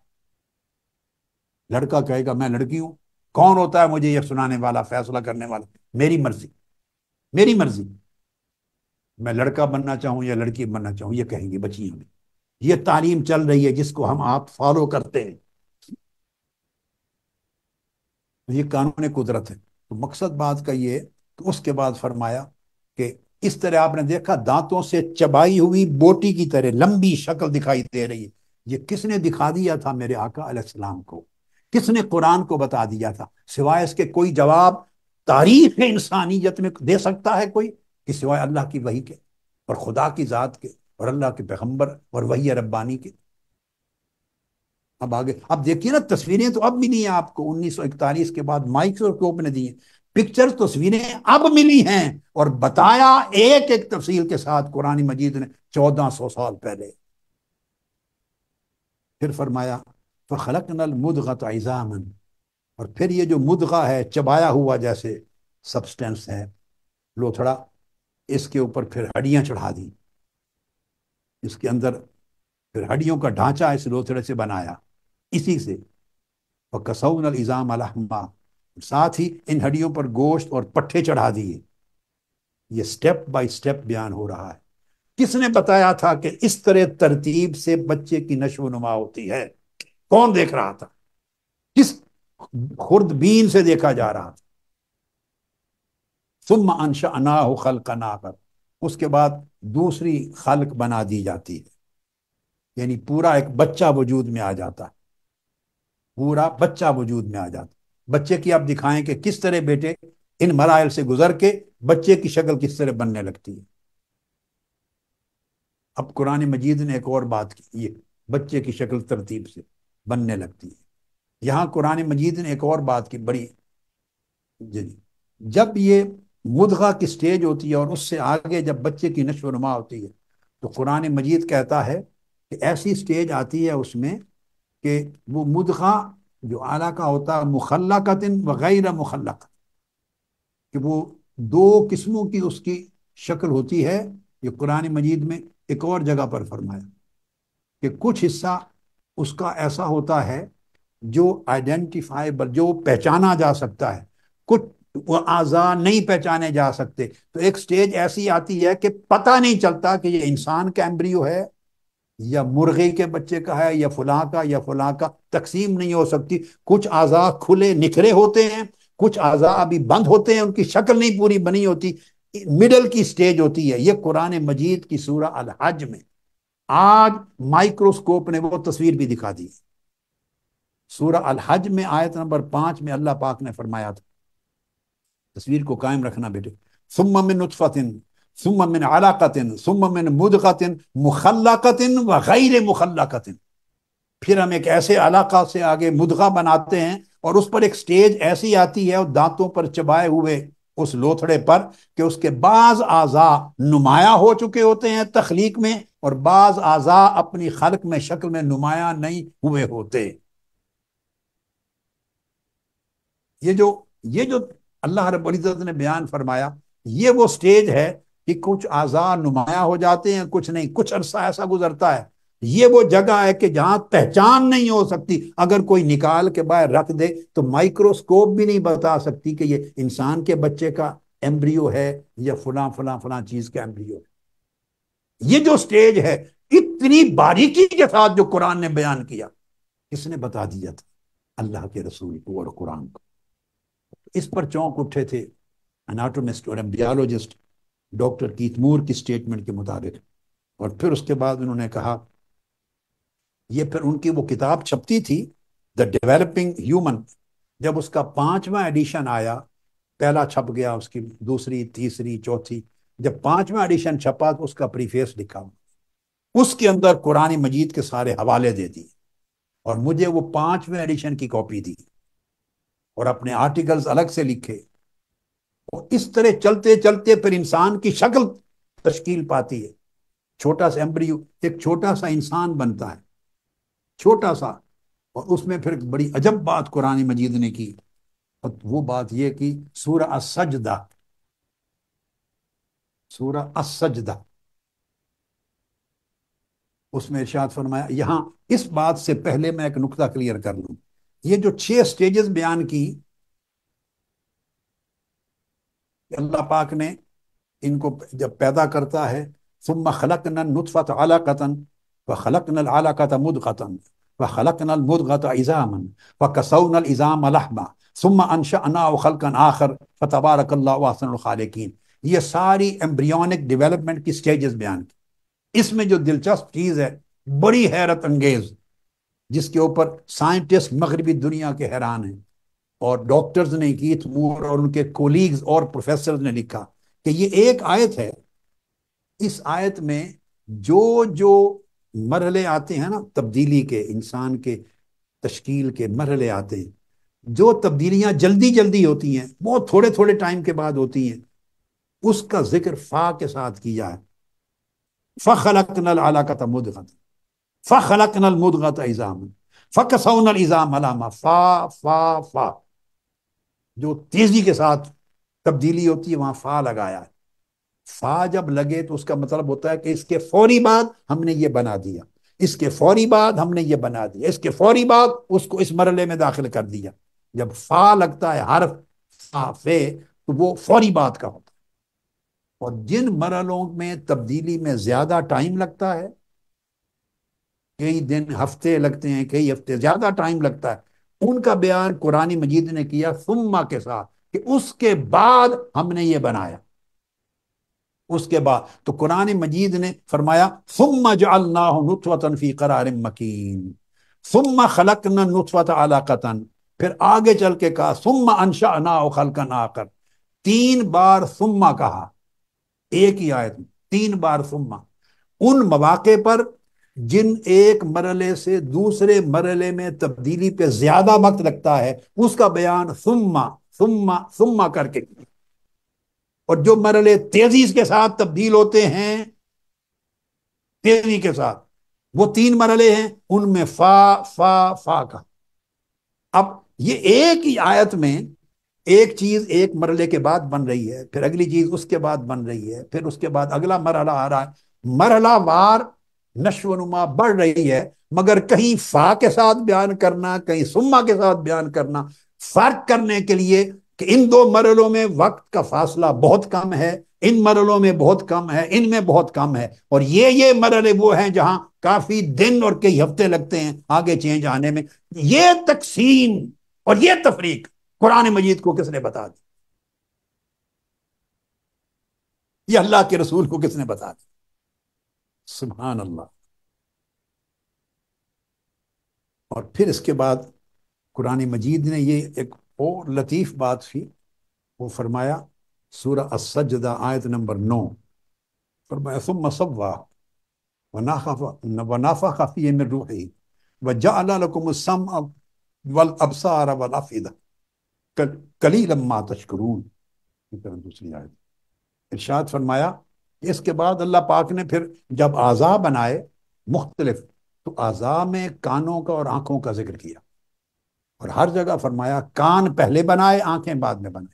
लड़का कहेगा मैं लड़की हूं कौन होता है मुझे यह सुनाने वाला फैसला करने वाला मेरी मर्जी मेरी मर्जी मैं लड़का बनना चाहूं या लड़की बनना चाहूं ये कहेंगी बच्चियां में ये तालीम चल रही है जिसको हम आप फॉलो करते हैं तो ये कानून कुदरत है तो मकसद बात का ये कि उसके बाद फरमाया कि इस तरह आपने देखा दांतों से चबाई हुई बोटी की तरह लंबी शक्ल दिखाई दे रही है ये किसने दिखा दिया था मेरे आका अलैहिस्सलाम को किसने कुरान को बता दिया था सिवाय इसके कोई जवाब तारीफ इंसानियत में दे सकता है कोई कि सिवाय अल्लाह की वही के और खुदा की ज़ात के और अल्लाह के पैगम्बर और वही रब्बानी के अब आगे अब देखिए ना तस्वीरें तो अब मिली हैं आपको उन्नीस के बाद माइक्रोस्कोप ने दी पिक्चर तस्वीरें अब मिली हैं और बताया एक एक तफसील के साथ कुरानी मजीद ने चौदह सौ साल पहले फिर फरमाया फलक नल मुदगत और फिर ये जो मुदगा है चबाया हुआ जैसे सब्सटेंस है लोथड़ा इसके ऊपर फिर हड्डियां चढ़ा दी इसके अंदर फिर हड्डियों का ढांचा इस लोथड़े से बनाया इसी से और कसौन इज़ाम अलहमा साथ ही इन हड्डियों पर गोश्त और पट्टे चढ़ा दिए ये स्टेप बाय स्टेप बयान हो रहा है किसने बताया था कि इस तरह तरतीब से बच्चे की नशो नुमा होती है कौन देख रहा था किस खुर्दबीन से देखा जा रहा था सुम अंश अना हो खल कना कर उसके बाद दूसरी खलक बना दी जाती है यानी पूरा एक बच्चा वजूद में आ जाता है पूरा बच्चा वजूद में आ जाता है बच्चे की आप दिखाएं कि किस तरह बेटे इन मराइल से गुजर के बच्चे की शक्ल किस तरह बनने लगती है अब कुरान मजीद ने एक और बात की ये बच्चे की शक्ल तरतीब से बनने लगती है यहां कुरान मजीद ने एक और बात की बड़ी जी जब ये मुदगा की स्टेज होती है और उससे आगे जब बच्चे की नशो नुमा होती है तो कुरान मजीद कहता है कि ऐसी स्टेज आती है उसमें कि वो मुदगा जो आला का होता है मुखलकतिन वगैर मुखलक कि वो दो किस्मों की उसकी शक्ल होती है ये कुरान मजीद में एक और जगह पर फरमाया कि कुछ हिस्सा उसका ऐसा होता है जो आइडेंटिफाइबल जो पहचाना जा सकता है कुछ वो आज़ा नहीं पहचाने जा सकते तो एक स्टेज ऐसी आती है कि पता नहीं चलता कि ये इंसान का एम्ब्रियो है या मुर्गे के बच्चे का है या फुला का या फुला का तकसीम नहीं हो सकती कुछ आज़ा खुले निखरे होते हैं कुछ आज़ा अभी बंद होते हैं उनकी शक्ल नहीं पूरी बनी होती मिडल की स्टेज होती है ये कुरान मजीद की सूरह अलहज में आज माइक्रोस्कोप ने वो तस्वीर भी दिखा दी सूरह अलहज में आयत नंबर पांच में अल्लाह पाक ने फरमाया था तस्वीर को कायम रखना बेटे सुम मिन उत्फातिन सुम मिन अलाकातिन सुम मिन मुदकातिन मुखलाकातिन व गैर मुखलाकातिन फिर हम एक ऐसे अलाका से आगे मुदगा बनाते हैं और उस पर एक स्टेज ऐसी आती है और दांतों पर चबाए हुए उस लोथड़े पर कि उसके बाज आज़ा नुमाया हो चुके होते हैं तख्लीक में और बाज आज़ा अपनी खलक में शक्ल में नुमाया नहीं हुए होते ये जो ये जो अल्लाह रबुल्ज़त ने बयान फरमाया ये वो स्टेज है कि कुछ आज़ार नुमाया हो जाते हैं कुछ नहीं कुछ अरसा ऐसा गुजरता है ये वो जगह है कि जहां पहचान नहीं हो सकती अगर कोई निकाल के बाहर रख दे तो माइक्रोस्कोप भी नहीं बता सकती कि ये इंसान के बच्चे का एम्ब्रियो है या फला फला फला चीज का एम्ब्रियो है ये जो स्टेज है इतनी बारीकी के साथ जो कुरान ने बयान किया किसने बता दिया था अल्लाह के रसूल को और कुरान को इस पर चौंक उठे थे एनाटोमिस्ट और एम्बियालोजिस्ट डॉक्टर कीतमूर की स्टेटमेंट के मुताबिक और फिर उसके बाद उन्होंने कहा ये फिर उनकी वो किताब छपती थी द डेवलपिंग ह्यूमन जब उसका पांचवा एडिशन आया पहला छप गया उसकी दूसरी तीसरी चौथी जब पांचवा एडिशन छपा तो उसका प्रीफेस लिखा उसके अंदर कुरानी मजीद के सारे हवाले दे दिए और मुझे वो पांचवें एडिशन की कॉपी दी और अपने आर्टिकल्स अलग से लिखे और इस तरह चलते चलते फिर इंसान की शक्ल तश्कील पाती है छोटा सा एम्ब्रिय एक छोटा सा इंसान बनता है छोटा सा और उसमें फिर बड़ी अजब बात कुरान मजीद ने की और वो बात यह कि सूर असजदा सूर असजदा उसमें इर्शाद फरमाया यहां इस बात से पहले मैं एक नुकता क्लियर कर लूं ये जो छह स्टेजेस बयान की अल्लाह पाक ने इनको जब पैदा करता है सुम खलक नुतफ़त आला कतन व खलक नल आला कत मुद कतन व खलक नल मुद गत इज़ामन व कसौ नल इज़ाम अलहमा सुम अनशा अना व खलकन आखिर फ़तबारक वासन खालिकीन ये सारी एम्ब्रियोनिक डेवलपमेंट की स्टेजेस बयान की इसमें जो दिलचस्प चीज़ है बड़ी हैरत अंगेज़ जिसके ऊपर साइंटिस्ट मगरबी दुनिया के हैरान हैं और डॉक्टर्स ने गीत मूर और उनके कोलीग्स और प्रोफेसर ने लिखा कि ये एक आयत है इस आयत में जो जो मरहले आते हैं ना तब्दीली के इंसान के तश्कील के मरहले आते हैं जो तब्दीलियां जल्दी जल्दी होती हैं बहुत थोड़े थोड़े टाइम के बाद होती हैं उसका जिक्र फा के साथ किया है फल नल आला का तमुद फ़लक नल मुदगत इज़ाम इज़ाम जो तेज़ी के साथ तब्दीली होती है वहाँ फ़ा लगाया है फ़ा जब लगे तो उसका मतलब होता है कि इसके फौरी बाद हमने ये बना दिया इसके फौरी बाद हमने ये बना दिया इसके फौरी बाद उसको इस मरले में दाखिल कर दिया जब फ़ा लगता है हर फ़ा फे तो वो फौरी बाद का होता है और जिन मरलों में तब्दीली में ज़्यादा टाइम लगता है कई दिन हफ्ते लगते हैं कई हफ्ते ज्यादा टाइम लगता है उनका बयान कुरानी मजीद ने किया सुम्मा के साथ कि उसके बाद हमने ये बनाया उसके बाद तो कुरान मजीद ने फरमाया सुम्मा जल्लाफी करार मकीन सुम्मा खलक नुसवत अलाकतन फिर आगे चल के कहा सुम्मा अनशा ना खलकन आकर तीन बार सुम्मा कहा एक ही आयत में तीन बार सुम्मा उन मौाक़े पर जिन एक मरले से दूसरे मरले में तब्दीली पे ज्यादा वक्त लगता है उसका बयान सुम्मा सुम्मा सुम्मा करके और जो मरले तेजी के साथ तब्दील होते हैं तेजी के साथ वो तीन मरले हैं उनमें फा फा फा का अब ये एक ही आयत में एक चीज एक मरले के बाद बन रही है फिर अगली चीज उसके बाद बन रही है फिर उसके बाद अगला मरहला आ रहा है मरहला वार नशोनुमा बढ़ रही है मगर कहीं फा के साथ बयान करना कहीं सुम्मा के साथ बयान करना फर्क करने के लिए कि इन दो मरलों में वक्त का फासला बहुत कम है इन मरलों में बहुत कम है इनमें बहुत कम है और ये ये मरल वो हैं जहां काफी दिन और कई हफ्ते लगते हैं आगे चेंज आने में ये तकसीम और ये तफरीक कुरान मजीद को किसने बता दी ये अल्लाह के रसूल को किसने बता दी सुबहान अल्लाह और फिर इसके बाद कुरान मजीद ने ये एक और लतीफ़ बात थी वो फरमाया सूर असजदा आयत नंबर नौ फरमाया सुम मसवा वनाफा व वल अबसार कल कली लम्मा तशकरून दूसरी आयत इर्शाद फरमाया इसके बाद अल्लाह पाक ने फिर जब आज़ा बनाए मुख्तलिफ तो आज़ा में कानों का और आंखों का जिक्र किया और हर जगह फरमाया कान पहले बनाए आंखें बाद में बनाए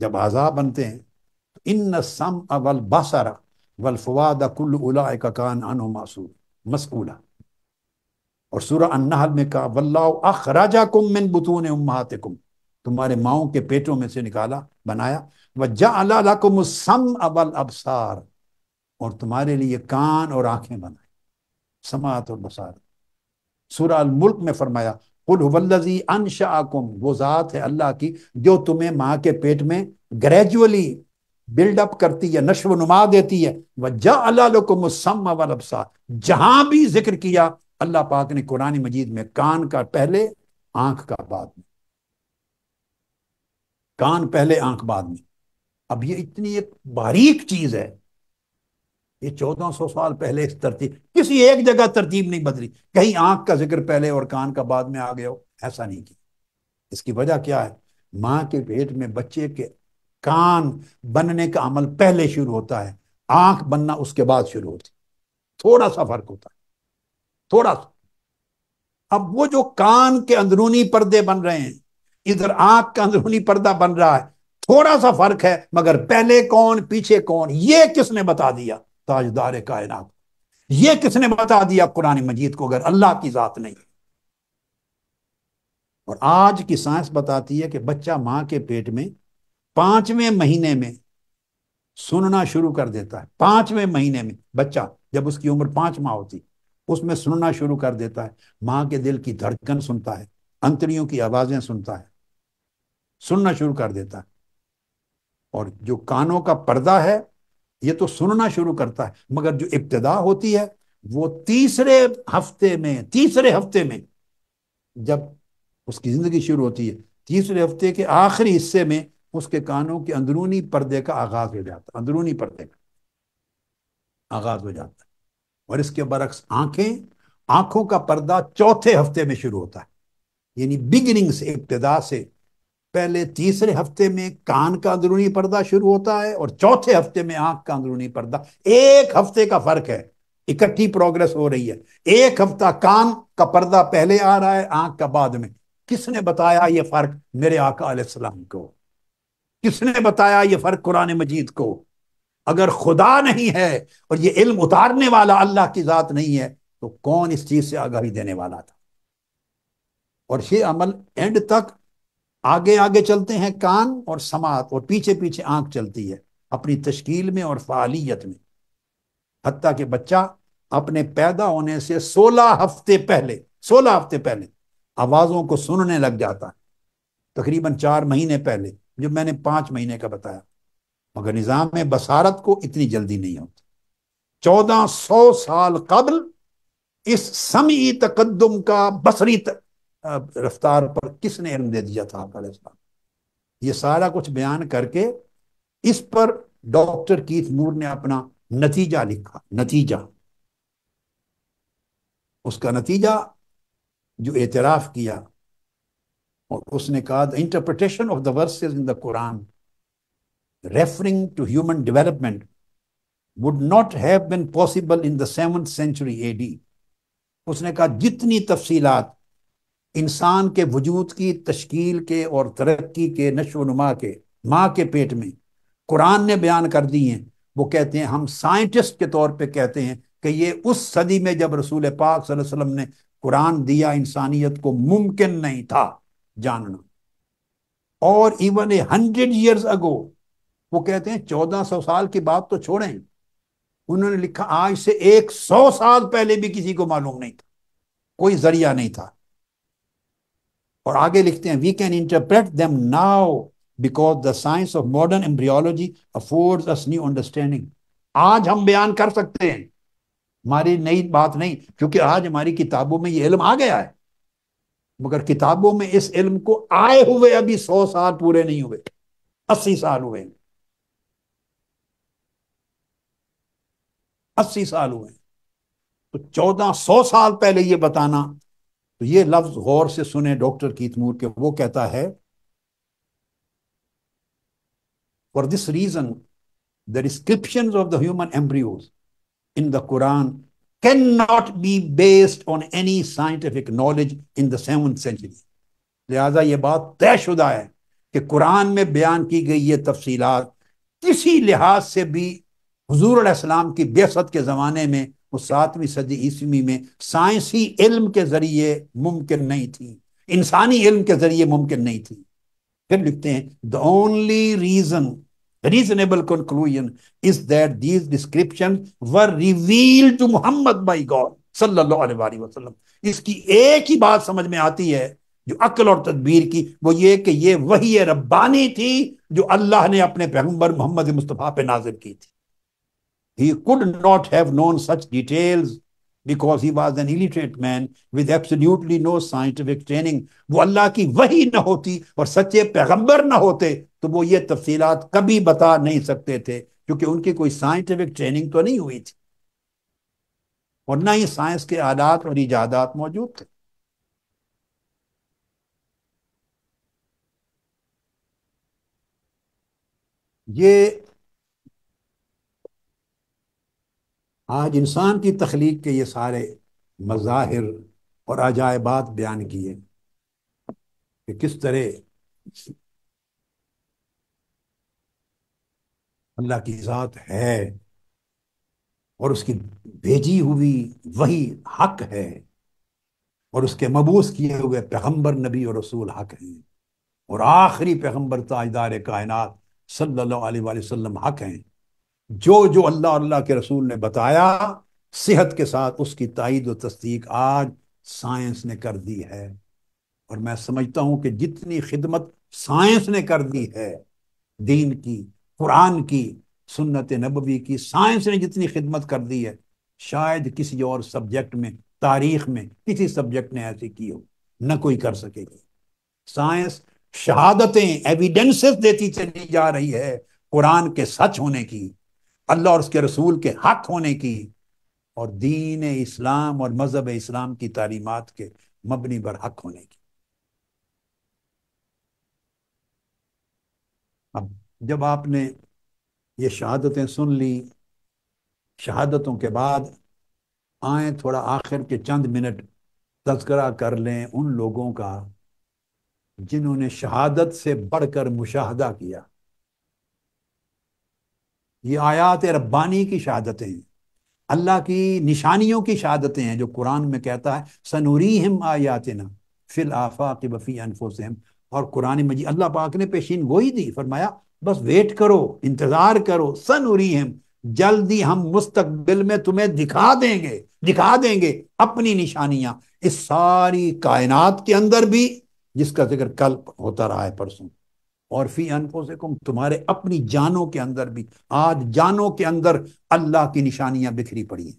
जब आज़ा बनते हैं तो इन सम अवल बसरा वल फवाद कुल उला का कान अनु मासूर मसूला और सूरह अन्नाहल में कहा वल्ला अखराजा कुम मिन बुतून उम्मात तुम्हारे माओं के पेटों में से निकाला बनाया वजाकुमसम अबल अबसार और तुम्हारे लिए कान और आंखें बनाए समात और बसार सूरा मुल्क में फरमाया कुलवल्लजी अनशाकुम वो ज़ात है अल्लाह की जो तुम्हें माँ के पेट में ग्रेजुअली बिल्डअप करती है नश्व नुमा देती है वजह अल्लाह को मुसम अवल अबसार जहां भी जिक्र किया अल्लाह पाक ने कुरानी मजीद में कान का पहले आंख का बाद में कान पहले आंख बाद में अब ये इतनी एक बारीक चीज है ये चौदह सौ साल पहले इस तरतीब किसी एक जगह तरतीब नहीं बदली कहीं आंख का जिक्र पहले और कान का बाद में आ गया हो ऐसा नहीं किया इसकी वजह क्या है मां के पेट में बच्चे के कान बनने का अमल पहले शुरू होता है आंख बनना उसके बाद शुरू होती थोड़ा सा फर्क होता है थोड़ा सा अब वो जो कान के अंदरूनी पर्दे बन रहे हैं इधर आंख का अंदरूनी पर्दा बन रहा है थोड़ा सा फर्क है मगर पहले कौन पीछे कौन ये किसने बता दिया ताजदार कायनात ये किसने बता दिया कुरानी मजीद को अगर अल्लाह की जात नहीं और आज की साइंस बताती है कि बच्चा मां के पेट में पांचवें महीने में सुनना शुरू कर देता है पांचवें महीने में बच्चा जब उसकी उम्र पांच माह होती उसमें सुनना शुरू कर देता है मां के दिल की धड़कन सुनता है अंतरियों की आवाजें सुनता है सुनना शुरू कर देता है और जो कानों का पर्दा है ये तो सुनना शुरू करता है मगर जो इब्तदा होती है वो तीसरे हफ्ते में तीसरे हफ्ते में जब उसकी ज़िंदगी शुरू होती है तीसरे हफ्ते के आखिरी हिस्से में उसके कानों के अंदरूनी पर्दे का आगाज हो जाता है अंदरूनी पर्दे का आगाज हो जाता है और इसके बरक्स आंखें आंखों का पर्दा चौथे हफ्ते में शुरू होता है यानी बिगिनिंग से इब्तदा से पहले तीसरे हफ्ते में कान का अंदरूनी पर्दा शुरू होता है और चौथे हफ्ते में आंख का अंदरूनी पर्दा एक हफ्ते का फर्क है इकट्ठी प्रोग्रेस हो रही है एक हफ्ता कान का पर्दा पहले आ रहा है आंख का बाद में किसने बताया ये फर्क मेरे आका को किसने बताया ये फर्क कुरान मजीद को अगर खुदा नहीं है और ये इल्म उतारने वाला अल्लाह की जात नहीं है तो कौन इस चीज से आगाही देने वाला था और ये अमल एंड तक आगे आगे चलते हैं कान और समात और पीछे पीछे आंख चलती है अपनी तश्कील में और फालियत में हती के बच्चा अपने पैदा होने से सोलह हफ्ते पहले सोलह हफ्ते पहले आवाज़ों को सुनने लग जाता है तकरीबन चार महीने पहले जो मैंने पांच महीने का बताया मगर निज़ाम में बसारत को इतनी जल्दी नहीं होती चौदह सौ साल कबल इस समी तकदम का बसरी तक रफ्तार पर किसने इल्म दे दिया था आप ये सारा कुछ बयान करके इस पर डॉक्टर कीथ मूर ने अपना नतीजा लिखा नतीजा उसका नतीजा जो एतराफ किया और उसने कहा the interpretation of the verses in the Quran referring to human development would not have been possible in the seventh century AD उसने कहा जितनी तफसीलात इंसान के वजूद की तश्कील के और तरक्की के नशो नुमा के माँ के पेट में कुरान ने बयान कर दिए हैं वो कहते हैं हम साइंटिस्ट के तौर पे कहते हैं कि ये उस सदी में जब रसूल पाक वसल्लम ने कुरान दिया इंसानियत को मुमकिन नहीं था जानना और even a hundred years ago वो कहते हैं चौदह सौ साल की बात तो छोड़ें उन्होंने लिखा आज से एक सौ साल पहले भी किसी को मालूम नहीं था कोई जरिया नहीं था और आगे लिखते हैं we can interpret them now because the science of modern embryology affords us new understanding आज हम बयान कर सकते हैं हमारी नई बात नहीं क्योंकि आज हमारी किताबों में ये इल्म आ गया है मगर किताबों में इस इल्म को आए हुए अभी सौ साल पूरे नहीं हुए अस्सी साल हुए अस्सी साल हुए तो चौदह सौ साल पहले ये बताना तो ये लफ्ज गौर से सुने डॉक्टर कीतमूर के वो कहता है for this reason the description of the human embryos in the Quran cannot be based on any scientific knowledge in the seven century लिहाजा ये बात तयशुदा है कि कुरान में बयान की गई ये तफसीलात किसी लिहाज से भी हजूर की बेसत के ज़माने में वो सातवीं सदी ईस्वी में साइंसी इल्म के जरिए मुमकिन नहीं थी इंसानी इल्म के जरिए मुमकिन नहीं थी फिर लिखते हैं the only reason reasonable conclusion is that these description were revealed to Muhammad by God सल्लल्लाहु वसल्लम इसकी एक ही बात समझ में आती है जो अक्ल और तदबीर की वो ये कि ये वही रब्बानी थी जो अल्लाह ने अपने पैगंबर मोहम्मद मुस्तफ़ा पे नाजिर की थी He could not have known such details because he was an illiterate man with absolutely no scientific training वो अल्लाह की वही ना होती और सच्चे पैगंबर ना होते तो वो ये तफसीलात कभी बता नहीं सकते थे क्योंकि उनकी कोई साइंटिफिक ट्रेनिंग तो नहीं हुई थी और ना ही साइंस के आदात और ईजादात मौजूद थे ये आज इंसान की तख्लीक के ये सारे मज़ाहिर और अजायबात बयान किए कि किस तरह अल्लाह की ज़ात है और उसकी भेजी हुई वही हक है और उसके मबूस किए हुए पैगंबर नबी और रसूल हक हैं और आखिरी पैगंबर ताजदार कायनात सल्लल्लाहु अलैहि वसल्लम हक हैं जो जो अल्लाह अल्लाह के रसूल ने बताया सेहत के साथ उसकी तइद व तस्दीक आज साइंस ने कर दी है और मैं समझता हूं कि जितनी खिदमत साइंस ने कर दी है दीन की कुरान की सुन्नत नबवी की साइंस ने जितनी खिदमत कर दी है शायद किसी और सब्जेक्ट में तारीख में किसी सब्जेक्ट ने ऐसी की हो न कोई कर सकेगी साइंस शहादतें एविडेंसेस देती चली जा रही है कुरान के सच होने की अल्लाह और उसके रसूल के हक होने की और दीन इस्लाम और मजहब इस्लाम की तालीमत के मबनी पर हक होने की अब जब आपने ये शहादतें सुन ली शहादतों के बाद आए थोड़ा आखिर के चंद मिनट तस्करा कर लें उन लोगों का जिन्होंने शहादत से बढ़कर मुशाहदा किया ये आयात रब्बानी की शहादतें हैं अल्लाह की निशानियों की शहादतें हैं जो कुरान में कहता है सनूरी हम आयातना फिल आफा के बफ़ी अनफोस और कुरान मजी अल्लाह पाक ने पेशीन गोई दी फरमाया बस वेट करो इंतज़ार करो उरी हम जल्दी हम मुस्तकबिल में तुम्हें दिखा देंगे दिखा देंगे अपनी निशानियां इस सारी कायनात के अंदर भी जिसका जिक्र कल होता रहा है परसों और फी कुम तुम्हारे अपनी जानों के अंदर भी आज जानों के अंदर अल्लाह की निशानियां बिखरी पड़ी हैं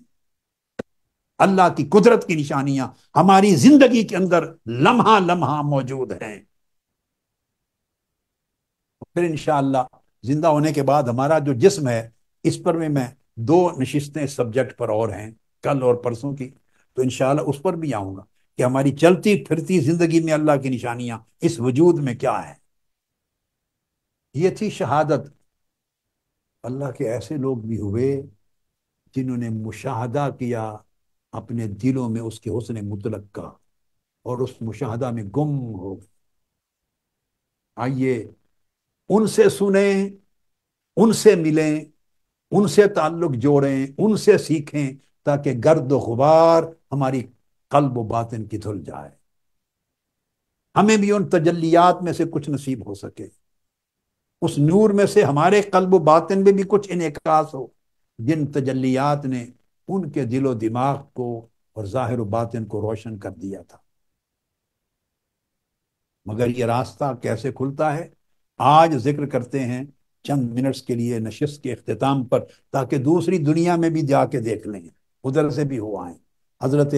अल्लाह की कुदरत की निशानियां हमारी जिंदगी के अंदर लम्हा लम्हा मौजूद हैं फिर इंशाला जिंदा होने के बाद हमारा जो जिस्म है इस पर भी मैं दो नशिस्तें सब्जेक्ट पर और हैं कल और परसों की तो इनशाला उस पर भी आऊंगा कि हमारी चलती फिरती जिंदगी में अल्लाह की निशानियां इस वजूद में क्या है ये थी शहादत अल्लाह के ऐसे लोग भी हुए जिन्होंने मुशाहदा किया अपने दिलों में उसके हुसन मुतलक का और उस मुशाहदा में गुम हो गए आइए उनसे सुने उनसे मिलें उनसे ताल्लुक जोड़ें उनसे सीखें ताकि गर्द गुबार हमारी कल्ब बातन की धुल जाए हमें भी उन तजलियात में से कुछ नसीब हो सके उस नूर में से हमारे कल्ब बातिन में भी कुछ इनकास हो जिन तजलियात ने उनके दिलो दिमाग को और ज़ाहिर बातिन को रोशन कर दिया था मगर ये रास्ता कैसे खुलता है आज जिक्र करते हैं चंद मिनट्स के लिए नशस्त के अख्ताम पर ताकि दूसरी दुनिया में भी जाके देख लें उधर से भी हो आए हज़रत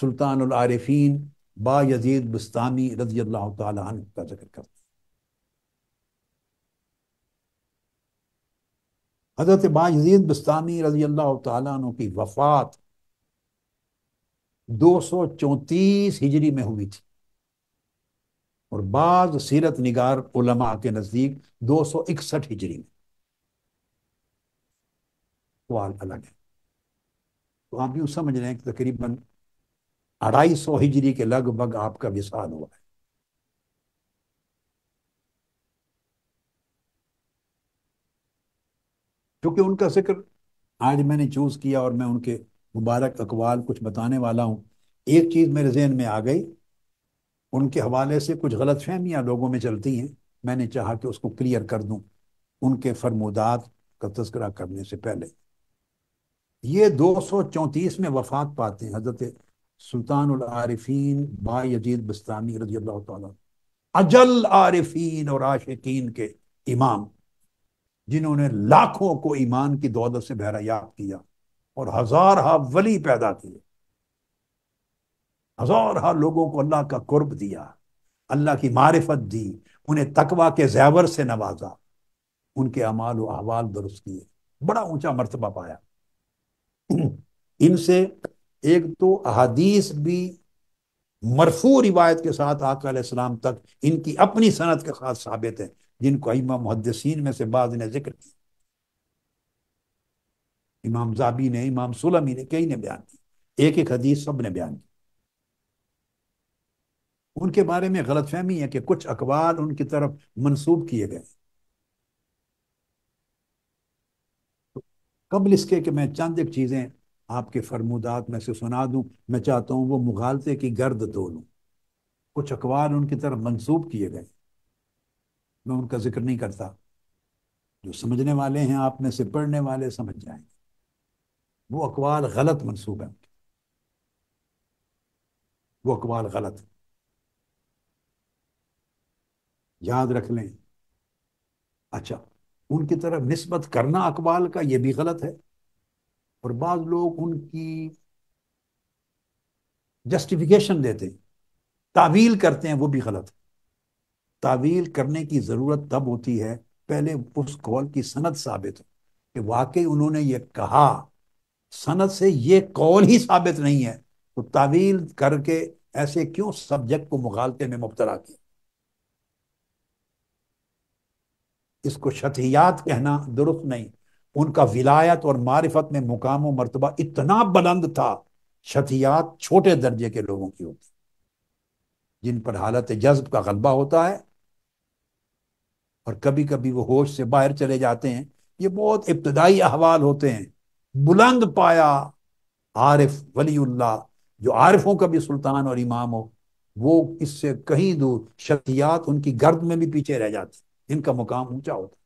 सुल्तान आरफीन बा यजीद बस्तानी रजी अल्लाह तन का जिक्र करते हजरत बाजीद बस्तानी रजी अल्लाह तु की वफात दो सौ चौतीस हिजरी में हुई थी और बाद सीरत निगार उलमा के नज़दीक दो सौ इकसठ हिजरी में सवाल अलग है तो आप यूं समझ रहे हैं कि तकरीबन अढ़ाई सौ हिजरी के लगभग आपका विशाल हुआ है क्योंकि उनका जिक्र आज मैंने चूज़ किया और मैं उनके मुबारक अकवाल कुछ बताने वाला हूं एक चीज़ मेरे जहन में आ गई उनके हवाले से कुछ गलत फहमियां लोगों में चलती हैं मैंने चाहा कि उसको क्लियर कर दूं उनके फरमोदात का तस्करा करने से पहले ये दो सौ चौंतीस में वफात पाते हैं हजरत सुल्तान आरिफीन बाजीद बस्तानी रजी अल्लाह अजल आरिफीन और आशिकीन के इमाम जिन्होंने लाखों को ईमान की दौलत से बहरायाब किया और हजार हा वली पैदा किए हजार हा लोगों को अल्लाह का कुर्ब दिया अल्लाह की मारिफत दी उन्हें तकवा के जैवर से नवाजा उनके अमाल व अहवाल दुरुस्त किए बड़ा ऊंचा मरतबा पाया [clears throat] इनसे एक तो अहादीस भी मरफू रिवायत के साथ आकाम तक इनकी अपनी सनत के साथ साबित है जिनको इमाम मुहदसिन में से बाद ने जिक्र किया इमाम जाबी ने इमाम सुलमी ने कई ने बयान की एक एक हदीस सब ने बयान की उनके बारे में गलत फहमी है कि कुछ अखबार उनकी तरफ मंसूब किए गए तो कबल इसके कि मैं चंद एक चीज़ें आपके फरमूदात में से सुना दूं मैं चाहता हूं वो मुगालते की गर्द लू कुछ अखबार उनकी तरफ मंसूब किए गए मैं उनका जिक्र नहीं करता जो समझने वाले हैं आप में से पढ़ने वाले समझ जाएंगे वो अकवाल गलत मनसूब है वो अकवाल गलत है याद रख लें अच्छा उनकी तरफ नस्बत करना अकवाल का ये भी गलत है और बाद लोग उनकी जस्टिफिकेशन देते हैं तावील करते हैं वो भी गलत है तावील करने की ज़रूरत तब होती है पहले उस कौल की सनत साबित हो कि वाकई उन्होंने ये कहा सनत से ये कौल ही साबित नहीं है तो तावील करके ऐसे क्यों सब्जेक्ट को मुगालते में मुबतला किया इसको शतियात कहना दुरुस्त नहीं उनका विलायत और मारिफत में मुकाम और मरतबा इतना बुलंद था शतियात छोटे दर्जे के लोगों की होती जिन पर हालत जज्ब का गलबा होता है और कभी कभी वो होश से बाहर चले जाते हैं ये बहुत इब्तदाई अहवाल होते हैं बुलंद पाया आरिफ वलीउल्ला जो आरिफों का भी सुल्तान और इमाम हो वो इससे कहीं दूर शख्सियात उनकी गर्द में भी पीछे रह जाती इनका मुकाम ऊंचा होता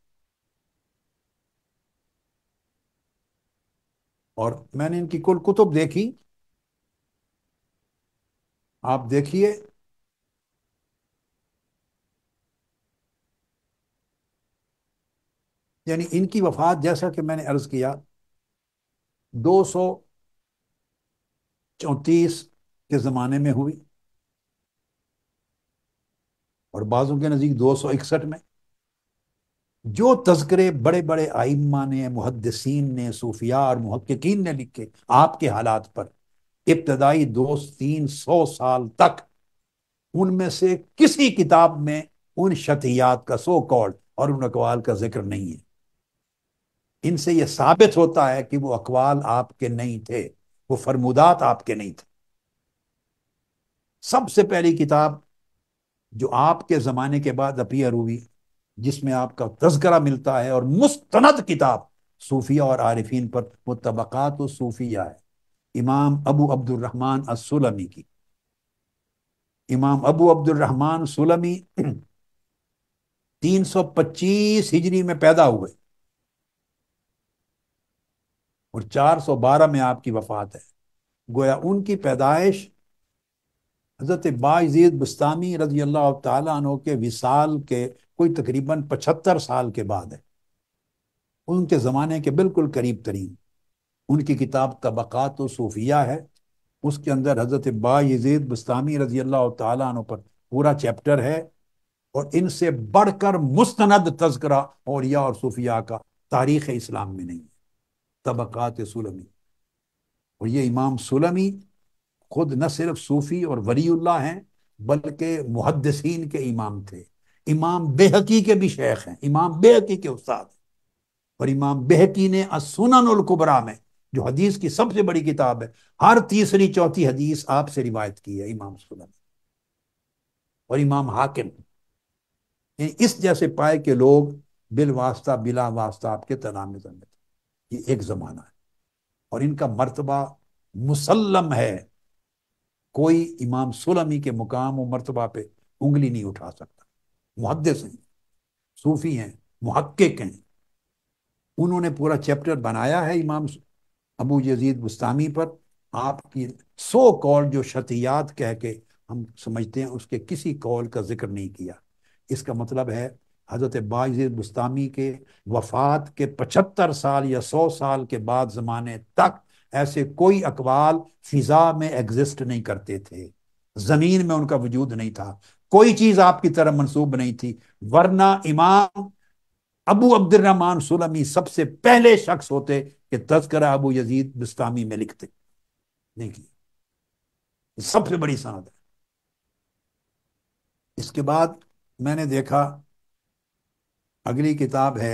और मैंने इनकी कुल कुतुब देखी आप देखिए यानी इनकी वफात जैसा कि मैंने अर्ज किया दो सौ चौंतीस के ज़माने में हुई और बाज़ों के नज़दीक दो सौ इकसठ में जो तस्करे बड़े बड़े आइम्मा ने मुहदसिन ने सूफिया और महक्कीन ने लिखे आपके हालात पर इब्तदाई दो तीन सौ साल तक उनमें से किसी किताब में उन शतियात का सो कॉल्ड और उन अकवाल का जिक्र नहीं है इनसे यह साबित होता है कि वो अकवाल आपके नहीं थे वो फरमुदात आपके नहीं थे सबसे पहली किताब जो आपके ज़माने के बाद अपीयर हुई जिसमें आपका तस्करा मिलता है और मुस्तनद किताब सूफिया और आरिफिन पर वो तबक़ात सूफिया है इमाम अबू अब्दुलरहमान असुलमी की इमाम अबू अब्दुलरहमान सुलमी 325 हिजरी में पैदा हुए और 412 में आपकी वफात है गोया उनकी पैदाइश हज़रत बाजीद बस्तानी रजी अल्लाह तु के विसाल के कोई तकरीबन पचहत्तर साल के बाद है उनके ज़माने के बिल्कुल करीब तरीन उनकी किताब तबक़ात सूफिया है उसके अंदर हज़रत बाजीद बस्तानी रजी अल्लाह तु पर पूरा चैप्टर है और इनसे बढ़कर मुस्तनद तस्करा और सूफिया का तारीख़ इस्लाम में नहीं है तबक़ात सुलमी और ये इमाम सुलमी खुद न सिर्फ सूफ़ी और वलील्ला हैं बल्कि मुहदसिन के इमाम थे इमाम बेहकी के भी शेख हैं इमाम बेहकी के उस्ताद और इमाम बेहकी ने असुनकुबरा में जो हदीस की सबसे बड़ी किताब है हर तीसरी चौथी हदीस आपसे रिवायत की है इमाम सुलम और इमाम हाकिम इस जैसे पाए के लोग बिल वास्ता बिला वास्ता आपके तनाम में ये एक जमाना है और इनका मर्तबा मुसलम है कोई इमाम सुलमी के मुकाम और मर्तबा पे उंगली नहीं उठा सकता मुहदस हैं सूफी हैं महक्क हैं उन्होंने पूरा चैप्टर बनाया है इमाम अबू यजीद बुस्तामी पर आपकी सो कॉल जो शतियात कह के हम समझते हैं उसके किसी कॉल का जिक्र नहीं किया इसका मतलब है हज़रत बाजी बुस्तामी के वफ़ात के पचहत्तर साल या सौ साल के बाद ज़माने तक ऐसे कोई अकवाल फ़िज़ा में एग्जिस्ट नहीं करते थे ज़मीन में उनका वजूद नहीं था कोई चीज़ आपकी तरह मनसूब नहीं थी वरना इमाम अबू अब्दुलरहमान सुलमी सबसे पहले शख्स होते कि तस्करा अबू यजीद बिस्तामी में लिखते नहीं किया सबसे बड़ी सनद है इसके बाद मैंने देखा अगली किताब है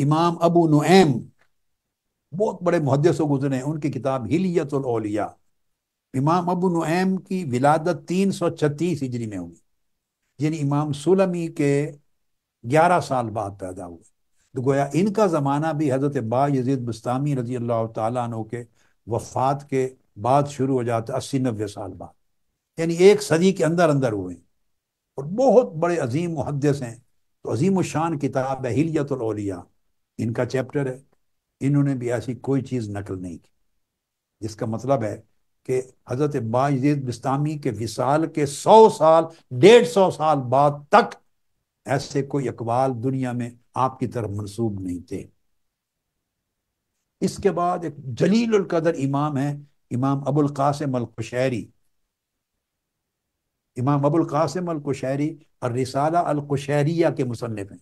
इमाम अबू नुएम बहुत बड़े मुहदसों गुजरे हैं उनकी किताब हिलियतलिया इमाम अबू नुएम की विलादत तीन सौ छत्तीस हिजरी में हुई यानी इमाम सुलमी के ग्यारह साल बाद पैदा हुए तो गोया इनका ज़माना भी हज़रत बा यजीद बस्तामी रजी अल्लाह तु के वफात के बाद शुरू हो जाता अस्सी नबे साल बाद यानी एक सदी के अंदर अंदर हुए और बहुत बड़े अजीम मुहदस हैं तो अजीम शान किताब अहिलियतलिया इनका चैप्टर है इन्होंने भी ऐसी कोई चीज़ नकल नहीं की जिसका मतलब है कि हज़रत बाजीद बिस्तामी के विसाल के सौ साल डेढ़ सौ साल बाद तक ऐसे कोई अकबाल दुनिया में आपकी तरफ मनसूब नहीं थे इसके बाद एक जलील कदर इमाम है इमाम अबुल कासिम अलकुशैरी इमाम अबुल कासिम अलकुशैरी और रिसाला अल कुशहरिया के मुसनफ़ हैं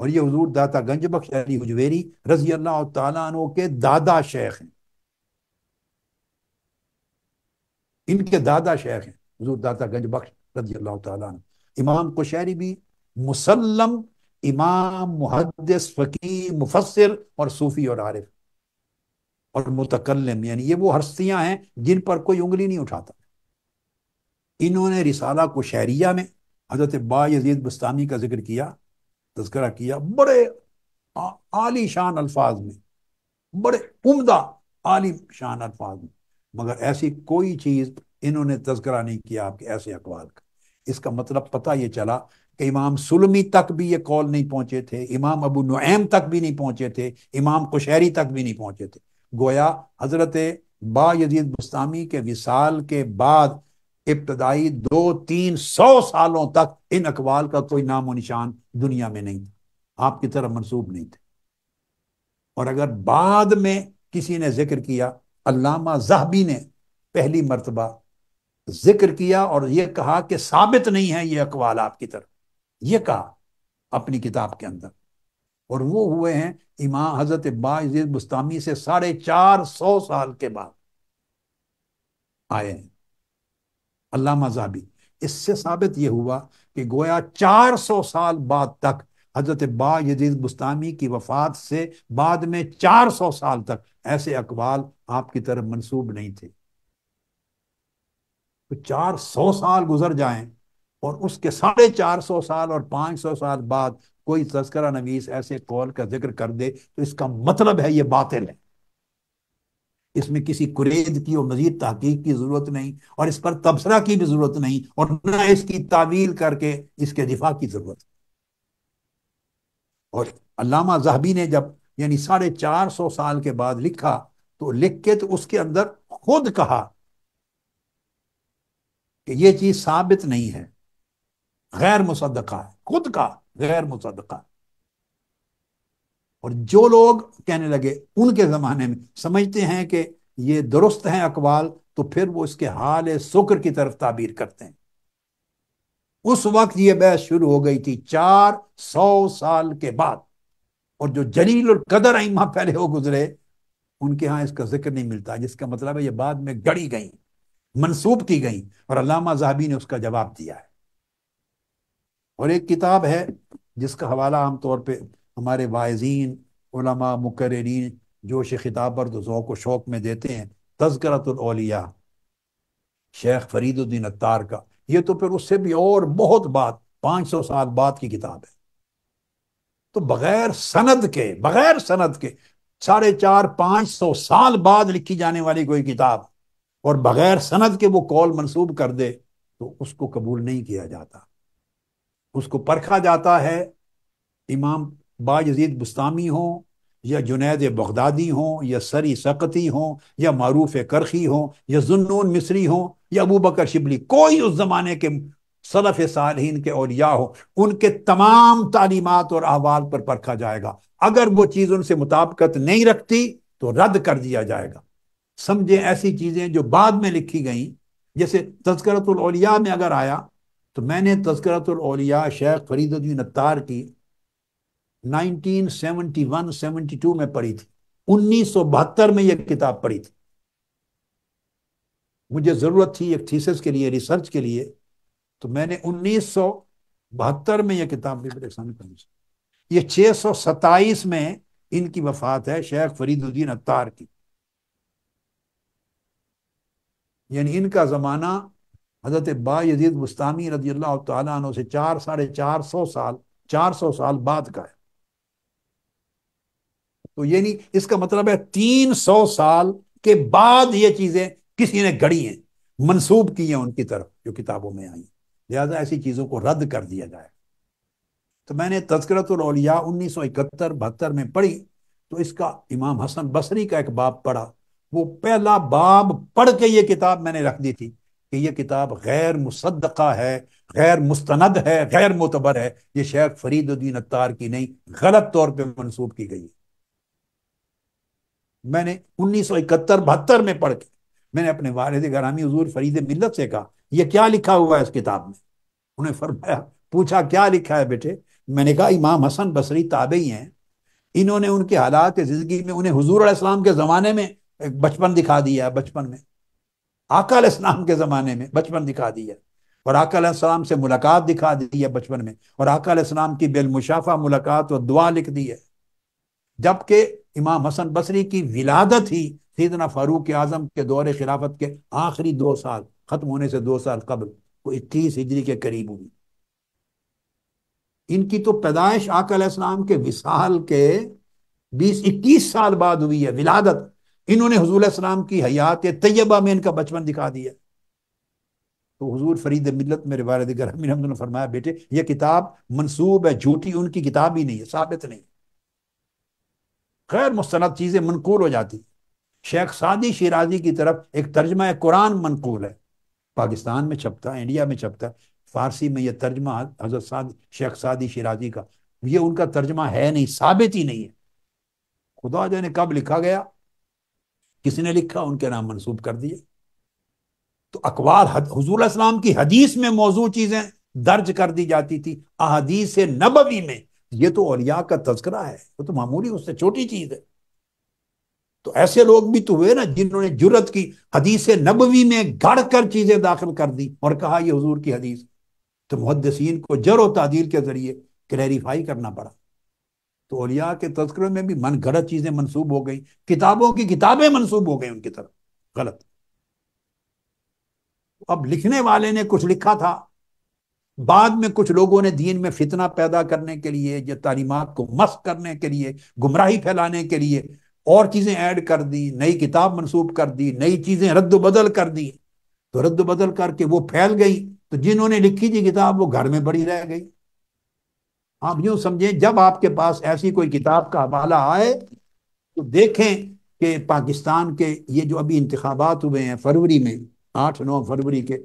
और ये हजूर दाता गंज बख्श अली हजवेरी रजी अल्लाह तु के दादा शेख हैं इनके दादा शेख हैं हजूर दाता गंज बख्श रजी अल्लाह तु इमाम कुशैरी भी मुसलम इमाम मुहदस फ़कीर मुफसर और सूफ़ी और आरिफ और मुतकलम यानी ये वो हस्तियां हैं जिन पर कोई उंगली नहीं उठाता इन्होंने रिसाला को शहरिया में हजरत बाजीद बस्तानी का जिक्र किया तस्करा किया बड़े आली शान अल्फाज में बड़े उमदा आली शान अल्फाज में मगर ऐसी कोई चीज़ इन्होंने तस्करा नहीं किया आपके ऐसे अकवाल का इसका मतलब पता ये चला कि इमाम सुलमी तक भी ये कौल नहीं पहुंचे थे इमाम अबू नुएम तक भी नहीं पहुंचे थे इमाम कुशहरी तक भी नहीं पहुंचे थे गोया हजरत बाजीद बस्तानी के विसाल के बाद इब्तदाई दो तीन सौ सालों तक इन अकवाल का कोई नामो निशान दुनिया में नहीं था आपकी तरह मनसूब नहीं थे और अगर बाद में किसी ने जिक्र किया अल्लामा जहबी ने पहली मरतबा जिक्र किया और यह कहा कि साबित नहीं है यह अकवाल आपकी तरफ यह कहा अपनी किताब के अंदर और वो हुए हैं इमाम हजरत बाज़ बुस्तामी से साढ़े चार सौ साल के बाद आए हैं अल्लामा जाबी इससे साबित ये हुआ कि गोया 400 साल बाद तक हज़रत बा यजीद की वफात से बाद में 400 साल तक ऐसे अकबाल आपकी तरफ मंसूब नहीं थे तो 400 साल गुजर जाएं और उसके साढ़े चार सौ साल और पांच सौ साल बाद कोई तस्करा नवीस ऐसे कौल का जिक्र कर दे तो इसका मतलब है ये बातिल है इसमें किसी कुरेद की और मजीद तहकीक की ज़रूरत नहीं और इस पर तबसरा की भी ज़रूरत नहीं और न इसकी तावील करके इसके दिफा की ज़रूरत और अलामा जहबी ने जब यानी साढ़े चार सौ साल के बाद लिखा तो लिख के तो उसके अंदर खुद कहा कि यह चीज़ साबित नहीं है गैर मुसदका है खुद का गैर मुसदा और जो लोग कहने लगे उनके ज़माने में समझते हैं कि ये दुरुस्त हैं अकवाल तो फिर वो इसके हाल शुक्र की तरफ ताबीर करते हैं उस वक्त ये बहस शुरू हो गई थी चार सौ साल के बाद और जो जलील और कदर आईमा पहले हो गुजरे उनके यहां इसका जिक्र नहीं मिलता जिसका मतलब है ये बाद में गढ़ी गई मनसूब की गई और अलामा जहाबी ने उसका जवाब दिया है और एक किताब है जिसका हवाला आमतौर पर हमारे वायजीन उलमा मुकर्रीन जोश खिताब पर तो ज़ौक़ शौक़ में देते हैं तस्करतलिया शेख फरीदुद्दीन अत्तार का ये तो फिर उससे भी और बहुत बात पाँच सौ साल बाद की किताब है तो बगैर सनद के बगैर सनद के साढ़े चार पाँच सौ साल बाद लिखी जाने वाली कोई किताब और बगैर सनद के वो कॉल मंसूब कर दे तो उसको कबूल नहीं किया जाता उसको परखा जाता है इमाम बाजीद बुस्तामी हों या जुनेद बगदादी हों या सरी सकती हों या मरूफ करखी हों या जुन्नून मिसरी हों या अबू बकर शिबली कोई उस ज़माने के सलफ़ साल के औलिया हो उनके तमाम तालीमत और अहवाल पर परखा जाएगा अगर वो चीज़ उनसे मुताबकत नहीं रखती तो रद्द कर दिया जाएगा समझे ऐसी चीज़ें जो बाद में लिखी गई जैसे तस्करतलिया में अगर आया तो मैंने तस्करतलिया शेख फरीदुद्दीन अत्तार की 1971 72 में पढ़ी थी उन्नीस में यह किताब पढ़ी थी मुझे ज़रूरत थी एक थीसिस के लिए रिसर्च के लिए तो मैंने उन्नीस में यह किताब लिबरेशन पहुंची ये छः में इनकी वफात है शेख फरीदुद्दीन अत्तार की यानी इनका ज़माना हज़रत बायजीद मुस्तानी रजी अल्लाह तु से चार साढ़े चार सौ साल चार सौ साल बाद का है तो ये नहीं इसका मतलब है तीन सौ साल के बाद ये चीजें किसी ने गढ़ी हैं मनसूब की हैं उनकी तरफ जो किताबों में आई लिहाजा ऐसी चीजों को रद्द कर दिया जाए तो मैंने तस्करतलिया उन्नीस सौ इकहत्तर बहत्तर में पढ़ी तो इसका इमाम हसन बसरी का एक बाब पढ़ा वो पहला बाब पढ़ के ये किताब मैंने रख दी थी कि ये किताब गैर मुसदा है गैर मुस्तंद है गैर मुतबर है ये शेख फरीदुद्दीन अत्तार की नहीं गलत तौर पर मनसूब की गई मैंने उन्नीस सौ इकहत्तर बहत्तर में पढ़ के मैंने अपने वालद ग्रामी हजूर फरीद मिलत से कहा यह क्या लिखा हुआ है इस किताब में उन्हें फरमाया पूछा क्या लिखा है बेटे मैंने कहा इमाम हसन बसरी ताबे ही हैं इन्होंने उनके हालात ज़िंदगी में उन्हें हजूर इस्लाम के ज़माने में एक बचपन दिखा दिया बचपन में आकाल इस्लाम के ज़माने में बचपन दिखा दिया और आकाल इस्लाम से मुलाकात दिखा दी है बचपन में और आकाल इस्लाम की बेलमुशाफा मुलाकात और दुआ लिख दी है जबकि इमाम हसन बसरी की विलादत ही सीदना फारूक आजम के दौरे खिलाफत के आखिरी दो साल खत्म होने से दो साल कबल वो इक्कीस हिजरी के करीब हुई इनकी तो पैदाइश इस्लाम के विसाल के बीस इक्कीस साल बाद हुई है विलादत इन्होंने इस्लाम की हयात तयबा में इनका बचपन दिखा दिया तो हजूर फरीद मिलत मेरे वालद गरमीन ने फरमाया बेटे यह किताब मनसूब है झूठी उनकी किताब ही नहीं है साबित नहीं गैर मुस्ंद चीज़ें मनकूल हो जाती शेख सादी शराजी की तरफ एक तर्जमा कुरान मनकूल है पाकिस्तान में छपता है इंडिया में छपता है फारसी में यह तर्जमा हजरत साद शेख सादी शराजी का ये उनका तर्जमा है नहीं साबित ही नहीं है खुदा जो कब लिखा गया किसी ने लिखा उनके नाम मनसूब कर दिए तो अकवाल हजूल इस्लाम की हदीस में मौजूद चीज़ें दर्ज कर दी जाती थी अहदीस नबवी में ये तो औलिया का तस्करा है वो तो मामूली उससे छोटी चीज है तो ऐसे लोग भी तो हुए ना जिन्होंने जुरत की हदीस नबवी में गढ़ कर चीजें दाखिल कर दी और कहा यह हजूर की हदीस तो मुहदसिन को जर व तादील के जरिए क्लैरिफाई करना पड़ा तो औलिया के तस्करों में भी मन गलत चीजें मनसूब हो गई किताबों की किताबें मनसूब हो गई उनकी तरफ गलत अब लिखने वाले ने कुछ लिखा था बाद में कुछ लोगों ने दीन में फितना पैदा करने के लिए या तालीमत को मस्त करने के लिए गुमराही फैलाने के लिए और चीज़ें ऐड कर दी नई किताब मनसूब कर दी नई चीज़ें रद्द बदल कर दी तो रद्द बदल करके वो फैल गई तो जिन्होंने लिखी थी किताब वो घर में बड़ी रह गई आप यूं समझें जब आपके पास ऐसी कोई किताब का हवाला आए तो देखें कि पाकिस्तान के ये जो अभी इंतबात हुए हैं फरवरी में आठ नौ फरवरी के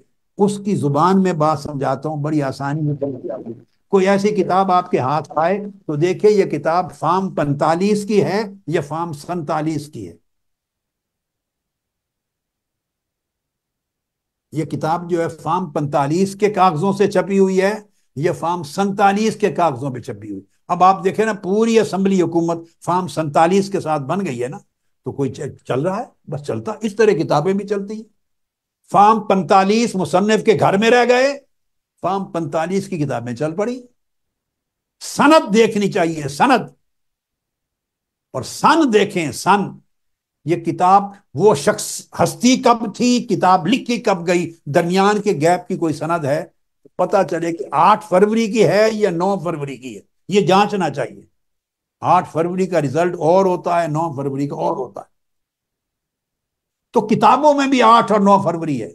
उसकी जुबान में बात समझाता हूँ बड़ी आसानी से कोई ऐसी किताब आपके हाथ आए तो देखे यह किताब फार्म पैंतालीस की है या फार्म सैतालीस की है यह किताब जो है फार्म पैंतालीस के कागजों से छपी हुई है यह फार्म सैतालीस के कागजों पे छपी हुई अब आप देखें ना पूरी असम्बली हुकूमत फार्म सैतालीस के साथ बन गई है ना तो कोई चल रहा है बस चलता इस तरह किताबें भी चलती हैं फार्म पैंतालीस मुसन्फ के घर में रह गए फार्म पैंतालीस की किताबें चल पड़ी सनत देखनी चाहिए सनत और सन देखें सन ये किताब वो शख्स हस्ती कब थी किताब लिखी कब गई दरमियान के गैप की कोई सनद है पता चले कि आठ फरवरी की है या नौ फरवरी की है ये जांचना चाहिए आठ फरवरी का रिजल्ट और होता है नौ फरवरी का और होता है तो किताबों में भी आठ और नौ फरवरी है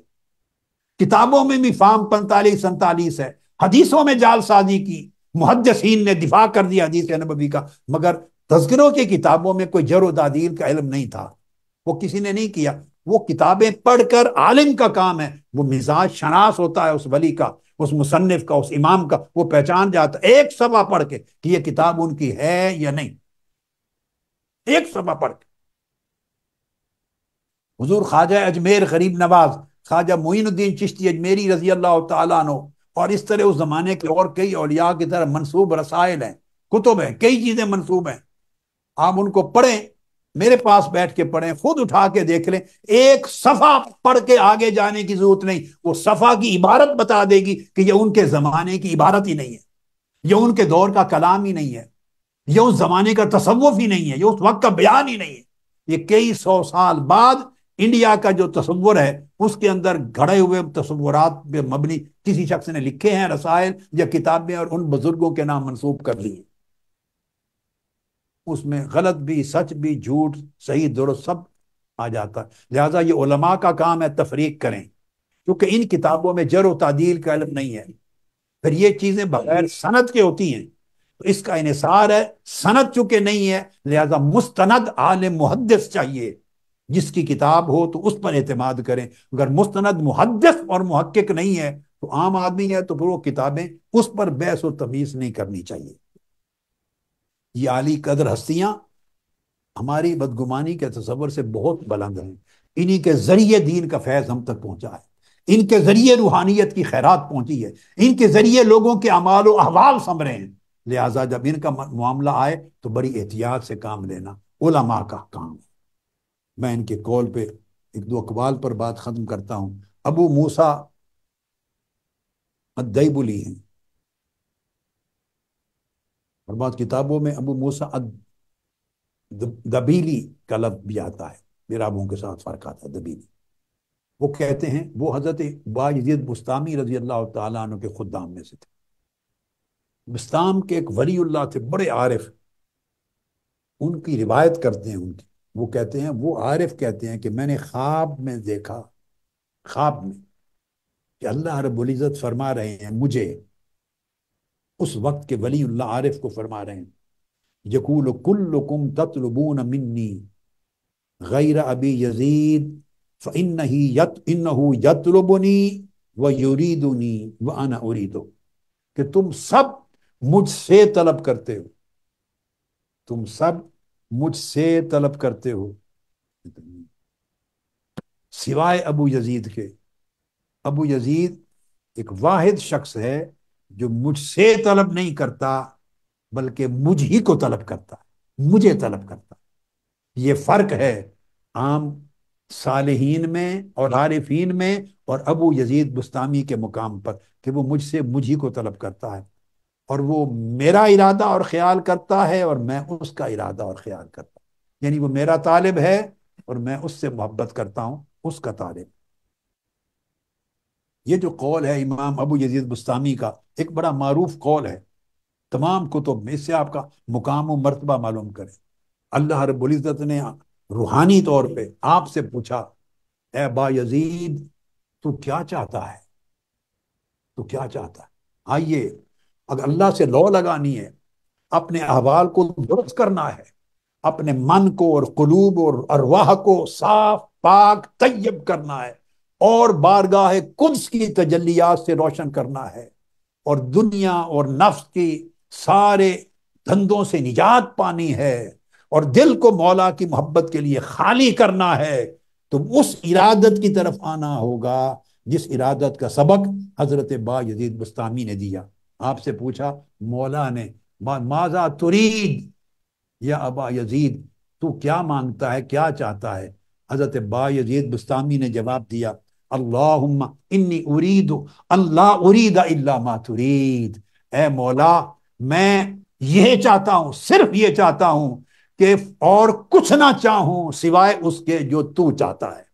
किताबों में भी फार्म पैंतालीस सैतालीस है हदीसों में जालसाजी की मुहदसिन ने दिफा कर दिया हदीस नबी का मगर तस्करों की किताबों में कोई जर दादील का इलम नहीं था वो किसी ने नहीं किया वो किताबें पढ़कर आलिम का काम है वो मिजाज शनास होता है उस वली का उस मुसनफ का उस इमाम का वो पहचान जाता एक सभा पढ़ के कि ये किताब उनकी है या नहीं एक सभा पढ़ के हजूर ख्वाजा अजमेर गरीब नवाज ख्वाजा मोइनुद्दीन चिश्ती अजमेरी रजी अल्लाह तु और इस तरह उस जमाने के और कई अलिया की तरह मनसूब रसायल हैं कुतुब हैं कई चीज़ें मनसूब हैं आप उनको पढ़ें मेरे पास बैठ के पढ़ें खुद उठा के देख लें एक सफ़ा पढ़ के आगे जाने की जरूरत नहीं वो सफ़ा की इबारत बता देगी कि यह उनके ज़माने की इबारत ही नहीं है यह उनके दौर का कलाम ही नहीं है यह उस ज़माने का तसवफ ही नहीं है यह उस वक्त का बयान ही नहीं है ये कई सौ साल बाद इंडिया का जो तस्वर है उसके अंदर घड़े हुए तस्वुरात में मबनी किसी शख्स ने लिखे हैं रसायल या किताबें और उन बुजुर्गों के नाम मनसूब कर लिए उसमें गलत भी सच भी झूठ सही दुरुस्त सब आ जाता है लिहाजा ये उलमा का काम है तफरीक करें क्योंकि इन किताबों में जर तदील का इलम नहीं है फिर ये चीज़ें बगैर सनत के होती हैं तो इसका इसार है सनत चूंकि नहीं है लिहाजा मुस्तनद आल मुहदस चाहिए जिसकी किताब हो तो उस पर एतमाद करें अगर मुस्तनद मुहदस और महक्क नहीं है तो आम आदमी है तो फिर वो किताबें उस पर बहस और तमीज नहीं करनी चाहिए ये आली कदर हस्तियां हमारी बदगुमानी के तस्वर से बहुत बुलंद हैं इन्हीं के जरिए दीन का फैज हम तक पहुंचा है इनके जरिए रूहानियत की खैरात पहुंची है इनके जरिए लोगों के अमाल अहवाल समरे हैं लिहाजा जब इनका मामला आए तो बड़ी एहतियात से काम लेना ओलमा का काम है मैं इनके कॉल पे एक दो अकबाल पर बात ख़त्म करता हूँ अबू मूसा अदईबुली है और बात किताबों में अबू मूसा दबीली का लफ्ज भी आता है बिराबों के साथ फ़र्क आता है दबीली वो कहते हैं वो हज़रत बाजीद बुस्तामी रजी अल्लाह तु के खुदाम में से थे बुस्ताम के एक वली थे बड़े आरिफ उनकी रिवायत करते हैं उनकी वो कहते हैं वो आरिफ कहते हैं कि मैंने ख्वाब में देखा ख्वाब में कि अल्लाह रबुल्ज़त फरमा रहे हैं मुझे उस वक्त के वली आरिफ को फरमा रहे हैं यकूल कुल्लुकुम तत्लबून मिन्नी गैर अबी यजीद फ़िन ही यत इन यतलबुनी व युरीदुनी व अना उरीदो कि तुम सब मुझसे तलब करते हो तुम सब मुझसे तलब करते हो सिवाय अबू यजीद के अबू यजीद एक वाहिद शख्स है जो मुझसे तलब नहीं करता बल्कि मुझ ही को तलब करता मुझे तलब करता ये फर्क है आम सालहीन में और आरिफीन में और अबू यजीद बुस्तामी के मुकाम पर कि वो मुझसे मुझी को तलब करता है और वो मेरा इरादा और ख्याल करता है और मैं उसका इरादा और ख्याल करता हूँ यानी वो मेरा तालिब है और मैं उससे मोहब्बत करता हूँ उसका तालिब ये जो कौल है इमाम अबू यजीद बुस्तामी का एक बड़ा मरूफ कौल है तमाम कुतुब में इससे आपका मुकाम व मरतबा मालूम करें अल्लाह रबुल्ज़त ने रूहानी तौर पर आपसे पूछा ए बा यजीद तू क्या चाहता है तू क्या चाहता है आइए अगर अल्लाह से लो लगानी है अपने अहवाल को दुरुस्त करना है अपने मन को और कलूब और अरवाह को साफ पाक तयब करना है और बारगाह कुद्स की तजलियात से रोशन करना है और दुनिया और नफ्स की सारे धंधों से निजात पानी है और दिल को मौला की मोहब्बत के लिए खाली करना है तो उस इरादत की तरफ आना होगा जिस इरादत का सबक हजरत बा यजीद बस्तामी ने दिया आपसे पूछा मौला ने माजा तुरीद या अबा यजीद तू क्या मांगता है क्या चाहता है हजरत बा यजीद बुस्तामी ने जवाब दिया अल्लाह इन्नी उरीद अल्लाह उरीद अल्ला मा तुरीद ए मौला मैं यह चाहता हूं सिर्फ ये चाहता हूं कि और कुछ ना चाहूं सिवाय उसके जो तू चाहता है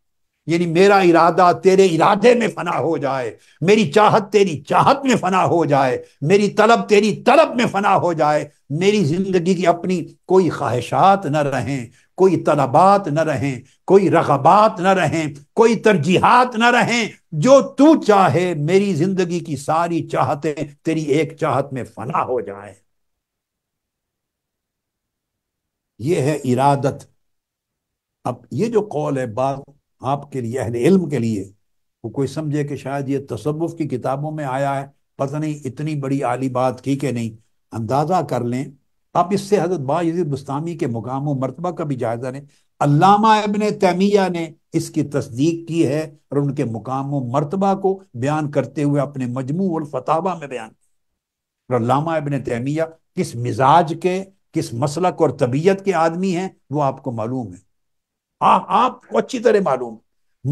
यानी मेरा इरादा तेरे इरादे में फना हो जाए मेरी चाहत तेरी चाहत में फना हो जाए मेरी तलब तेरी तलब में फना हो जाए मेरी जिंदगी की अपनी कोई ख्वाहिशात न रहें कोई तलबात न रहें कोई रगबात न रहें कोई तरजीहत न रहें जो तू चाहे मेरी जिंदगी की सारी चाहतें तेरी एक चाहत में फना हो जाए ये है इरादत अब ये जो कौल है बात आपके लिए अहल इल्म के लिए वो कोई समझे कि शायद ये तसव्वुफ की किताबों में आया है पता नहीं इतनी बड़ी आली बात की कि नहीं अंदाज़ा कर लें आप इससे हजरत बाजीद बुस्तामी के मुकाम मरतबा का भी जायज़ा लें अल्लामा इबन तैमिया ने इसकी तस्दीक की है और उनके मुकाम व मरतबा को बयान करते हुए अपने मजमू और फताबा में बयान और अल्लामा इबन तैमिया किस मिजाज के किस मसलक और तबीयत के आदमी हैं वो आपको मालूम है आ, आपको अच्छी तरह मालूम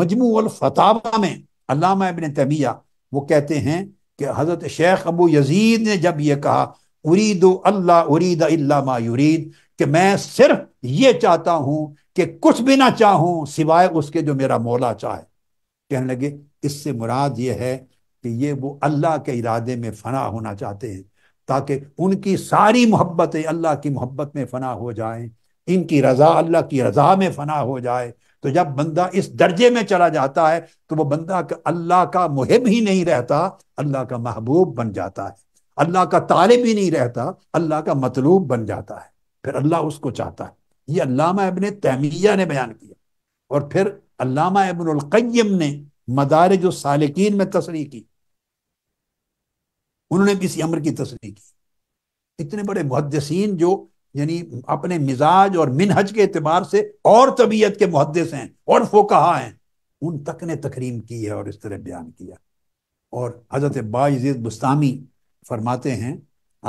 मजमू फताबा में अलामा अबिन तमिया वो कहते हैं कि हज़रत शेख अबू यजीद ने जब यह कहा उरीद अल्लाह उरीद अल्ला मायूरीद कि मैं सिर्फ ये चाहता हूं कि कुछ भी ना चाहूं सिवाय उसके जो मेरा मौला चाहे कहने लगे इससे मुराद ये है कि ये वो अल्लाह के इरादे में फना होना चाहते हैं ताकि उनकी सारी मोहब्बतें अल्लाह की मोहब्बत में फ़ना हो जाएं इनकी रजा अल्लाह की रजा में फना हो जाए तो जब बंदा इस दर्जे में चला जाता है तो वो बंदा अल्लाह का मुहिब ही नहीं रहता अल्लाह का महबूब बन जाता है अल्लाह का तालिब ही नहीं रहता अल्लाह का मतलूब बन जाता है फिर अल्लाह उसको चाहता है ये अल्लामा इबन तहमिया ने बयान किया और फिर अल्लामा इबनकम ने जो सालकिन में तस्री की उन्होंने किसी अमर की तस्री की इतने बड़े मुहदसिन जो यानी अपने मिजाज और मिनहज के अतबार से और तबीयत के मुहदस हैं और फोकहा हैं उन तक ने तकरीम की है और इस तरह बयान किया और हज़रत बाज़ बुस्तामी फरमाते हैं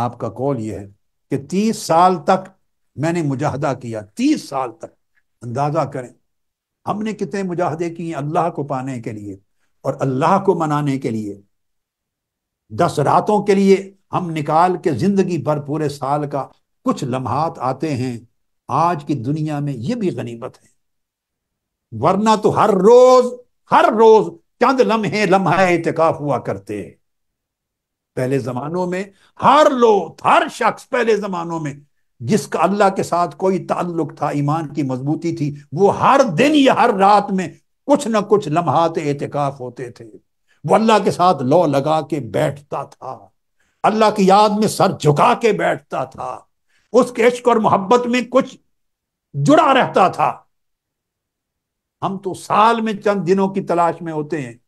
आपका कौल यह है कि तीस साल तक मैंने मुजाहदा किया तीस साल तक अंदाज़ा करें हमने कितने मुजाहदे किए अल्लाह को पाने के लिए और अल्लाह को मनाने के लिए दस रातों के लिए हम निकाल के ज़िंदगी भर पूरे साल का कुछ लम्हात आते हैं आज की दुनिया में यह भी गनीमत है वरना तो हर रोज हर रोज चंद लम्हे लम्हा इतकाफ हुआ करते हैं पहले जमानों में हर लोग हर शख्स पहले जमानों में जिसका अल्लाह के साथ कोई ताल्लुक था ईमान की मजबूती थी वो हर दिन या हर रात में कुछ ना कुछ लम्हात एहतिकाफ होते थे वो अल्लाह के साथ लौ लगा के बैठता था अल्लाह की याद में सर झुका के बैठता था उसके इश्क और मोहब्बत में कुछ जुड़ा रहता था हम तो साल में चंद दिनों की तलाश में होते हैं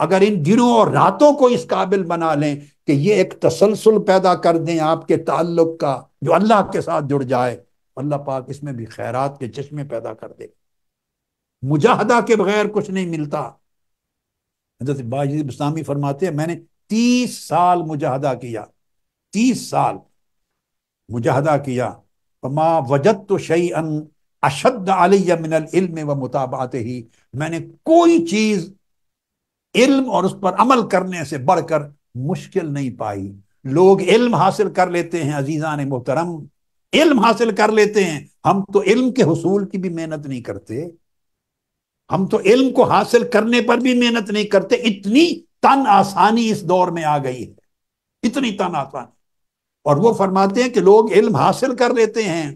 अगर इन दिनों और रातों को इस काबिल बना लें कि ये एक तसलसल पैदा कर दें आपके ताल्लुक का जो अल्लाह के साथ जुड़ जाए तो अल्लाह पाक इसमें भी खैरात के चश्मे पैदा कर दे मुजाहदा के बगैर कुछ नहीं मिलता बाजी इस्लामी फरमाते हैं मैंने तीस साल मुजाहदा किया तीस साल मुजाहदा किया माँ वजत तो शई अन अशद मिनल इल्म व मुताबात ही मैंने कोई चीज इल्म और उस पर अमल करने से बढ़कर मुश्किल नहीं पाई लोग इल्म हासिल कर लेते हैं अजीजा ने मोहतरम इल्म हासिल कर लेते हैं हम तो इल्म के हसूल की भी मेहनत नहीं करते हम तो इल्म को हासिल करने पर भी मेहनत नहीं करते इतनी तन आसानी इस दौर में आ गई है इतनी तन आसानी और वो फरमाते हैं कि लोग इल्म हासिल कर लेते हैं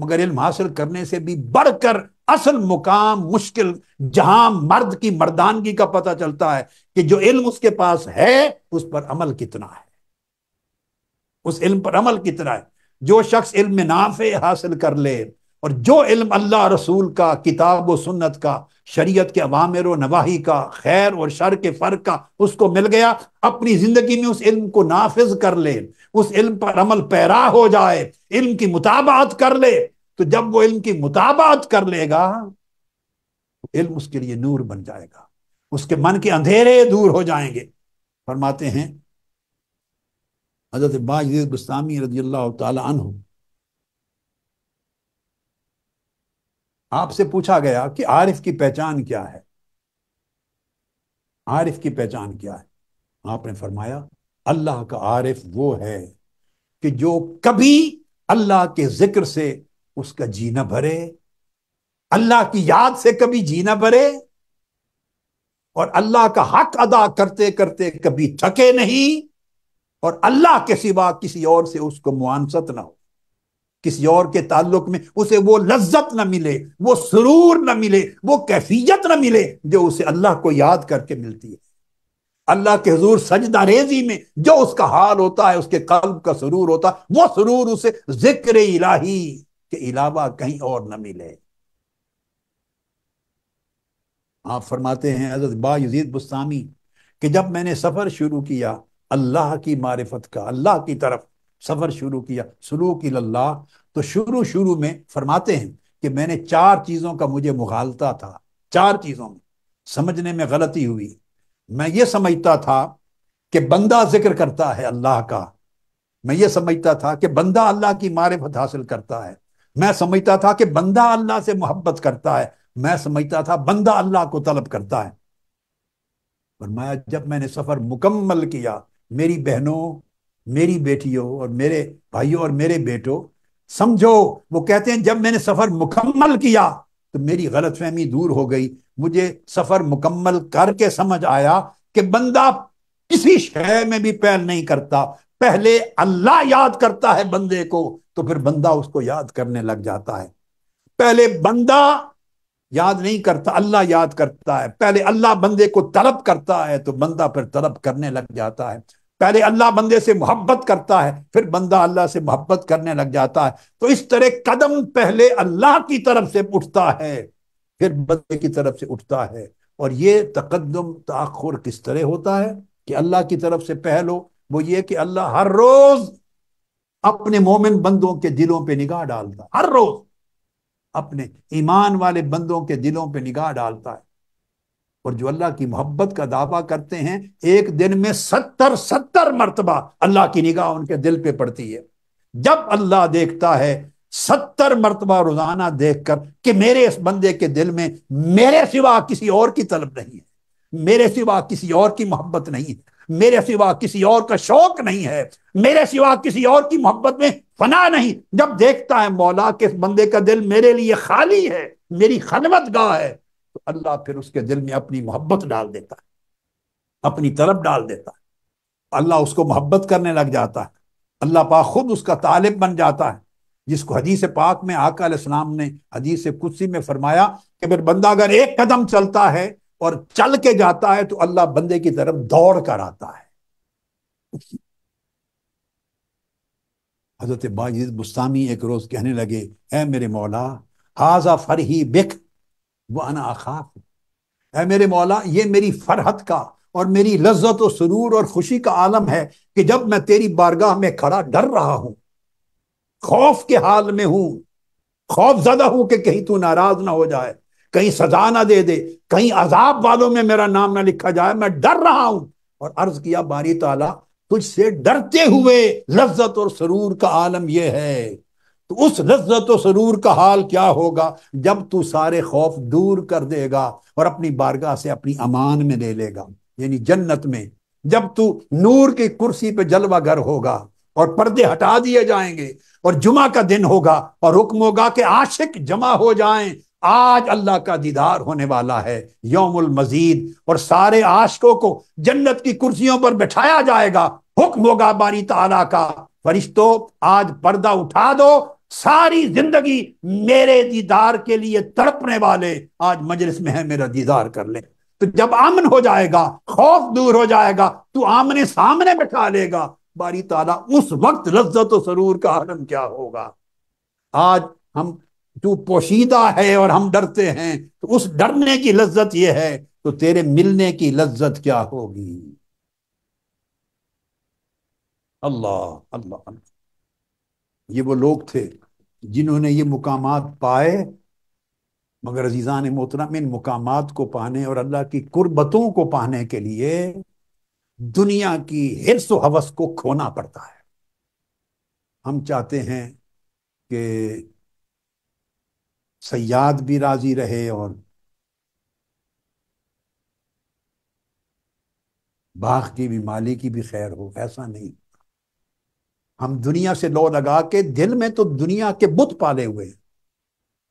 मगर इल्म हासिल करने से भी बढ़कर असल मुकाम मुश्किल जहां मर्द की मर्दानगी का पता चलता है कि जो इल्म उसके पास है उस पर अमल कितना है उस इल्म पर अमल कितना है जो शख्स इल्म नाफे हासिल कर ले और जो इल्म अल्लाह रसूल का किताब व सुन्नत का शरीयत के अवामिर और नवाही का खैर और शर के फ़र्क का उसको मिल गया अपनी ज़िंदगी में उस इल्म को नाफिज कर ले उस इल्म पर अमल पैरा हो जाए इल्म की मुताबात कर ले तो जब वो इल्म की मुताबात कर लेगा तो इल्म उसके लिए नूर बन जाएगा उसके मन के अंधेरे दूर हो जाएंगे फरमाते हैं हजरत बाजी गुस्तामी रजील्ला तुम आपसे पूछा गया कि आरिफ की पहचान क्या है आरिफ की पहचान क्या है आपने फरमाया अल्लाह का आरिफ वो है कि जो कभी अल्लाह के जिक्र से उसका जीना भरे अल्लाह की याद से कभी जीना भरे और अल्लाह का हक अदा करते करते कभी थके नहीं और अल्लाह के सिवा किसी और से उसको मुआनसत ना हो किसी और के ताल्लुक में उसे वो लज्जत न मिले वो सुरूर न मिले वो कैफियत न मिले जो उसे अल्लाह को याद करके मिलती है अल्लाह के हजूर सजदारेजी में जो उसका हाल होता है उसके कल्ब का सुरूर होता है वो सुरूर उसे जिक्र इलाही के अलावा कहीं और ना मिले आप फरमाते हैं हजरत बा यजीद बुस्तामी कि जब मैंने सफ़र शुरू किया अल्लाह की मारिफत का अल्लाह की तरफ सफ़र शुरू किया की इल्ला तो शुरू शुरू में फरमाते हैं कि मैंने चार चीज़ों का मुझे मुगालता था चार चीज़ों में समझने में गलती हुई मैं ये समझता था कि बंदा जिक्र करता है अल्लाह का मैं ये समझता था कि बंदा अल्लाह की मारफत हासिल करता है मैं समझता था कि बंदा अल्लाह से मोहब्बत करता है मैं समझता था बंदा अल्लाह को तलब करता है फरमाया जब मैंने सफ़र मुकम्मल किया मेरी बहनों मेरी बेटियों और मेरे भाइयों और मेरे बेटों समझो वो कहते हैं जब मैंने सफर मुकम्मल किया तो मेरी गलतफहमी दूर हो गई मुझे सफर मुकम्मल करके समझ आया कि बंदा किसी शय में भी पहल नहीं करता पहले अल्लाह याद करता है बंदे को तो फिर बंदा उसको याद करने लग जाता है पहले बंदा याद नहीं करता अल्लाह याद करता है पहले अल्लाह बंदे को तलब करता है तो बंदा फिर तलब करने लग जाता है पहले अल्लाह बंदे से मोहब्बत करता है फिर बंदा अल्लाह से मोहब्बत करने लग जाता है तो इस तरह कदम पहले अल्लाह की तरफ से उठता है फिर बंदे की तरफ से उठता है और ये तकदम ताखुर किस तरह होता है कि अल्लाह की तरफ से पहलो वो ये कि अल्लाह हर रोज अपने मोमिन बंदों के दिलों पे निगाह डालता हर रोज अपने ईमान वाले बंदों के दिलों पे निगाह डालता है और जो अल्लाह की मोहब्बत का दावा करते हैं एक दिन में सत्तर सत्तर मरतबा अल्लाह की निगाह उनके दिल पे पड़ती है जब अल्लाह देखता है सत्तर मरतबा रोजाना देख कर कि मेरे इस बंदे के दिल में मेरे सिवा किसी और की तलब नहीं है मेरे सिवा किसी और की मोहब्बत नहीं है मेरे सिवा किसी और का शौक नहीं है मेरे सिवा किसी और की मोहब्बत में फना नहीं जब देखता है मौला के इस बंदे का दिल मेरे लिए खाली है मेरी खनमत गाह है तो अल्लाह फिर उसके दिल में अपनी मोहब्बत डाल देता है अपनी तरफ डाल देता है अल्लाह उसको मोहब्बत करने लग जाता है अल्लाह पाक खुद उसका तालिब बन जाता है जिसको हदीस पाक में आका ने हदीस कुदसी में फरमाया कि फिर बंदा अगर एक कदम चलता है और चल के जाता है तो अल्लाह बंदे की तरफ दौड़ कर आता है हजरत बाजिद बुस्तामी एक रोज कहने लगे ए मेरे मौला हाजा फरही बिख वह अना है मेरे मौला ये मेरी फरहत का और मेरी लज्जत और सुरूर और खुशी का आलम है कि जब मैं तेरी बारगाह में खड़ा डर रहा हूं खौफ के हाल में हूं खौफ ज्यादा हूं कि कहीं तू नाराज ना हो जाए कहीं सजा ना दे दे कहीं अजाब वालों में मेरा नाम ना लिखा जाए मैं डर रहा हूं और अर्ज किया बारी ताला तुझसे डरते हुए लज्जत और सरूर का आलम यह है तो उस लज्जत सरूर का हाल क्या होगा जब तू सारे खौफ दूर कर देगा और अपनी बारगाह से अपनी अमान में ले लेगा यानी जन्नत में जब तू नूर की कुर्सी पे जलवा घर होगा और पर्दे हटा दिए जाएंगे और जुमा का दिन होगा और हुक्म होगा कि आशिक जमा हो जाएं आज अल्लाह का दीदार होने वाला है यौमुल मजीद और सारे आशकों को जन्नत की कुर्सियों पर बैठाया जाएगा हुक्म होगा बारी ताला का फरिश्तों आज पर्दा उठा दो सारी जिंदगी मेरे दीदार के लिए तड़पने वाले आज मजलिस में है मेरा दीदार कर ले तो जब आमन हो जाएगा खौफ दूर हो जाएगा तू तो आमने सामने बैठा लेगा बारी ताला उस वक्त लज्जत सरूर का आलम क्या होगा आज हम तू पोशीदा है और हम डरते हैं तो उस डरने की लज्जत यह है तो तेरे मिलने की लज्जत क्या होगी अल्लाह अल्लाह अल्लाह ये वो लोग थे जिन्होंने ये मुकाम पाए मगर अजीज़ान मोहतरम इन मुकाम को पाने और अल्लाह की कुर्बतों को पाने के लिए दुनिया की हिरस हवस को खोना पड़ता है हम चाहते हैं कि सयाद भी राजी रहे और बाघ की भी माली की भी खैर हो ऐसा नहीं हम दुनिया से लो लगा के दिल में तो दुनिया के बुत पाले हुए हैं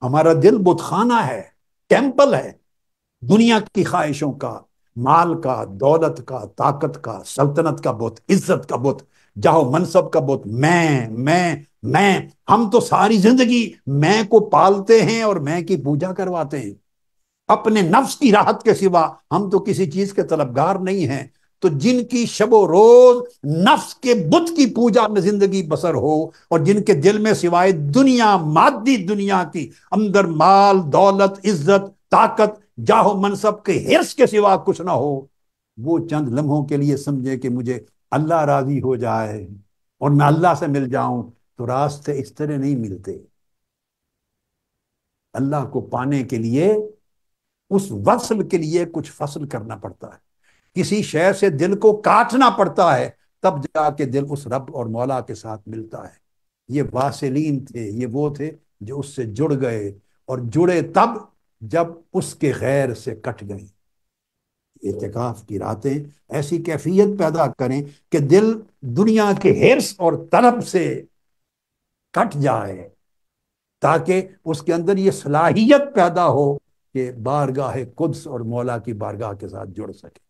हमारा दिल बुतखाना है टेम्पल है दुनिया की ख्वाहिशों का माल का दौलत का ताकत का सल्तनत का बुत इज्जत का बुत जाओ मनसब का बुत मैं मैं मैं हम तो सारी जिंदगी मैं को पालते हैं और मैं की पूजा करवाते हैं अपने नफ्स की राहत के सिवा हम तो किसी चीज के तलबगार नहीं हैं तो जिनकी शबो रोज नफ्स के बुत की पूजा में जिंदगी बसर हो और जिनके दिल में सिवाय दुनिया मादी दुनिया की अंदर माल दौलत इज्जत ताकत जाहो मनसब के हिर्स के सिवा कुछ ना हो वो चंद लम्हों के लिए समझे कि मुझे अल्लाह राजी हो जाए और मैं अल्लाह से मिल जाऊं तो रास्ते इस तरह नहीं मिलते अल्लाह को पाने के लिए उस वसल के लिए कुछ फसल करना पड़ता है किसी शय से दिल को काटना पड़ता है तब जाके दिल उस रब और मौला के साथ मिलता है ये वासिलीन थे ये वो थे जो उससे जुड़ गए और जुड़े तब जब उसके गैर से कट गई एहतिकाफ की रातें ऐसी कैफियत पैदा करें कि दिल दुनिया के हिरस और तरब से कट जाए ताकि उसके अंदर ये सलाहियत पैदा हो कि बारगाह कुद्स और मौला की बारगाह के साथ जुड़ सके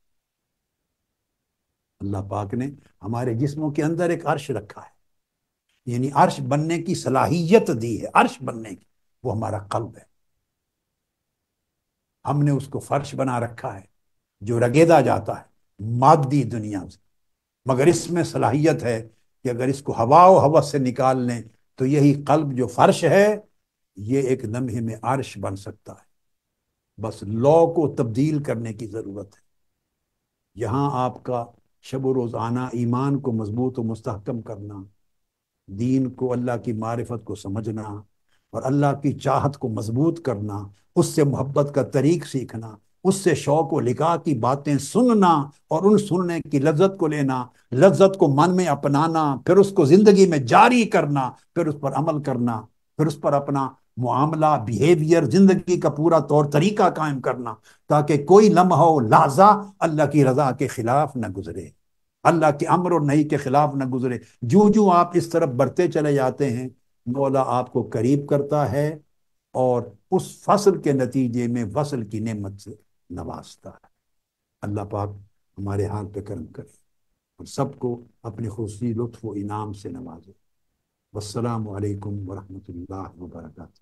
अल्लाह पाक ने हमारे जिस्मों के अंदर एक अर्श रखा है यानी अर्श बनने की सलाहियत दी है अर्श बनने की वो हमारा कल्ब है हमने उसको फर्श बना रखा है जो रगेदा जाता है मादी दुनिया से मगर इसमें सलाहियत है कि अगर इसको हवा हवस से निकाल लें तो यही कल्ब जो फर्श है ये एक नमहे में आर्श बन सकता है बस लॉ को तब्दील करने की ज़रूरत है यहां आपका शब रोज़ाना ईमान को मजबूत और मुस्तकम करना दीन को अल्लाह की मारफत को समझना और अल्लाह की चाहत को मजबूत करना उससे मोहब्बत का तरीक सीखना उससे शौक व लिका की बातें सुनना और उन सुनने की लज्जत को लेना लज्जत को मन में अपनाना फिर उसको ज़िंदगी में जारी करना फिर उस पर अमल करना फिर उस पर अपना मामला बिहेवियर जिंदगी का पूरा तौर तरीका कायम करना ताकि कोई लम्हा लाजा अल्लाह की रजा के खिलाफ न गुजरे अल्लाह के अमर और नहीं के खिलाफ न गुजरे जो जो आप इस तरफ बढ़ते चले जाते हैं मौला आपको करीब करता है और उस फसल के नतीजे में फसल की नेमत से नवाजता है अल्लाह पाक हमारे हाल पे कर्म करे और सबको अपने खुशी लुत्फ व इनाम से नवाजे वालकम वरहमल वर्का